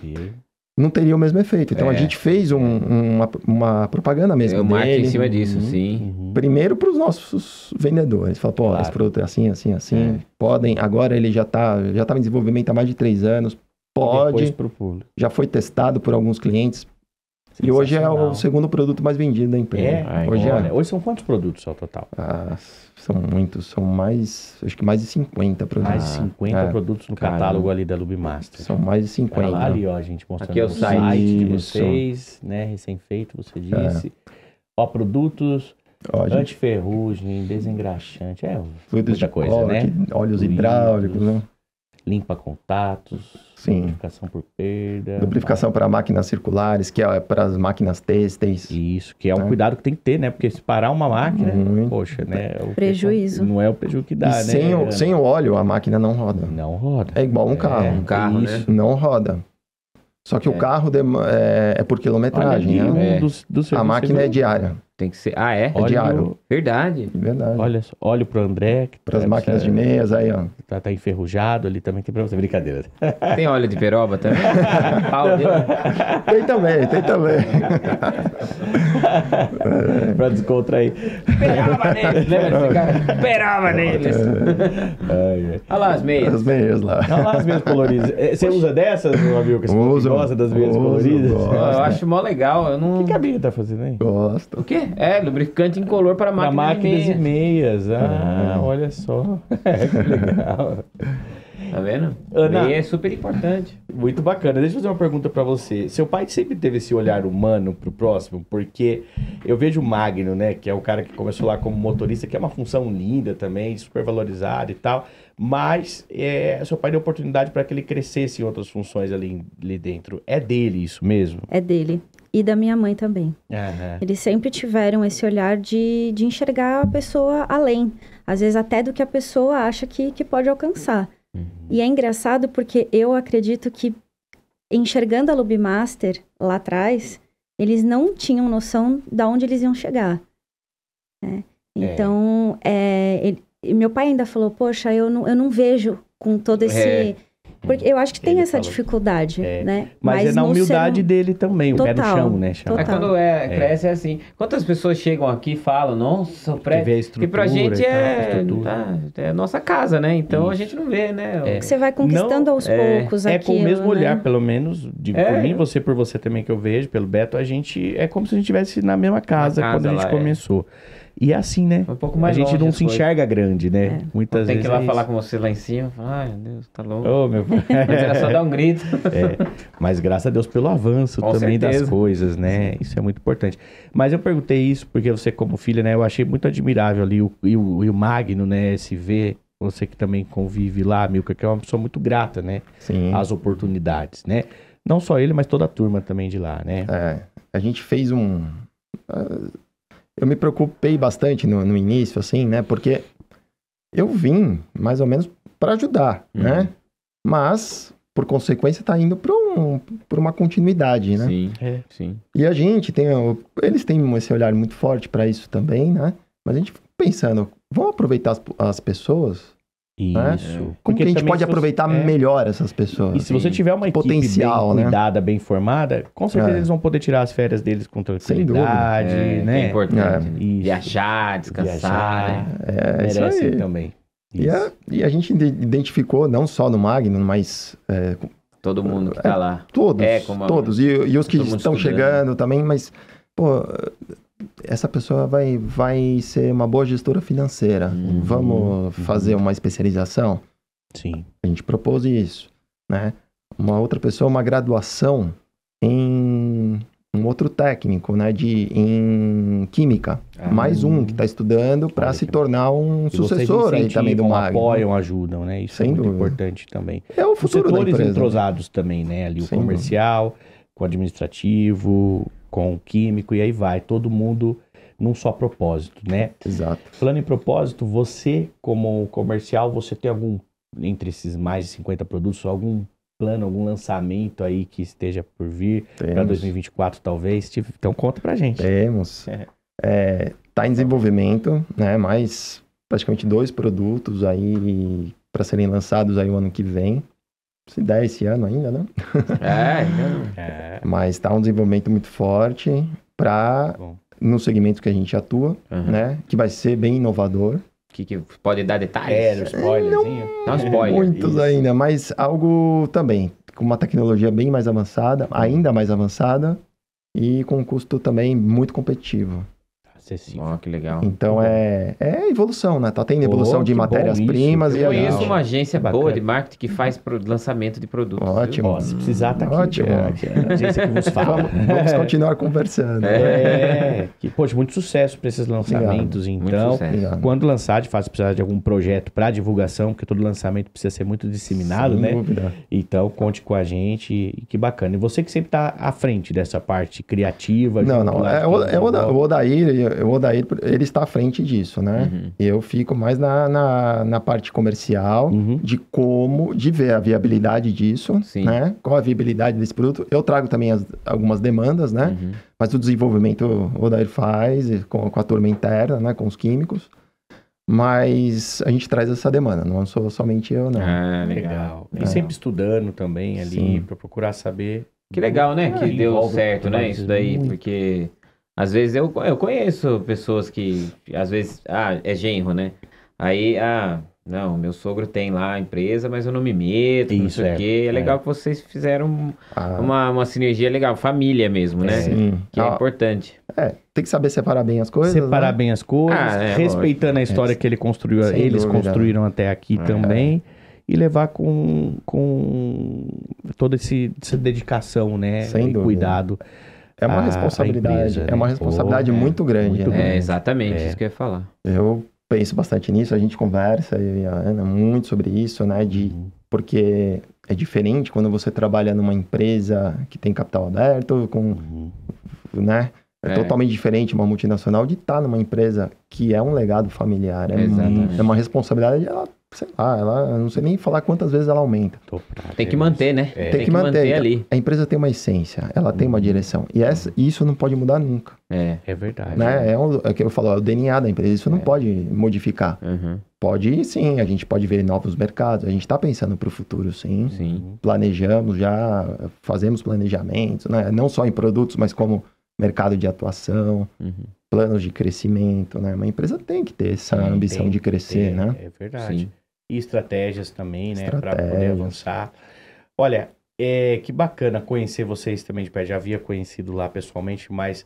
não teria o mesmo efeito. Então é. a gente fez um, uma, uma, propaganda mesmo. É, o marketing em cima disso, uhum. sim. Uhum. Primeiro para os nossos vendedores. falou, pô, claro. esse produto é assim, assim, assim. É. Podem, agora ele já está já tá em desenvolvimento há mais de três anos. Pode. Já foi testado por alguns clientes. E hoje é o segundo produto mais vendido da empresa. É? hoje, é... hoje são quantos produtos ao total? Ah, são muitos, são mais, acho que mais de 50 produtos. Mais de 50 ah, é. produtos no catálogo ali da Lubmaster. São mais de 50. Lá, ali, ó, a gente mostrando Aqui é o site, de vocês, né, recém-feito, você é. disse. É. Ó, produtos, anti gente... Antiferrugem, desengraxante, é muita coisa, né? Óleos hidráulicos, né? limpa contatos, Sim. duplicação por perda. Duplicação para máquinas circulares, que é para as máquinas têxteis. Isso, que é um né? cuidado que tem que ter, né? Porque se parar uma máquina, poxa, né? É o prejuízo. não é o prejuízo que dá, e né? Sem o, sem o óleo, a máquina não roda. Não roda. É igual um é, carro. um carro, né? Não roda. Só que é. o carro é, é por quilometragem, né? Do, do a máquina é diária. Tem que ser. Ah, é? é diário. Verdade. Verdade. Olha, olha pro André. Para as tá- máquinas de meias aí, ó. Tá, tá enferrujado ali também, tem você Brincadeira. Tem óleo de peroba também? tem também, tem também. pra descontrair. Peroba neles, lembra? Peroba neles. Olha lá as meias. As meias lá. Olha lá as meias coloridas. É, você usa dessas, meu amigo? Você gosta das meias coloridas? Gosto, eu acho mó legal. Eu não... O que, que a Bia tá fazendo aí? Gosto. O quê? É, é, lubrificante incolor para máquinas, para máquinas e meias. E meias. Ah, ah, olha só. É, que legal. Tá vendo? Ana, Meia é super importante. Muito bacana. Deixa eu fazer uma pergunta para você. Seu pai sempre teve esse olhar humano pro próximo, porque eu vejo o Magno, né, que é o cara que começou lá como motorista, que é uma função linda também, super valorizada e tal, mas é, seu pai deu oportunidade para que ele crescesse em outras funções ali, ali dentro. É dele isso mesmo? É dele e da minha mãe também. Uhum. Eles sempre tiveram esse olhar de, de enxergar a pessoa além, às vezes até do que a pessoa acha que, que pode alcançar. Uhum. E é engraçado porque eu acredito que enxergando a Lubmaster lá atrás, eles não tinham noção da onde eles iam chegar. Né? É. Então, é. É, ele, meu pai ainda falou: Poxa, eu não, eu não vejo com todo esse. É porque eu acho que tem ele essa falou. dificuldade, é. né? Mas, Mas, é na humildade hum dele também, total, o pé no chão, né? Chama. É, quando é, é, cresce é. assim. Quantas pessoas chegam aqui e falam, nossa, o prédio... Que pra gente é, tá, é, tá, é nossa casa, né? Então Isso. a gente não vê, né? É. Você vai conquistando não, aos poucos aqui É com o mesmo né? olhar, pelo menos, de, por mim, você por você também que eu vejo, pelo Beto, a gente... É como se a gente estivesse na mesma casa, na quando a gente lá, começou. É. E é assim, né? Um pouco mais a gente não se enxerga grande, né? É. Muitas tem vezes. Tem que ir lá é falar com você lá em cima. ai, meu Deus, tá louco. Ô, oh, meu pai. Era só dar um grito. É. Mas graças a Deus pelo avanço com também certeza. das coisas, né? Isso é muito importante. Mas eu perguntei isso porque você, como filha, né? Eu achei muito admirável ali o, e o, e o Magno, né? Se ver você que também convive lá, Milka, que é uma pessoa muito grata, né? Sim. As oportunidades, né? Não só ele, mas toda a turma também de lá, né? É, a gente fez um eu me preocupei bastante no, no início, assim, né? Porque eu vim mais ou menos para ajudar, uhum. né? Mas, por consequência, tá indo para um, pra uma continuidade, né? Sim, é. sim. E a gente tem, eles têm esse olhar muito forte para isso também, né? Mas a gente pensando, vamos aproveitar as, as pessoas né? Isso. Né? Como que a gente pode aproveitar você, é. melhor essas pessoas? E se você assim? tiver uma equipe bem né? cuidada, né? bem formada, com certeza é. eles vão poder tirar as férias deles com tranquilidade, é, né? É importante. É. Viajar, descansar. Viajar. É, é isso aí. também. E, a, é, e a gente identificou, não só no Magnum, mas... Todo mundo que tá lá. Todos, todos. E, e os que estão chegando também, mas... Pô, essa pessoa vai, vai ser uma boa gestora financeira. Uhum, Vamos uhum. fazer uma especialização? Sim. A gente propôs isso, né? Uma outra pessoa, uma graduação em um outro técnico, né, de em química, ah, mais um que está estudando para se tornar um e sucessor aí também do Magno. apoiam, ajudam, né? Isso é Sem é muito dúvida. importante também. É o futuro Os setores da empresa, né? entrosados né? também, né? Ali o Sem comercial, dúvida. com o administrativo, com o químico e aí vai, todo mundo num só propósito, né? Exato. Falando em propósito, você como comercial, você tem algum entre esses mais de 50 produtos, algum plano, algum lançamento aí que esteja por vir para 2024 talvez? Então conta pra gente. Temos. É. É, tá em desenvolvimento, né? Mais praticamente dois produtos aí para serem lançados aí o ano que vem se der esse ano ainda, né? É, ainda não. É. Mas está um desenvolvimento muito forte para no segmento que a gente atua, uhum. né? Que vai ser bem inovador. Que, que pode dar detalhes? É, spoilerzinho. Não, não spoiler. Muitos Isso. ainda, mas algo também com uma tecnologia bem mais avançada, ainda mais avançada e com um custo também muito competitivo acessível. Oh, que legal. Então tá é, é evolução, né? Tá tendo evolução oh, de matérias-primas e Eu conheço é uma agência Bacana. boa de marketing que faz pro lançamento de produtos. Ótimo. se precisar, tá aqui. Ótimo. É, que fala. Vamos, vamos continuar conversando. É. é. Que, poxa, muito sucesso para esses lançamentos, Obrigado. então. Quando lançar, de fato, se precisar de algum projeto para divulgação, porque todo lançamento precisa ser muito disseminado, Sem né? Dúvida. Então, conte com a gente e que bacana. E você que sempre tá à frente dessa parte criativa. Não, não. É, o, é o, o é Odair, o Odair, ele está à frente disso, né? Uhum. Eu fico mais na, na, na parte comercial, uhum. de como, de ver a viabilidade disso, Sim. né? Qual a viabilidade desse produto. Eu trago também as, algumas demandas, né? Uhum. Mas o desenvolvimento o Odair faz com, com a turma interna, né? Com os químicos. Mas a gente traz essa demanda, não sou somente eu, não. Ah, legal. E é. sempre estudando também ali, para procurar saber... Que legal, né? É, que deu certo, né? Isso daí, muito. porque às vezes eu, eu conheço pessoas que, às vezes, ah, é genro, né? Aí, ah, não, meu sogro tem lá a empresa, mas eu não me meto, Isso, não sei é, o quê. É, é legal que vocês fizeram ah. uma, uma sinergia legal, família mesmo, né? Sim. Que é ah. é importante. É, tem que saber separar bem as coisas. Separar né? bem as coisas, ah, é, respeitando lógico. a história que ele construiu, Sem eles dúvida. construíram até aqui é. também. E levar com, com toda essa dedicação, né? Sem e dúvida. cuidado. É uma a, responsabilidade, a empresa, é uma né? responsabilidade Pô, é muito grande, muito né? Grande. É, exatamente, é. isso que eu ia falar. Eu penso bastante nisso, a gente conversa, eu e a Ana, muito sobre isso, né? De, uhum. porque é diferente quando você trabalha numa empresa que tem capital aberto, com, uhum. né? É, é, totalmente diferente uma multinacional de estar tá numa empresa que é um legado familiar. É, é uma responsabilidade, ela sei lá, ela não sei nem falar quantas vezes ela aumenta. Tem que manter, né? É. Tem, que, manter, manter, ali. A empresa tem uma essência, ela tem uma uhum. direção. E essa, uhum. isso não pode mudar nunca. É, é verdade. Né? É, é o é que eu falo, é o DNA da empresa, isso não é. pode modificar. Uhum. Pode sim, a gente pode ver novos mercados, a gente está pensando para o futuro, sim. sim. Planejamos já, fazemos planejamentos, né? não só em produtos, mas como mercado de atuação. Uhum planos de crescimento, né? Uma empresa tem que ter essa ambição de crescer, né? É verdade. Sim. E estratégias também, né? Para poder avançar. Olha, é, que bacana conhecer vocês também de perto. Já havia conhecido lá pessoalmente, mas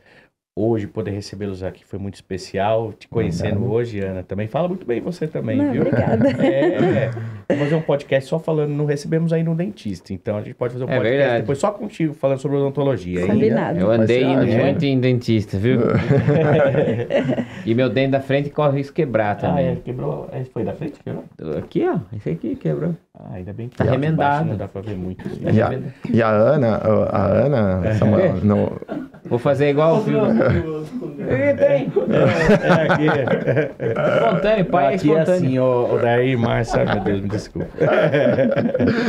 hoje poder recebê-los aqui foi muito especial. Te conhecendo hoje, Ana, também. Fala muito bem você também, Não, viu? Obrigada. É, é. fazer um podcast só falando, não recebemos aí no dentista. Então a gente pode fazer um é podcast verdade. depois só contigo falando sobre odontologia. Combinado. Eu andei indo muito em dentista, viu? e meu dente da frente corre risco quebrar ah, também. Ah, é, quebrou. Esse é, foi da frente? Quebrou? Aqui, ó. Esse aqui quebrou. Ah, ainda bem que tá, tá né? remendado. Não dá pra ver muito. Assim. E, a, e a Ana, a Ana, Samuel, no... Vou fazer igual o filme tem. É, aqui. Espontâneo, pai é aqui é espontâneo. assim, ó, daí, Márcio, meu Deus, me desculpa.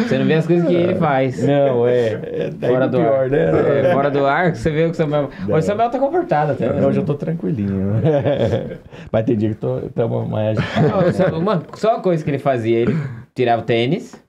Você não vê as coisas que ele faz. Não, é. é fora do pior, ar. Né? É, é fora do ar, você vê o que o Samuel... Hoje o Samuel tá comportado até. Né? Hoje eu tô tranquilinho. Mas tem dia que eu tô, tô mais... só uma coisa que ele fazia, ele tirava o tênis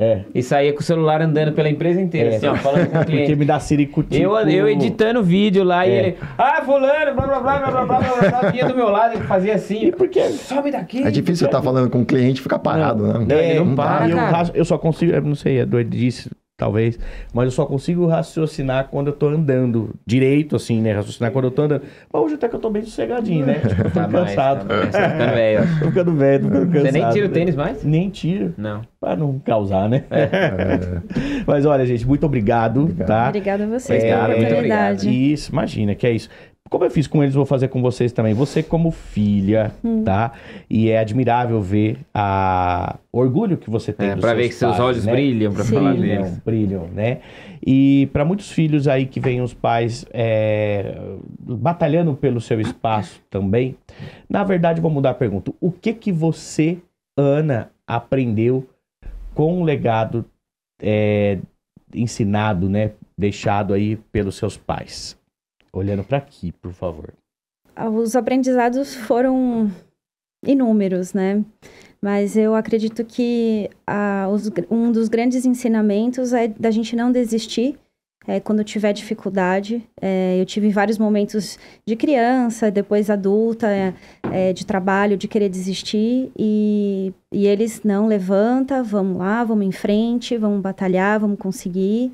é. E saía com o celular andando pela empresa inteira, é. assim, ó, falando com o cliente. Porque me dá siricutico. Eu, eu editando vídeo lá é. e ele, ah, fulano, blá, blá, blá, blá, blá, blá, blá, blá, vinha do meu lado, ele fazia assim. E por que? Sobe daqui. É difícil você estar tá falando com o cliente e ficar parado, não, né? Não, é, não, para, eu, eu só consigo, eu não sei, é disso talvez, mas eu só consigo raciocinar quando eu tô andando direito, assim, né? Raciocinar quando eu tô andando. Mas hoje até que eu tô bem sossegadinho, né? Tipo, eu tô tá cansado. Mais, tá mais. Tá ficando velho. Tô ficando velho, tô ficando cansado. Você nem tira o tênis mais? Nem tiro. Não. Pra não causar, né? É. Mas olha, gente, muito obrigado, obrigado. tá? a vocês é, pela oportunidade. Isso, imagina, que é isso. Como eu fiz com eles, vou fazer com vocês também. Você como filha, hum. tá? E é admirável ver a orgulho que você tem. É, para ver que seus olhos né? brilham para falar deles. Brilham, né? E para muitos filhos aí que vêm os pais é, batalhando pelo seu espaço também. Na verdade, vou mudar a pergunta. O que que você, Ana, aprendeu com o legado é, ensinado, né? Deixado aí pelos seus pais? olhando para aqui, por favor? Ah, os aprendizados foram inúmeros, né? Mas eu acredito que a, os, um dos grandes ensinamentos é da gente não desistir é, quando tiver dificuldade. É, eu tive vários momentos de criança, depois adulta, é, é de trabalho, de querer desistir. E, e eles não levanta, vamos lá, vamos em frente, vamos batalhar, vamos conseguir.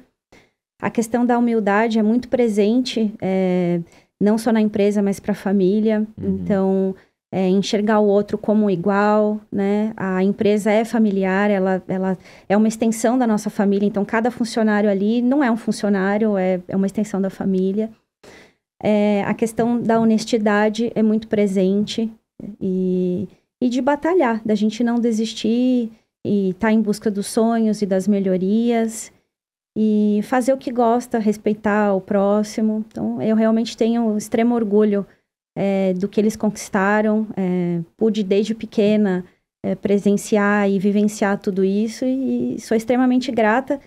A questão da humildade é muito presente, é, não só na empresa, mas para a família. Uhum. Então, é, enxergar o outro como igual, né? A empresa é familiar, ela, ela é uma extensão da nossa família. Então, cada funcionário ali não é um funcionário, é, é uma extensão da família. É, a questão da honestidade é muito presente e, e de batalhar, da gente não desistir e estar tá em busca dos sonhos e das melhorias e fazer o que gosta, respeitar o próximo. Então, eu realmente tenho extremo orgulho é, do que eles conquistaram. É, pude, desde pequena, é, presenciar e vivenciar tudo isso e, sou extremamente grata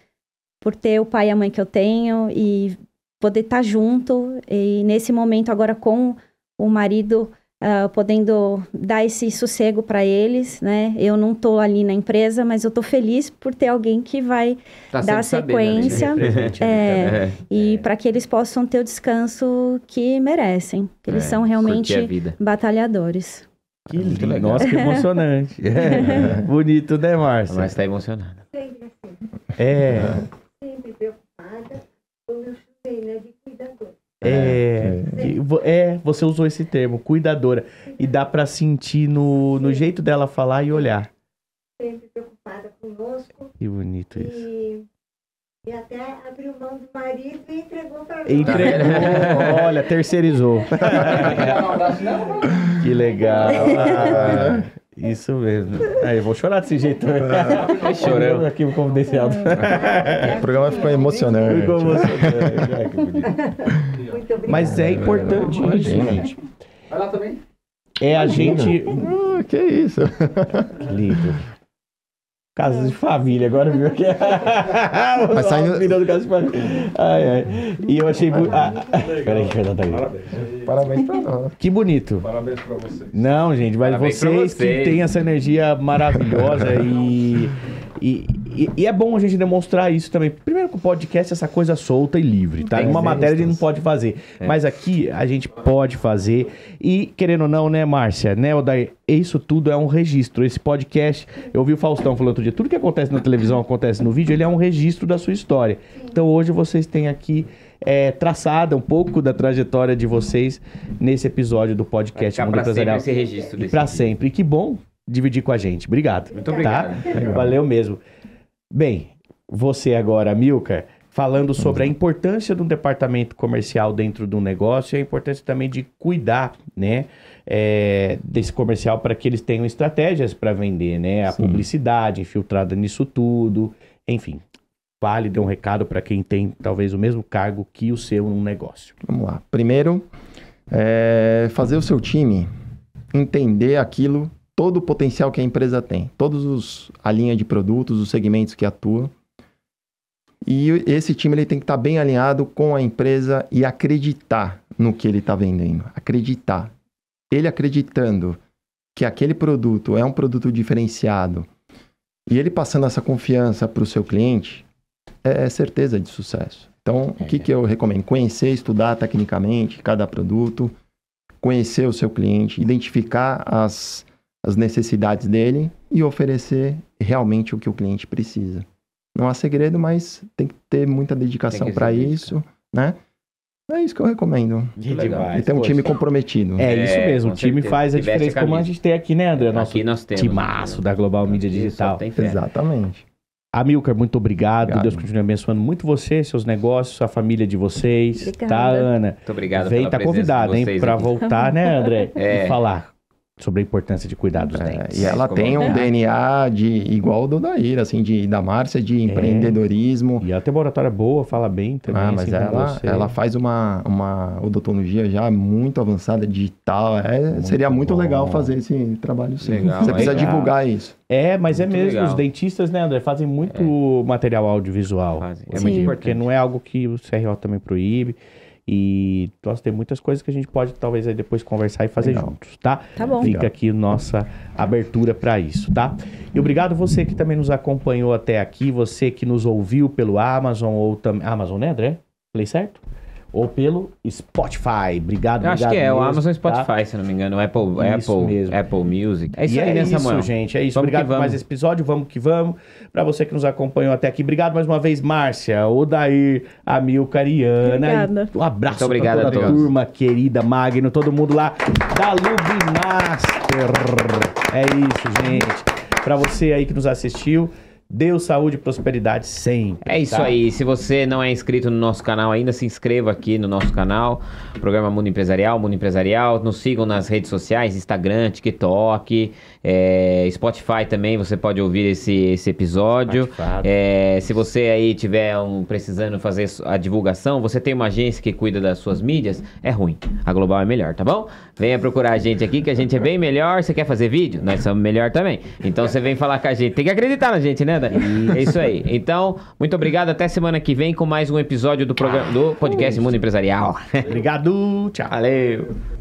por ter o pai e a mãe que eu tenho e poder estar junto. E nesse momento, agora com o marido Uh, podendo dar esse sossego para eles, né? Eu não estou ali na empresa, mas eu estou feliz por ter alguém que vai tá dar né? sequência é, é, e é. para que eles possam ter o descanso que merecem. Que eles é, são realmente batalhadores. Que ah, lindo. legal. Nossa, que emocionante. Bonito, né, Márcia? Mas está emocionada. É. Sempre preocupada, quando eu chutei, né, de cuidador. É, é, é. é. você usou esse termo, cuidadora. E dá para sentir no, no jeito dela falar e olhar. Sempre preocupada conosco. Que bonito e, isso. E até abriu mão do marido e entregou pra nós. Entregou, olha, terceirizou. Né? que legal. Isso mesmo. Aí, vou chorar desse jeito. Ah. Chorando aqui no confidencial. É. O programa ficou emocionante. Ficou emocionante. Mas é importante isso, gente. Vai lá também. É a gente. Ah, que isso. Que lindo. Casa de família, agora viu que Mas saindo... do Casa de Família. Ai, ai. E eu achei Ah, peraí, que tá aí. Parabéns pra nós. Que bonito. Parabéns pra vocês. Não, gente, mas vocês, vocês que têm essa energia maravilhosa e, e e, é bom a gente demonstrar isso também. Primeiro que o podcast é essa coisa solta e livre, tá? Tem uma matéria ele não pode fazer. É. Mas aqui a gente pode fazer. E, querendo ou não, né, Márcia, né, Odair? Isso tudo é um registro. Esse podcast, eu ouvi o Faustão falando outro dia, tudo que acontece na televisão acontece no vídeo, ele é um registro da sua história. Então hoje vocês têm aqui é, traçada um pouco da trajetória de vocês nesse episódio do podcast Mundo Empresarial. Esse registro e para sempre. E que bom dividir com a gente. Obrigado. Muito obrigado. Tá? Valeu mesmo. Bem, você agora, Milka, falando sobre a importância de um departamento comercial dentro do negócio e a importância também de cuidar, né, é, desse comercial para que eles tenham estratégias para vender, né, a Sim. publicidade infiltrada nisso tudo, enfim. Vale dar um recado para quem tem talvez o mesmo cargo que o seu num negócio. Vamos lá. Primeiro, é fazer o seu time entender aquilo todo o potencial que a empresa tem, todos os a linha de produtos, os segmentos que atua. E esse time ele tem que estar tá bem alinhado com a empresa e acreditar no que ele está vendendo. Acreditar. Ele acreditando que aquele produto é um produto diferenciado e ele passando essa confiança para o seu cliente, é, é, certeza de sucesso. Então, é. o que, é. que eu recomendo? Conhecer, estudar tecnicamente cada produto, conhecer o seu cliente, identificar as as necessidades dele e oferecer realmente o que o cliente precisa. Não há segredo, mas tem que ter muita dedicação para isso, né? É isso que eu recomendo. Que demais, e ter um time comprometido. É, isso é, mesmo. o time certeza. faz a diferença, a como a gente tem aqui, né, André? Nosso aqui nós temos. Timaço né? da Global Mídia Digital. Exatamente. Amilcar, muito obrigado. obrigado. Deus continue abençoando muito você, seus negócios, a família de vocês. Tá, Obrigada. Tá, Ana? Muito obrigado. Vem, tá convidado, hein, para voltar, né, André? É. E falar sobre a importância de cuidar dos é, dentes. E ela tem um DNA de, igual ao do Daíra, assim, de, da Márcia, de é. empreendedorismo. É. E a laboratória boa, fala bem também. Ah, mas assim, ela, ela faz uma, uma odontologia já muito avançada, digital. É, muito seria muito bom. legal fazer esse trabalho sim. Legal, Você precisa legal. divulgar isso. É, mas é muito é mesmo. Legal. Os dentistas, né, André, fazem muito é. material audiovisual. Fazem. É sim, muito importante. Porque não é algo que o CRO também proíbe. E nós tem muitas coisas que a gente pode talvez aí depois conversar e fazer Legal. juntos, tá? Tá bom. Fica aqui nossa abertura para isso, tá? E obrigado você que também nos acompanhou até aqui, você que nos ouviu pelo Amazon ou também Amazon, né, André? Falei certo? ou pelo Spotify. Obrigado, Eu obrigado. Acho que é, mesmo, o Amazon tá? Spotify, tá? se não me engano, Apple, isso Apple, mesmo. Apple é Music. É isso e aí, é né, Samuel? isso, gente. É isso. Vamos obrigado por mais esse episódio. Vamos que vamos. Para você que nos acompanhou até aqui, obrigado mais uma vez, Márcia, Odair, a e Ana. Um abraço Muito obrigado toda a, turma querida, Magno, todo mundo lá da Lubimaster. É isso, gente. Para você aí que nos assistiu, Deus, saúde e prosperidade sempre. É isso tá? aí. Se você não é inscrito no nosso canal ainda, se inscreva aqui no nosso canal. Programa Mundo Empresarial, Mundo Empresarial. Nos sigam nas redes sociais, Instagram, TikTok, é, Spotify também, você pode ouvir esse, esse episódio. É, se você aí tiver um, precisando fazer a divulgação, você tem uma agência que cuida das suas mídias, é ruim. A Global é melhor, tá bom? Venha procurar a gente aqui, que a gente é bem melhor. Você quer fazer vídeo? Nós somos melhor também. Então você vem falar com a gente. Tem que acreditar na gente, né, Dani? É isso aí. Então, muito obrigado. Até semana que vem com mais um episódio do, programa, do podcast Mundo Empresarial. Obrigado. Tchau. Valeu.